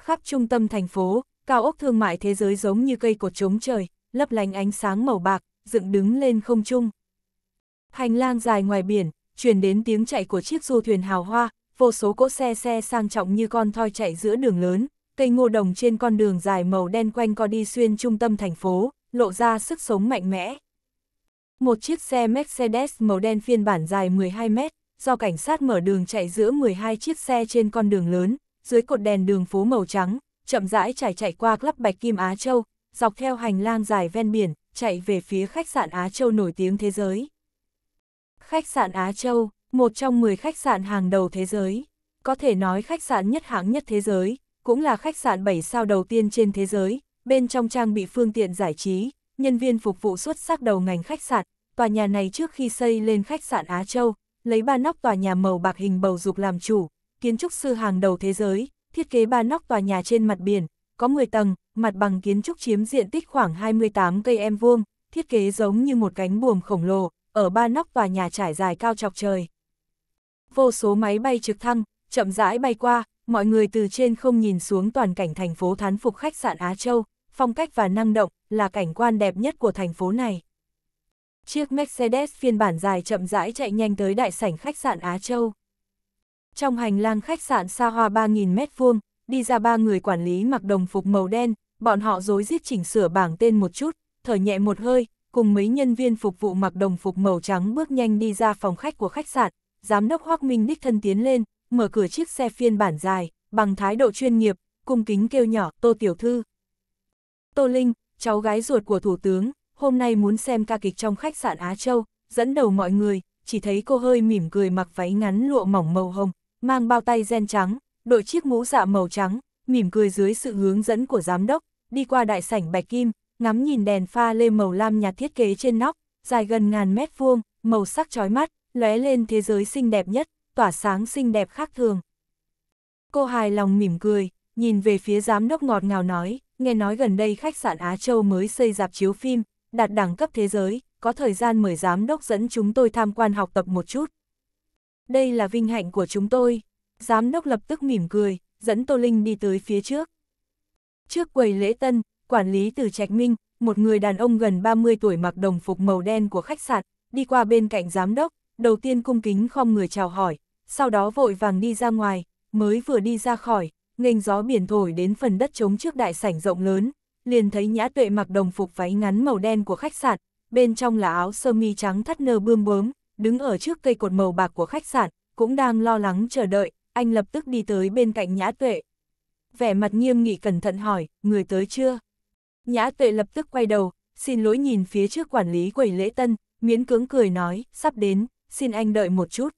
Khắp trung tâm thành phố, cao ốc thương mại thế giới giống như cây cột trống trời, lấp lánh ánh sáng màu bạc, dựng đứng lên không trung. Hành lang dài ngoài biển, truyền đến tiếng chạy của chiếc du thuyền hào hoa, vô số cỗ xe xe sang trọng như con thoi chạy giữa đường lớn, cây ngô đồng trên con đường dài màu đen quanh co đi xuyên trung tâm thành phố, lộ ra sức sống mạnh mẽ. Một chiếc xe Mercedes màu đen phiên bản dài 12 mét, do cảnh sát mở đường chạy giữa 12 chiếc xe trên con đường lớn, dưới cột đèn đường phố màu trắng, chậm rãi trải chạy qua lắp bạch Kim Á Châu, dọc theo hành lang dài ven biển, chạy về phía khách sạn Á Châu nổi tiếng thế giới. Khách sạn Á Châu, một trong 10 khách sạn hàng đầu thế giới, có thể nói khách sạn nhất hãng nhất thế giới, cũng là khách sạn 7 sao đầu tiên trên thế giới, bên trong trang bị phương tiện giải trí, nhân viên phục vụ xuất sắc đầu ngành khách sạn, tòa nhà này trước khi xây lên khách sạn Á Châu, lấy ba nóc tòa nhà màu bạc hình bầu dục làm chủ, kiến trúc sư hàng đầu thế giới, thiết kế ba nóc tòa nhà trên mặt biển, có 10 tầng, mặt bằng kiến trúc chiếm diện tích khoảng 28 cây em vuông, thiết kế giống như một cánh buồm khổng lồ, ở ba nóc tòa nhà trải dài cao chọc trời. Vô số máy bay trực thăng, chậm rãi bay qua, mọi người từ trên không nhìn xuống toàn cảnh thành phố thán phục khách sạn Á Châu, phong cách và năng động, là cảnh quan đẹp nhất của thành phố này. Chiếc Mercedes phiên bản dài chậm rãi chạy nhanh tới đại sảnh khách sạn Á Châu. Trong hành lang khách sạn xa hoa 3.000 m2, đi ra ba người quản lý mặc đồng phục màu đen, bọn họ dối rít chỉnh sửa bảng tên một chút, thở nhẹ một hơi, cùng mấy nhân viên phục vụ mặc đồng phục màu trắng bước nhanh đi ra phòng khách của khách sạn, giám đốc Hoắc Minh đích thân tiến lên, mở cửa chiếc xe phiên bản dài, bằng thái độ chuyên nghiệp, cung kính kêu nhỏ, "Tô tiểu thư." Tô Linh, cháu gái ruột của Thủ tướng, hôm nay muốn xem ca kịch trong khách sạn Á Châu, dẫn đầu mọi người, chỉ thấy cô hơi mỉm cười mặc váy ngắn lụa mỏng màu hồng, mang bao tay ren trắng, đội chiếc mũ dạ màu trắng, mỉm cười dưới sự hướng dẫn của giám đốc, đi qua đại sảnh bạch kim, ngắm nhìn đèn pha lê màu lam nhạt thiết kế trên nóc, dài gần ngàn mét vuông, màu sắc chói mắt, lóe lên thế giới xinh đẹp nhất, tỏa sáng xinh đẹp khác thường. Cô hài lòng mỉm cười, nhìn về phía giám đốc ngọt ngào nói, nghe nói gần đây khách sạn Á Châu mới xây dạp chiếu phim, đạt đẳng cấp thế giới, có thời gian mời giám đốc dẫn chúng tôi tham quan học tập một chút. Đây là vinh hạnh của chúng tôi. Giám đốc lập tức mỉm cười, dẫn Tô Linh đi tới phía trước. Trước quầy lễ tân, quản lý từ Trạch Minh, một người đàn ông gần 30 tuổi mặc đồng phục màu đen của khách sạn, đi qua bên cạnh giám đốc, đầu tiên cung kính không người chào hỏi, sau đó vội vàng đi ra ngoài, mới vừa đi ra khỏi, nghênh gió biển thổi đến phần đất trống trước đại sảnh rộng lớn, liền thấy Nhã Tuệ mặc đồng phục váy ngắn màu đen của khách sạn, bên trong là áo sơ mi trắng thắt nơ bươm bướm, đứng ở trước cây cột màu bạc của khách sạn, cũng đang lo lắng chờ đợi, anh lập tức đi tới bên cạnh Nhã Tuệ. Vẻ mặt nghiêm nghị cẩn thận hỏi, người tới chưa? Nhã Tuệ lập tức quay đầu, xin lỗi nhìn phía trước quản lý quầy lễ tân, miễn cưỡng cười nói, sắp đến, xin anh đợi một chút.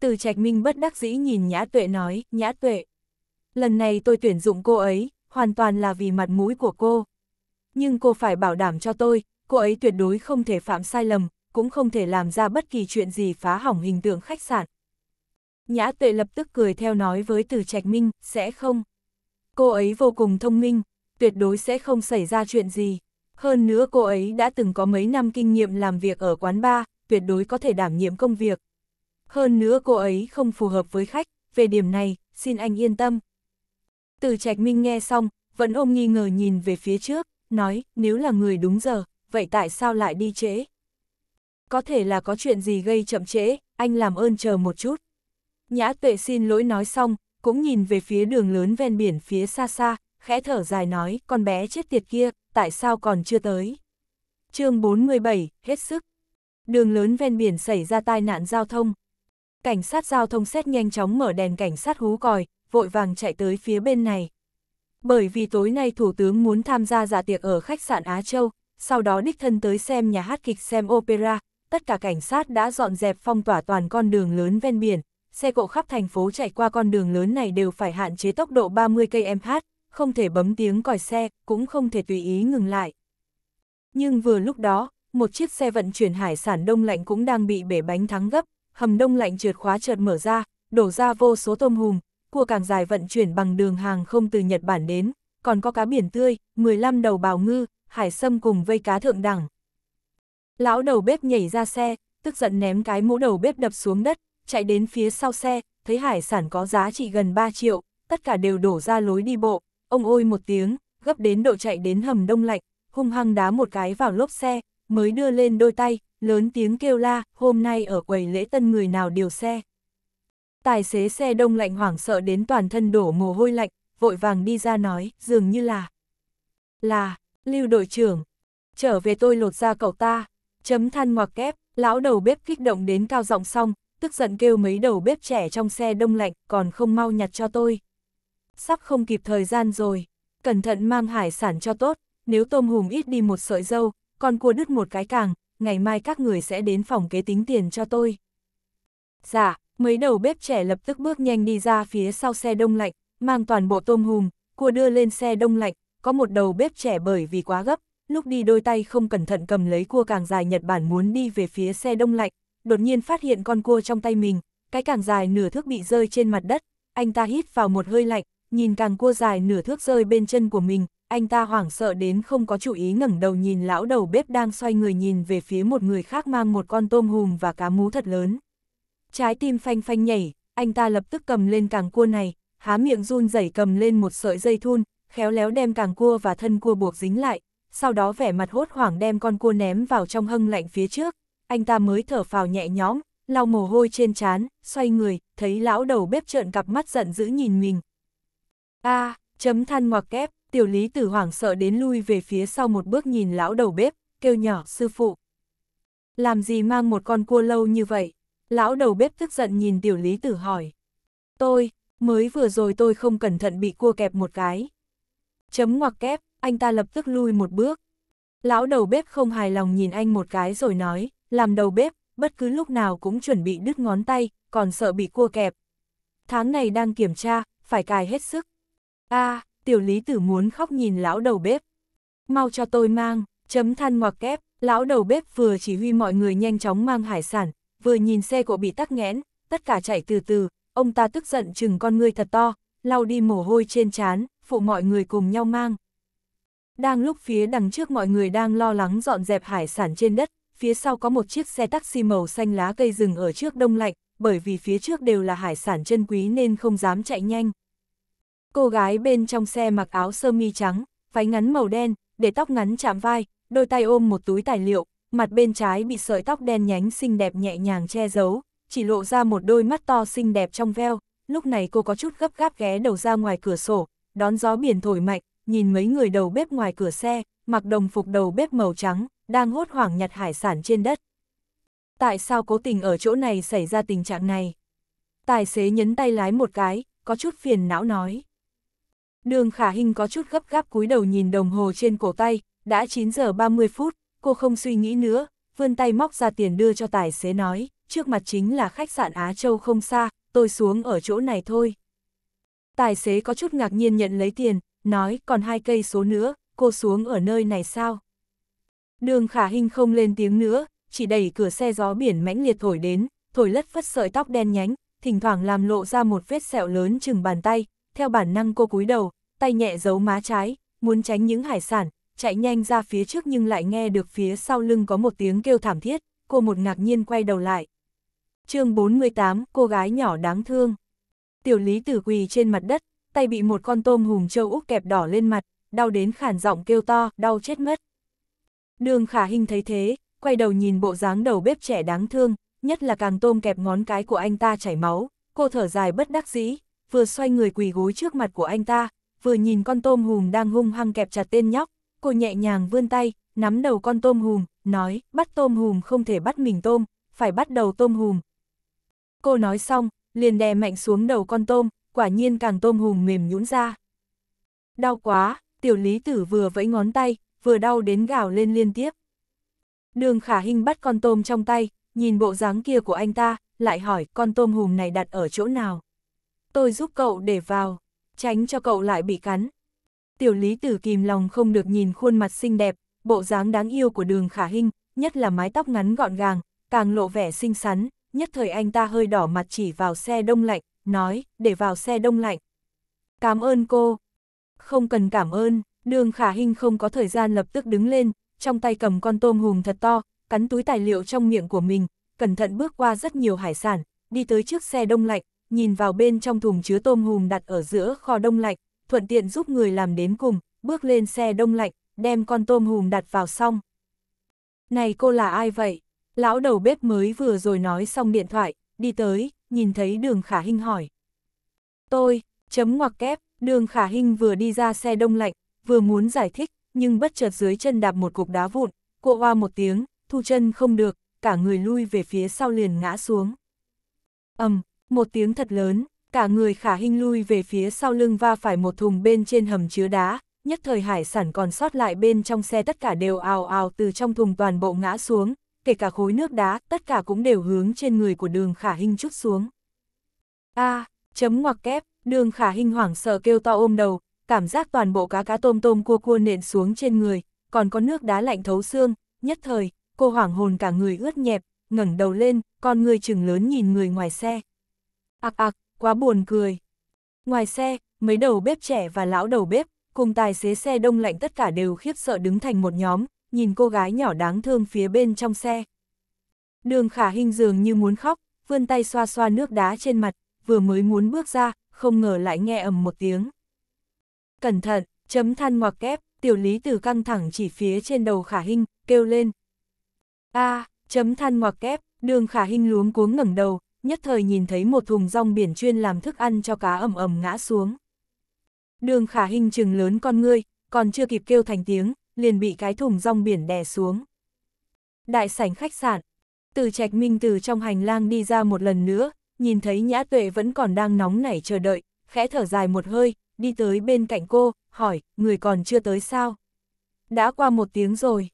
Từ trạch minh bất đắc dĩ nhìn Nhã Tuệ nói, Nhã Tuệ, Lần này tôi tuyển dụng cô ấy, hoàn toàn là vì mặt mũi của cô. Nhưng cô phải bảo đảm cho tôi, cô ấy tuyệt đối không thể phạm sai lầm, cũng không thể làm ra bất kỳ chuyện gì phá hỏng hình tượng khách sạn. Nhã tuệ lập tức cười theo nói với từ trạch minh, sẽ không. Cô ấy vô cùng thông minh, tuyệt đối sẽ không xảy ra chuyện gì. Hơn nữa cô ấy đã từng có mấy năm kinh nghiệm làm việc ở quán bar, tuyệt đối có thể đảm nhiệm công việc. Hơn nữa cô ấy không phù hợp với khách, về điểm này, xin anh yên tâm. Từ Trạch Minh nghe xong, vẫn ôm nghi ngờ nhìn về phía trước, nói, nếu là người đúng giờ, vậy tại sao lại đi trễ? Có thể là có chuyện gì gây chậm trễ, anh làm ơn chờ một chút. Nhã tuệ xin lỗi nói xong, cũng nhìn về phía đường lớn ven biển phía xa xa, khẽ thở dài nói, con bé chết tiệt kia, tại sao còn chưa tới? chương 47, hết sức. Đường lớn ven biển xảy ra tai nạn giao thông. Cảnh sát giao thông xét nhanh chóng mở đèn cảnh sát hú còi, vội vàng chạy tới phía bên này. Bởi vì tối nay Thủ tướng muốn tham gia dạ tiệc ở khách sạn Á Châu, sau đó đích thân tới xem nhà hát kịch xem opera, tất cả cảnh sát đã dọn dẹp phong tỏa toàn con đường lớn ven biển, xe cộ khắp thành phố chạy qua con đường lớn này đều phải hạn chế tốc độ 30 km/h, không thể bấm tiếng còi xe, cũng không thể tùy ý ngừng lại. Nhưng vừa lúc đó, một chiếc xe vận chuyển hải sản đông lạnh cũng đang bị bể bánh thắng gấp, hầm đông lạnh trượt khóa chợt mở ra, đổ ra vô số tôm hùm, cua càng dài vận chuyển bằng đường hàng không từ Nhật Bản đến, còn có cá biển tươi, 15 đầu bào ngư, hải sâm cùng vây cá thượng đẳng. Lão đầu bếp nhảy ra xe, tức giận ném cái mũ đầu bếp đập xuống đất, chạy đến phía sau xe, thấy hải sản có giá trị gần 3 triệu, tất cả đều đổ ra lối đi bộ, ông ôi một tiếng, gấp đến độ chạy đến hầm đông lạnh, hung hăng đá một cái vào lốp xe, mới đưa lên đôi tay, lớn tiếng kêu la, hôm nay ở quầy lễ tân người nào điều xe. Tài xế xe đông lạnh hoảng sợ đến toàn thân đổ mồ hôi lạnh, vội vàng đi ra nói, dường như là... Là, lưu đội trưởng, trở về tôi lột ra cậu ta, chấm than ngoặc kép, lão đầu bếp kích động đến cao giọng xong, tức giận kêu mấy đầu bếp trẻ trong xe đông lạnh còn không mau nhặt cho tôi. Sắp không kịp thời gian rồi, cẩn thận mang hải sản cho tốt, nếu tôm hùm ít đi một sợi dâu, còn cua đứt một cái càng, ngày mai các người sẽ đến phòng kế tính tiền cho tôi. Dạ, mấy đầu bếp trẻ lập tức bước nhanh đi ra phía sau xe đông lạnh, mang toàn bộ tôm hùm, cua đưa lên xe đông lạnh, có một đầu bếp trẻ bởi vì quá gấp, lúc đi đôi tay không cẩn thận cầm lấy cua càng dài Nhật Bản muốn đi về phía xe đông lạnh, đột nhiên phát hiện con cua trong tay mình, cái càng dài nửa thước bị rơi trên mặt đất, anh ta hít vào một hơi lạnh, nhìn càng cua dài nửa thước rơi bên chân của mình, anh ta hoảng sợ đến không có chú ý ngẩng đầu nhìn lão đầu bếp đang xoay người nhìn về phía một người khác mang một con tôm hùm và cá mú thật lớn. Trái tim phanh phanh nhảy, anh ta lập tức cầm lên càng cua này, há miệng run rẩy cầm lên một sợi dây thun, khéo léo đem càng cua và thân cua buộc dính lại, sau đó vẻ mặt hốt hoảng đem con cua ném vào trong hâng lạnh phía trước, anh ta mới thở phào nhẹ nhõm, lau mồ hôi trên trán, xoay người, thấy lão đầu bếp trợn cặp mắt giận dữ nhìn mình. A, à, chấm than ngoặc kép, tiểu lý tử hoảng sợ đến lui về phía sau một bước nhìn lão đầu bếp, kêu nhỏ sư phụ. Làm gì mang một con cua lâu như vậy? Lão đầu bếp tức giận nhìn tiểu lý tử hỏi. Tôi, mới vừa rồi tôi không cẩn thận bị cua kẹp một cái. Chấm ngoặc kép, anh ta lập tức lui một bước. Lão đầu bếp không hài lòng nhìn anh một cái rồi nói, làm đầu bếp, bất cứ lúc nào cũng chuẩn bị đứt ngón tay, còn sợ bị cua kẹp. Tháng này đang kiểm tra, phải cài hết sức. a à, tiểu lý tử muốn khóc nhìn lão đầu bếp. Mau cho tôi mang, chấm than ngoặc kép, lão đầu bếp vừa chỉ huy mọi người nhanh chóng mang hải sản, vừa nhìn xe của bị tắc nghẽn, tất cả chạy từ từ, ông ta tức giận chừng con ngươi thật to, lau đi mồ hôi trên trán, phụ mọi người cùng nhau mang. Đang lúc phía đằng trước mọi người đang lo lắng dọn dẹp hải sản trên đất, phía sau có một chiếc xe taxi màu xanh lá cây rừng ở trước đông lạnh, bởi vì phía trước đều là hải sản chân quý nên không dám chạy nhanh. Cô gái bên trong xe mặc áo sơ mi trắng, váy ngắn màu đen, để tóc ngắn chạm vai, đôi tay ôm một túi tài liệu, mặt bên trái bị sợi tóc đen nhánh xinh đẹp nhẹ nhàng che giấu, chỉ lộ ra một đôi mắt to xinh đẹp trong veo, lúc này cô có chút gấp gáp ghé đầu ra ngoài cửa sổ, đón gió biển thổi mạnh, nhìn mấy người đầu bếp ngoài cửa xe, mặc đồng phục đầu bếp màu trắng, đang hốt hoảng nhặt hải sản trên đất. Tại sao cố tình ở chỗ này xảy ra tình trạng này? Tài xế nhấn tay lái một cái, có chút phiền não nói. Đường khả hình có chút gấp gáp cúi đầu nhìn đồng hồ trên cổ tay, đã 9 giờ 30 phút, cô không suy nghĩ nữa, vươn tay móc ra tiền đưa cho tài xế nói, trước mặt chính là khách sạn Á Châu không xa, tôi xuống ở chỗ này thôi. Tài xế có chút ngạc nhiên nhận lấy tiền, nói còn hai cây số nữa, cô xuống ở nơi này sao? Đường khả hình không lên tiếng nữa, chỉ đẩy cửa xe gió biển mãnh liệt thổi đến, thổi lất phất sợi tóc đen nhánh, thỉnh thoảng làm lộ ra một vết sẹo lớn chừng bàn tay, theo bản năng cô cúi đầu, tay nhẹ giấu má trái, muốn tránh những hải sản, chạy nhanh ra phía trước nhưng lại nghe được phía sau lưng có một tiếng kêu thảm thiết, cô một ngạc nhiên quay đầu lại. chương 48, cô gái nhỏ đáng thương. Tiểu lý tử quỳ trên mặt đất, tay bị một con tôm hùm châu Úc kẹp đỏ lên mặt, đau đến khản giọng kêu to, đau chết mất. Đường khả hình thấy thế, quay đầu nhìn bộ dáng đầu bếp trẻ đáng thương, nhất là càng tôm kẹp ngón cái của anh ta chảy máu, cô thở dài bất đắc dĩ, vừa xoay người quỳ gối trước mặt của anh ta, vừa nhìn con tôm hùm đang hung hăng kẹp chặt tên nhóc, cô nhẹ nhàng vươn tay, nắm đầu con tôm hùm, nói, bắt tôm hùm không thể bắt mình tôm, phải bắt đầu tôm hùm. Cô nói xong, liền đè mạnh xuống đầu con tôm, quả nhiên càng tôm hùm mềm nhũn ra. Đau quá, tiểu lý tử vừa vẫy ngón tay, vừa đau đến gào lên liên tiếp. Đường khả hình bắt con tôm trong tay, nhìn bộ dáng kia của anh ta, lại hỏi con tôm hùm này đặt ở chỗ nào. Tôi giúp cậu để vào, tránh cho cậu lại bị cắn tiểu lý tử kìm lòng không được nhìn khuôn mặt xinh đẹp, bộ dáng đáng yêu của đường khả hinh, nhất là mái tóc ngắn gọn gàng, càng lộ vẻ xinh xắn, nhất thời anh ta hơi đỏ mặt chỉ vào xe đông lạnh, nói, để vào xe đông lạnh. Cảm ơn cô. Không cần cảm ơn, đường khả hinh không có thời gian lập tức đứng lên, trong tay cầm con tôm hùm thật to, cắn túi tài liệu trong miệng của mình, cẩn thận bước qua rất nhiều hải sản, đi tới trước xe đông lạnh, nhìn vào bên trong thùng chứa tôm hùm đặt ở giữa kho đông lạnh, thuận tiện giúp người làm đến cùng, bước lên xe đông lạnh, đem con tôm hùm đặt vào xong. Này cô là ai vậy? Lão đầu bếp mới vừa rồi nói xong điện thoại, đi tới, nhìn thấy đường khả hình hỏi. Tôi, chấm ngoặc kép, đường khả hình vừa đi ra xe đông lạnh, vừa muốn giải thích, nhưng bất chợt dưới chân đạp một cục đá vụn, cộ hoa một tiếng, thu chân không được, cả người lui về phía sau liền ngã xuống. ầm, um, một tiếng thật lớn, cả người khả hình lui về phía sau lưng va phải một thùng bên trên hầm chứa đá, nhất thời hải sản còn sót lại bên trong xe tất cả đều ào ào từ trong thùng toàn bộ ngã xuống, kể cả khối nước đá, tất cả cũng đều hướng trên người của đường khả hình chút xuống. A, à, chấm ngoặc kép, đường khả hình hoảng sợ kêu to ôm đầu, cảm giác toàn bộ cá cá tôm tôm cua cua nện xuống trên người, còn có nước đá lạnh thấu xương, nhất thời, cô hoảng hồn cả người ướt nhẹp, ngẩng đầu lên, con người chừng lớn nhìn người ngoài xe. Ặc ạc quá buồn cười. Ngoài xe, mấy đầu bếp trẻ và lão đầu bếp, cùng tài xế xe đông lạnh tất cả đều khiếp sợ đứng thành một nhóm, nhìn cô gái nhỏ đáng thương phía bên trong xe. Đường khả hình dường như muốn khóc, vươn tay xoa xoa nước đá trên mặt, vừa mới muốn bước ra, không ngờ lại nghe ầm một tiếng. Cẩn thận, chấm than ngoặc kép, tiểu lý từ căng thẳng chỉ phía trên đầu khả hình, kêu lên. a à, chấm than ngoặc kép, đường khả hình luống cuống ngẩng đầu, nhất thời nhìn thấy một thùng rong biển chuyên làm thức ăn cho cá ầm ầm ngã xuống. Đường khả hình trừng lớn con ngươi, còn chưa kịp kêu thành tiếng, liền bị cái thùng rong biển đè xuống. Đại sảnh khách sạn, từ trạch minh từ trong hành lang đi ra một lần nữa, nhìn thấy nhã tuệ vẫn còn đang nóng nảy chờ đợi, khẽ thở dài một hơi, đi tới bên cạnh cô, hỏi, người còn chưa tới sao? Đã qua một tiếng rồi.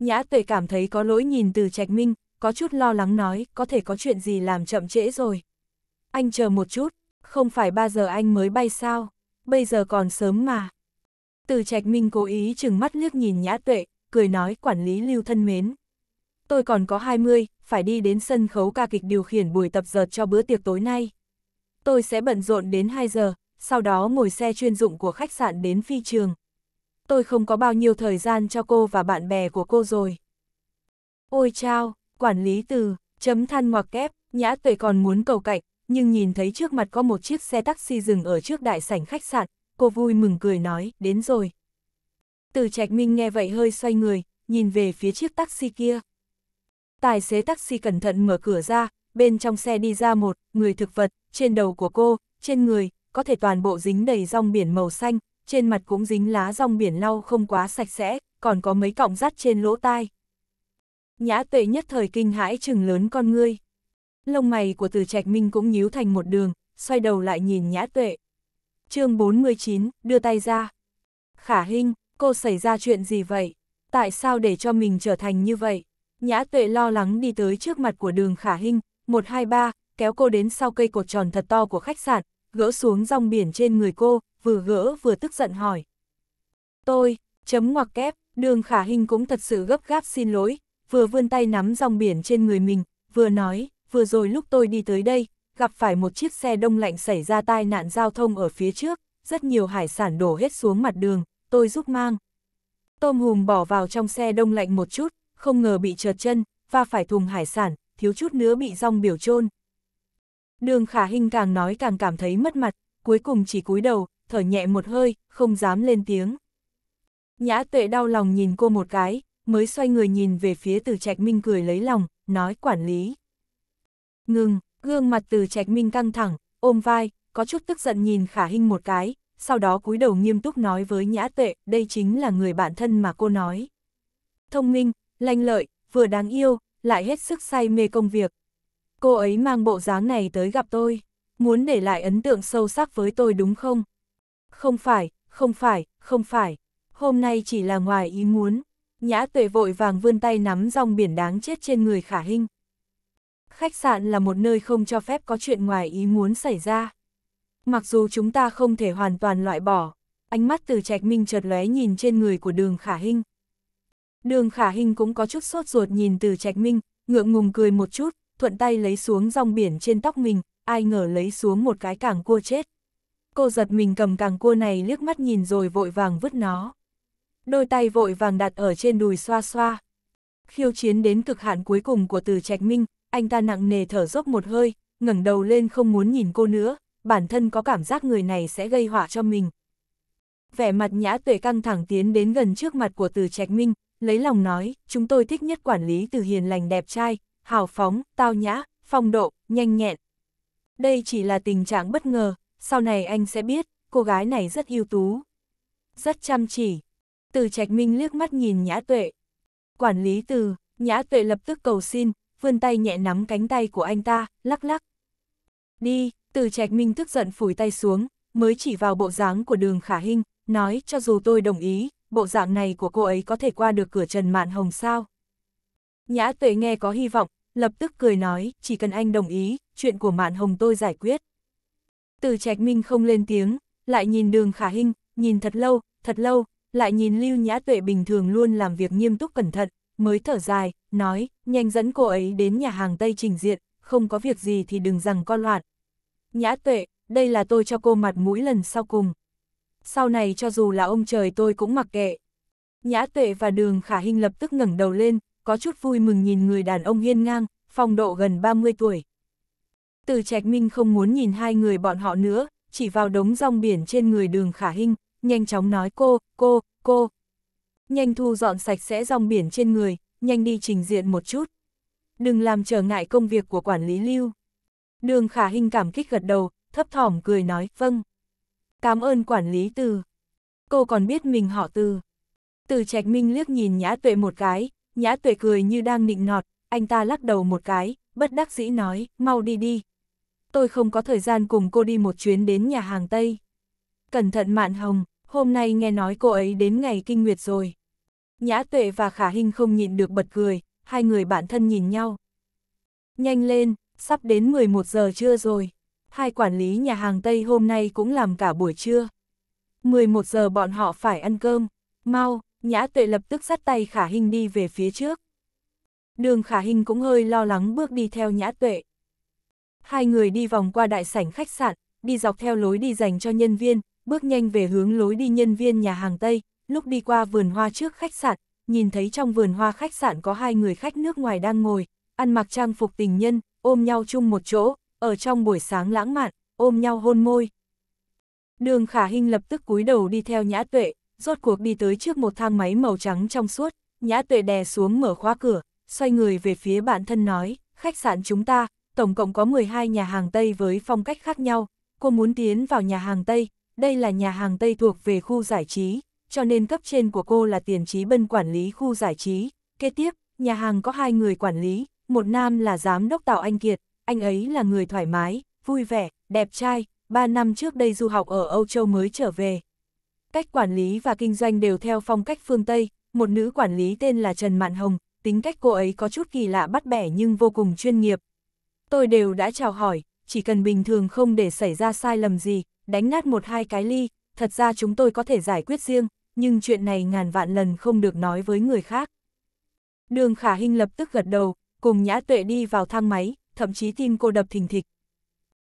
Nhã tuệ cảm thấy có lỗi nhìn từ trạch minh, có chút lo lắng nói, có thể có chuyện gì làm chậm trễ rồi. Anh chờ một chút, không phải 3 giờ anh mới bay sao, bây giờ còn sớm mà. Từ trạch minh cố ý chừng mắt liếc nhìn nhã tuệ, cười nói quản lý lưu thân mến. Tôi còn có 20, phải đi đến sân khấu ca kịch điều khiển buổi tập dợt cho bữa tiệc tối nay. Tôi sẽ bận rộn đến 2 giờ, sau đó ngồi xe chuyên dụng của khách sạn đến phi trường. Tôi không có bao nhiêu thời gian cho cô và bạn bè của cô rồi. Ôi chao, quản lý từ, chấm than ngoặc kép, nhã tuệ còn muốn cầu cạnh, nhưng nhìn thấy trước mặt có một chiếc xe taxi dừng ở trước đại sảnh khách sạn, cô vui mừng cười nói, đến rồi. Từ trạch minh nghe vậy hơi xoay người, nhìn về phía chiếc taxi kia. Tài xế taxi cẩn thận mở cửa ra, bên trong xe đi ra một, người thực vật, trên đầu của cô, trên người, có thể toàn bộ dính đầy rong biển màu xanh, trên mặt cũng dính lá rong biển lau không quá sạch sẽ, còn có mấy cọng rắt trên lỗ tai. Nhã tuệ nhất thời kinh hãi chừng lớn con ngươi. Lông mày của từ trạch minh cũng nhíu thành một đường, xoay đầu lại nhìn nhã tuệ. chương 49, đưa tay ra. Khả Hinh, cô xảy ra chuyện gì vậy? Tại sao để cho mình trở thành như vậy? Nhã tuệ lo lắng đi tới trước mặt của đường Khả Hinh, 123, kéo cô đến sau cây cột tròn thật to của khách sạn, gỡ xuống rong biển trên người cô, vừa gỡ vừa tức giận hỏi. Tôi, chấm ngoặc kép, đường Khả Hinh cũng thật sự gấp gáp xin lỗi, vừa vươn tay nắm dòng biển trên người mình, vừa nói, vừa rồi lúc tôi đi tới đây, gặp phải một chiếc xe đông lạnh xảy ra tai nạn giao thông ở phía trước, rất nhiều hải sản đổ hết xuống mặt đường, tôi giúp mang. Tôm hùm bỏ vào trong xe đông lạnh một chút, không ngờ bị trượt chân, và phải thùng hải sản, thiếu chút nữa bị rong biểu chôn. Đường khả hình càng nói càng cảm thấy mất mặt, cuối cùng chỉ cúi đầu, thở nhẹ một hơi, không dám lên tiếng. Nhã tuệ đau lòng nhìn cô một cái, mới xoay người nhìn về phía từ trạch minh cười lấy lòng, nói quản lý. Ngừng, gương mặt từ trạch minh căng thẳng, ôm vai, có chút tức giận nhìn khả hình một cái, sau đó cúi đầu nghiêm túc nói với nhã tệ, đây chính là người bạn thân mà cô nói. Thông minh, lanh lợi, vừa đáng yêu, lại hết sức say mê công việc. Cô ấy mang bộ dáng này tới gặp tôi, muốn để lại ấn tượng sâu sắc với tôi đúng không? Không phải, không phải, không phải, hôm nay chỉ là ngoài ý muốn. Nhã tuệ vội vàng vươn tay nắm rong biển đáng chết trên người khả hình. Khách sạn là một nơi không cho phép có chuyện ngoài ý muốn xảy ra. Mặc dù chúng ta không thể hoàn toàn loại bỏ, ánh mắt từ trạch minh chợt lóe nhìn trên người của đường khả hình. Đường khả hình cũng có chút sốt ruột nhìn từ trạch minh, ngượng ngùng cười một chút, thuận tay lấy xuống rong biển trên tóc mình, ai ngờ lấy xuống một cái càng cua chết. Cô giật mình cầm càng cua này liếc mắt nhìn rồi vội vàng vứt nó đôi tay vội vàng đặt ở trên đùi xoa xoa. Khiêu chiến đến cực hạn cuối cùng của từ trạch minh, anh ta nặng nề thở dốc một hơi, ngẩng đầu lên không muốn nhìn cô nữa, bản thân có cảm giác người này sẽ gây họa cho mình. Vẻ mặt nhã tuệ căng thẳng tiến đến gần trước mặt của từ trạch minh, lấy lòng nói, chúng tôi thích nhất quản lý từ hiền lành đẹp trai, hào phóng, tao nhã, phong độ, nhanh nhẹn. Đây chỉ là tình trạng bất ngờ, sau này anh sẽ biết, cô gái này rất ưu tú, rất chăm chỉ, từ Trạch Minh liếc mắt nhìn Nhã Tuệ. Quản lý từ, Nhã Tuệ lập tức cầu xin, vươn tay nhẹ nắm cánh tay của anh ta, lắc lắc. Đi, từ Trạch Minh tức giận phủi tay xuống, mới chỉ vào bộ dáng của đường khả hinh, nói cho dù tôi đồng ý, bộ dạng này của cô ấy có thể qua được cửa Trần Mạn Hồng sao. Nhã Tuệ nghe có hy vọng, lập tức cười nói, chỉ cần anh đồng ý, chuyện của Mạn Hồng tôi giải quyết. Từ Trạch Minh không lên tiếng, lại nhìn đường khả hinh, nhìn thật lâu, thật lâu, lại nhìn Lưu Nhã Tuệ bình thường luôn làm việc nghiêm túc cẩn thận, mới thở dài, nói, nhanh dẫn cô ấy đến nhà hàng Tây trình diện, không có việc gì thì đừng rằng con loạn. Nhã Tuệ, đây là tôi cho cô mặt mũi lần sau cùng. Sau này cho dù là ông trời tôi cũng mặc kệ. Nhã Tuệ và Đường Khả Hinh lập tức ngẩng đầu lên, có chút vui mừng nhìn người đàn ông hiên ngang, phong độ gần 30 tuổi. Từ Trạch Minh không muốn nhìn hai người bọn họ nữa, chỉ vào đống rong biển trên người Đường Khả Hinh, nhanh chóng nói cô, cô, cô. Nhanh thu dọn sạch sẽ dòng biển trên người, nhanh đi trình diện một chút. Đừng làm trở ngại công việc của quản lý lưu. Đường khả hình cảm kích gật đầu, thấp thỏm cười nói, vâng. Cảm ơn quản lý từ. Cô còn biết mình họ từ. Từ trạch minh liếc nhìn nhã tuệ một cái, nhã tuệ cười như đang nịnh nọt, anh ta lắc đầu một cái, bất đắc dĩ nói, mau đi đi. Tôi không có thời gian cùng cô đi một chuyến đến nhà hàng Tây. Cẩn thận mạn hồng hôm nay nghe nói cô ấy đến ngày kinh nguyệt rồi. Nhã tuệ và khả hình không nhịn được bật cười, hai người bạn thân nhìn nhau. Nhanh lên, sắp đến 11 giờ trưa rồi. Hai quản lý nhà hàng Tây hôm nay cũng làm cả buổi trưa. 11 giờ bọn họ phải ăn cơm. Mau, Nhã Tuệ lập tức dắt tay Khả Hinh đi về phía trước. Đường Khả Hinh cũng hơi lo lắng bước đi theo Nhã Tuệ. Hai người đi vòng qua đại sảnh khách sạn, đi dọc theo lối đi dành cho nhân viên, bước nhanh về hướng lối đi nhân viên nhà hàng Tây, lúc đi qua vườn hoa trước khách sạn, nhìn thấy trong vườn hoa khách sạn có hai người khách nước ngoài đang ngồi, ăn mặc trang phục tình nhân, ôm nhau chung một chỗ, ở trong buổi sáng lãng mạn, ôm nhau hôn môi. Đường Khả Hinh lập tức cúi đầu đi theo Nhã Tuệ, rốt cuộc đi tới trước một thang máy màu trắng trong suốt, Nhã Tuệ đè xuống mở khóa cửa, xoay người về phía bạn thân nói, khách sạn chúng ta, tổng cộng có 12 nhà hàng Tây với phong cách khác nhau, cô muốn tiến vào nhà hàng Tây, đây là nhà hàng Tây thuộc về khu giải trí, cho nên cấp trên của cô là tiền trí bân quản lý khu giải trí. Kế tiếp, nhà hàng có hai người quản lý, một nam là giám đốc Tào Anh Kiệt, anh ấy là người thoải mái, vui vẻ, đẹp trai, ba năm trước đây du học ở Âu Châu mới trở về. Cách quản lý và kinh doanh đều theo phong cách phương Tây, một nữ quản lý tên là Trần Mạn Hồng, tính cách cô ấy có chút kỳ lạ bắt bẻ nhưng vô cùng chuyên nghiệp. Tôi đều đã chào hỏi, chỉ cần bình thường không để xảy ra sai lầm gì, đánh nát một hai cái ly, thật ra chúng tôi có thể giải quyết riêng, nhưng chuyện này ngàn vạn lần không được nói với người khác. Đường khả Hinh lập tức gật đầu, cùng nhã tuệ đi vào thang máy, thậm chí tim cô đập thình thịch.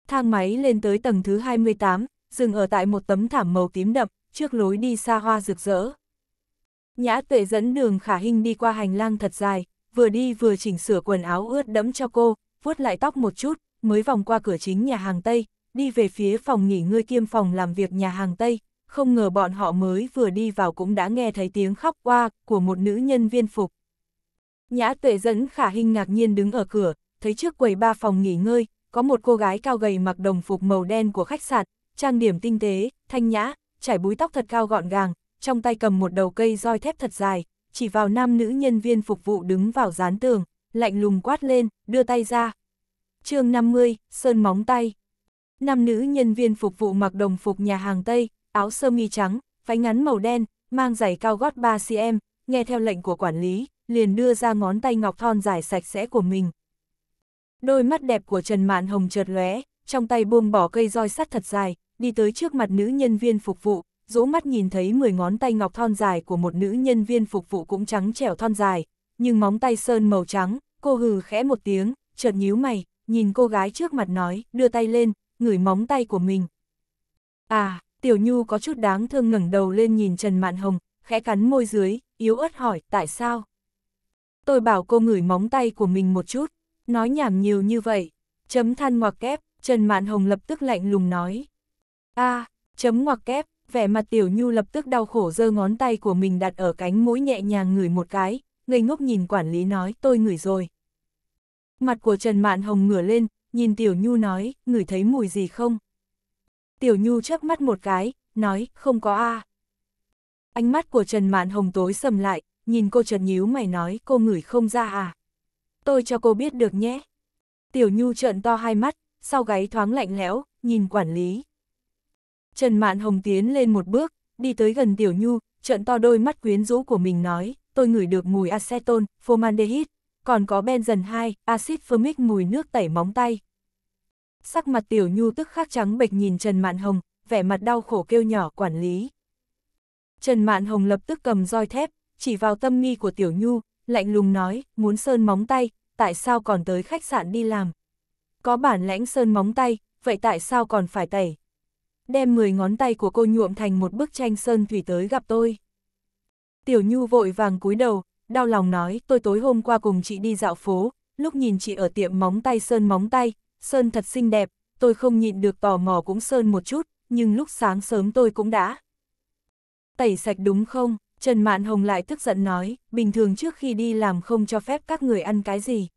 Thang máy lên tới tầng thứ 28, dừng ở tại một tấm thảm màu tím đậm, trước lối đi xa hoa rực rỡ. Nhã tuệ dẫn đường khả Hinh đi qua hành lang thật dài, vừa đi vừa chỉnh sửa quần áo ướt đẫm cho cô, vuốt lại tóc một chút, mới vòng qua cửa chính nhà hàng Tây, đi về phía phòng nghỉ ngơi kiêm phòng làm việc nhà hàng Tây, không ngờ bọn họ mới vừa đi vào cũng đã nghe thấy tiếng khóc qua của một nữ nhân viên phục. Nhã tuệ dẫn khả hình ngạc nhiên đứng ở cửa, thấy trước quầy ba phòng nghỉ ngơi, có một cô gái cao gầy mặc đồng phục màu đen của khách sạn, trang điểm tinh tế, thanh nhã, trải búi tóc thật cao gọn gàng, trong tay cầm một đầu cây roi thép thật dài, chỉ vào nam nữ nhân viên phục vụ đứng vào dán tường, lạnh lùng quát lên, đưa tay ra. chương 50, Sơn móng tay. Năm nữ nhân viên phục vụ mặc đồng phục nhà hàng Tây, áo sơ mi trắng, váy ngắn màu đen, mang giày cao gót 3cm, nghe theo lệnh của quản lý, liền đưa ra ngón tay ngọc thon dài sạch sẽ của mình. Đôi mắt đẹp của Trần Mạn Hồng chợt lóe, trong tay buông bỏ cây roi sắt thật dài, đi tới trước mặt nữ nhân viên phục vụ, dỗ mắt nhìn thấy 10 ngón tay ngọc thon dài của một nữ nhân viên phục vụ cũng trắng trẻo thon dài, nhưng móng tay sơn màu trắng, cô hừ khẽ một tiếng, chợt nhíu mày, nhìn cô gái trước mặt nói, đưa tay lên, ngửi móng tay của mình. À, Tiểu Nhu có chút đáng thương ngẩng đầu lên nhìn Trần Mạn Hồng, khẽ cắn môi dưới, yếu ớt hỏi tại sao. Tôi bảo cô ngửi móng tay của mình một chút, nói nhảm nhiều như vậy. Chấm than ngoặc kép, Trần Mạn Hồng lập tức lạnh lùng nói. à, chấm ngoặc kép, vẻ mặt Tiểu Nhu lập tức đau khổ giơ ngón tay của mình đặt ở cánh mũi nhẹ nhàng ngửi một cái, ngây ngốc nhìn quản lý nói tôi ngửi rồi. Mặt của Trần Mạn Hồng ngửa lên, nhìn Tiểu Nhu nói, ngửi thấy mùi gì không? Tiểu Nhu chớp mắt một cái, nói, không có a. À. Ánh mắt của Trần Mạn Hồng tối sầm lại, nhìn cô Trần nhíu mày nói, cô ngửi không ra à? Tôi cho cô biết được nhé. Tiểu Nhu trợn to hai mắt, sau gáy thoáng lạnh lẽo, nhìn quản lý. Trần Mạn Hồng tiến lên một bước, đi tới gần Tiểu Nhu, trợn to đôi mắt quyến rũ của mình nói, tôi ngửi được mùi acetone, formaldehyde, còn có benzen 2, axit formic mùi nước tẩy móng tay. Sắc mặt tiểu nhu tức khắc trắng bệch nhìn Trần Mạn Hồng, vẻ mặt đau khổ kêu nhỏ quản lý. Trần Mạn Hồng lập tức cầm roi thép, chỉ vào tâm mi của tiểu nhu, lạnh lùng nói, muốn sơn móng tay, tại sao còn tới khách sạn đi làm? Có bản lãnh sơn móng tay, vậy tại sao còn phải tẩy? Đem 10 ngón tay của cô nhuộm thành một bức tranh sơn thủy tới gặp tôi. Tiểu Nhu vội vàng cúi đầu, đau lòng nói, tôi tối hôm qua cùng chị đi dạo phố, lúc nhìn chị ở tiệm móng tay sơn móng tay, sơn thật xinh đẹp, tôi không nhịn được tò mò cũng sơn một chút, nhưng lúc sáng sớm tôi cũng đã. Tẩy sạch đúng không? Trần Mạn Hồng lại tức giận nói, bình thường trước khi đi làm không cho phép các người ăn cái gì.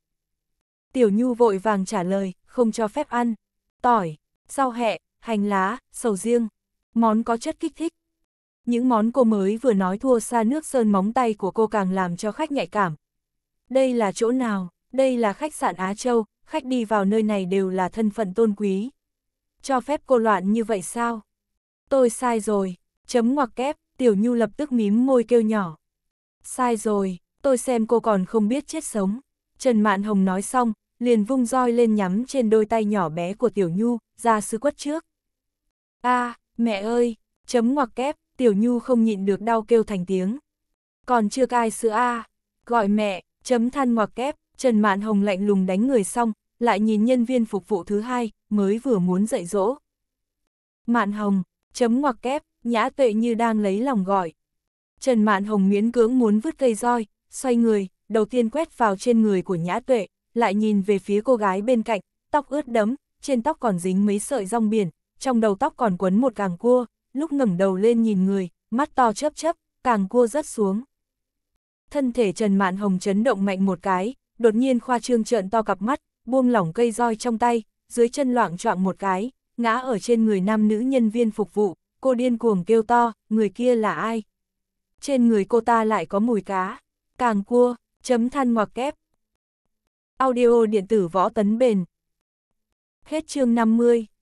Tiểu Nhu vội vàng trả lời, không cho phép ăn, tỏi, rau hẹ, hành lá, sầu riêng, món có chất kích thích, những món cô mới vừa nói thua xa nước sơn móng tay của cô càng làm cho khách nhạy cảm. Đây là chỗ nào? Đây là khách sạn Á Châu, khách đi vào nơi này đều là thân phận tôn quý. Cho phép cô loạn như vậy sao? Tôi sai rồi, chấm ngoặc kép, Tiểu Nhu lập tức mím môi kêu nhỏ. Sai rồi, tôi xem cô còn không biết chết sống. Trần Mạn Hồng nói xong, liền vung roi lên nhắm trên đôi tay nhỏ bé của Tiểu Nhu, ra sư quất trước. a mẹ ơi, chấm ngoặc kép, Tiểu Nhu không nhịn được đau kêu thành tiếng. Còn chưa cai sữa A, à, gọi mẹ, chấm than ngoặc kép, Trần Mạn Hồng lạnh lùng đánh người xong, lại nhìn nhân viên phục vụ thứ hai, mới vừa muốn dạy dỗ. Mạn Hồng, chấm ngoặc kép, nhã tuệ như đang lấy lòng gọi. Trần Mạn Hồng miễn cưỡng muốn vứt cây roi, xoay người, đầu tiên quét vào trên người của nhã tuệ, lại nhìn về phía cô gái bên cạnh, tóc ướt đẫm, trên tóc còn dính mấy sợi rong biển, trong đầu tóc còn quấn một gàng cua, lúc ngẩng đầu lên nhìn người, mắt to chớp chớp, càng cua rất xuống. Thân thể Trần Mạn Hồng chấn động mạnh một cái, đột nhiên khoa trương trợn to cặp mắt, buông lỏng cây roi trong tay, dưới chân loạn choạng một cái, ngã ở trên người nam nữ nhân viên phục vụ, cô điên cuồng kêu to, người kia là ai? Trên người cô ta lại có mùi cá, càng cua, chấm than ngoặc kép. Audio điện tử võ tấn bền. Hết chương 50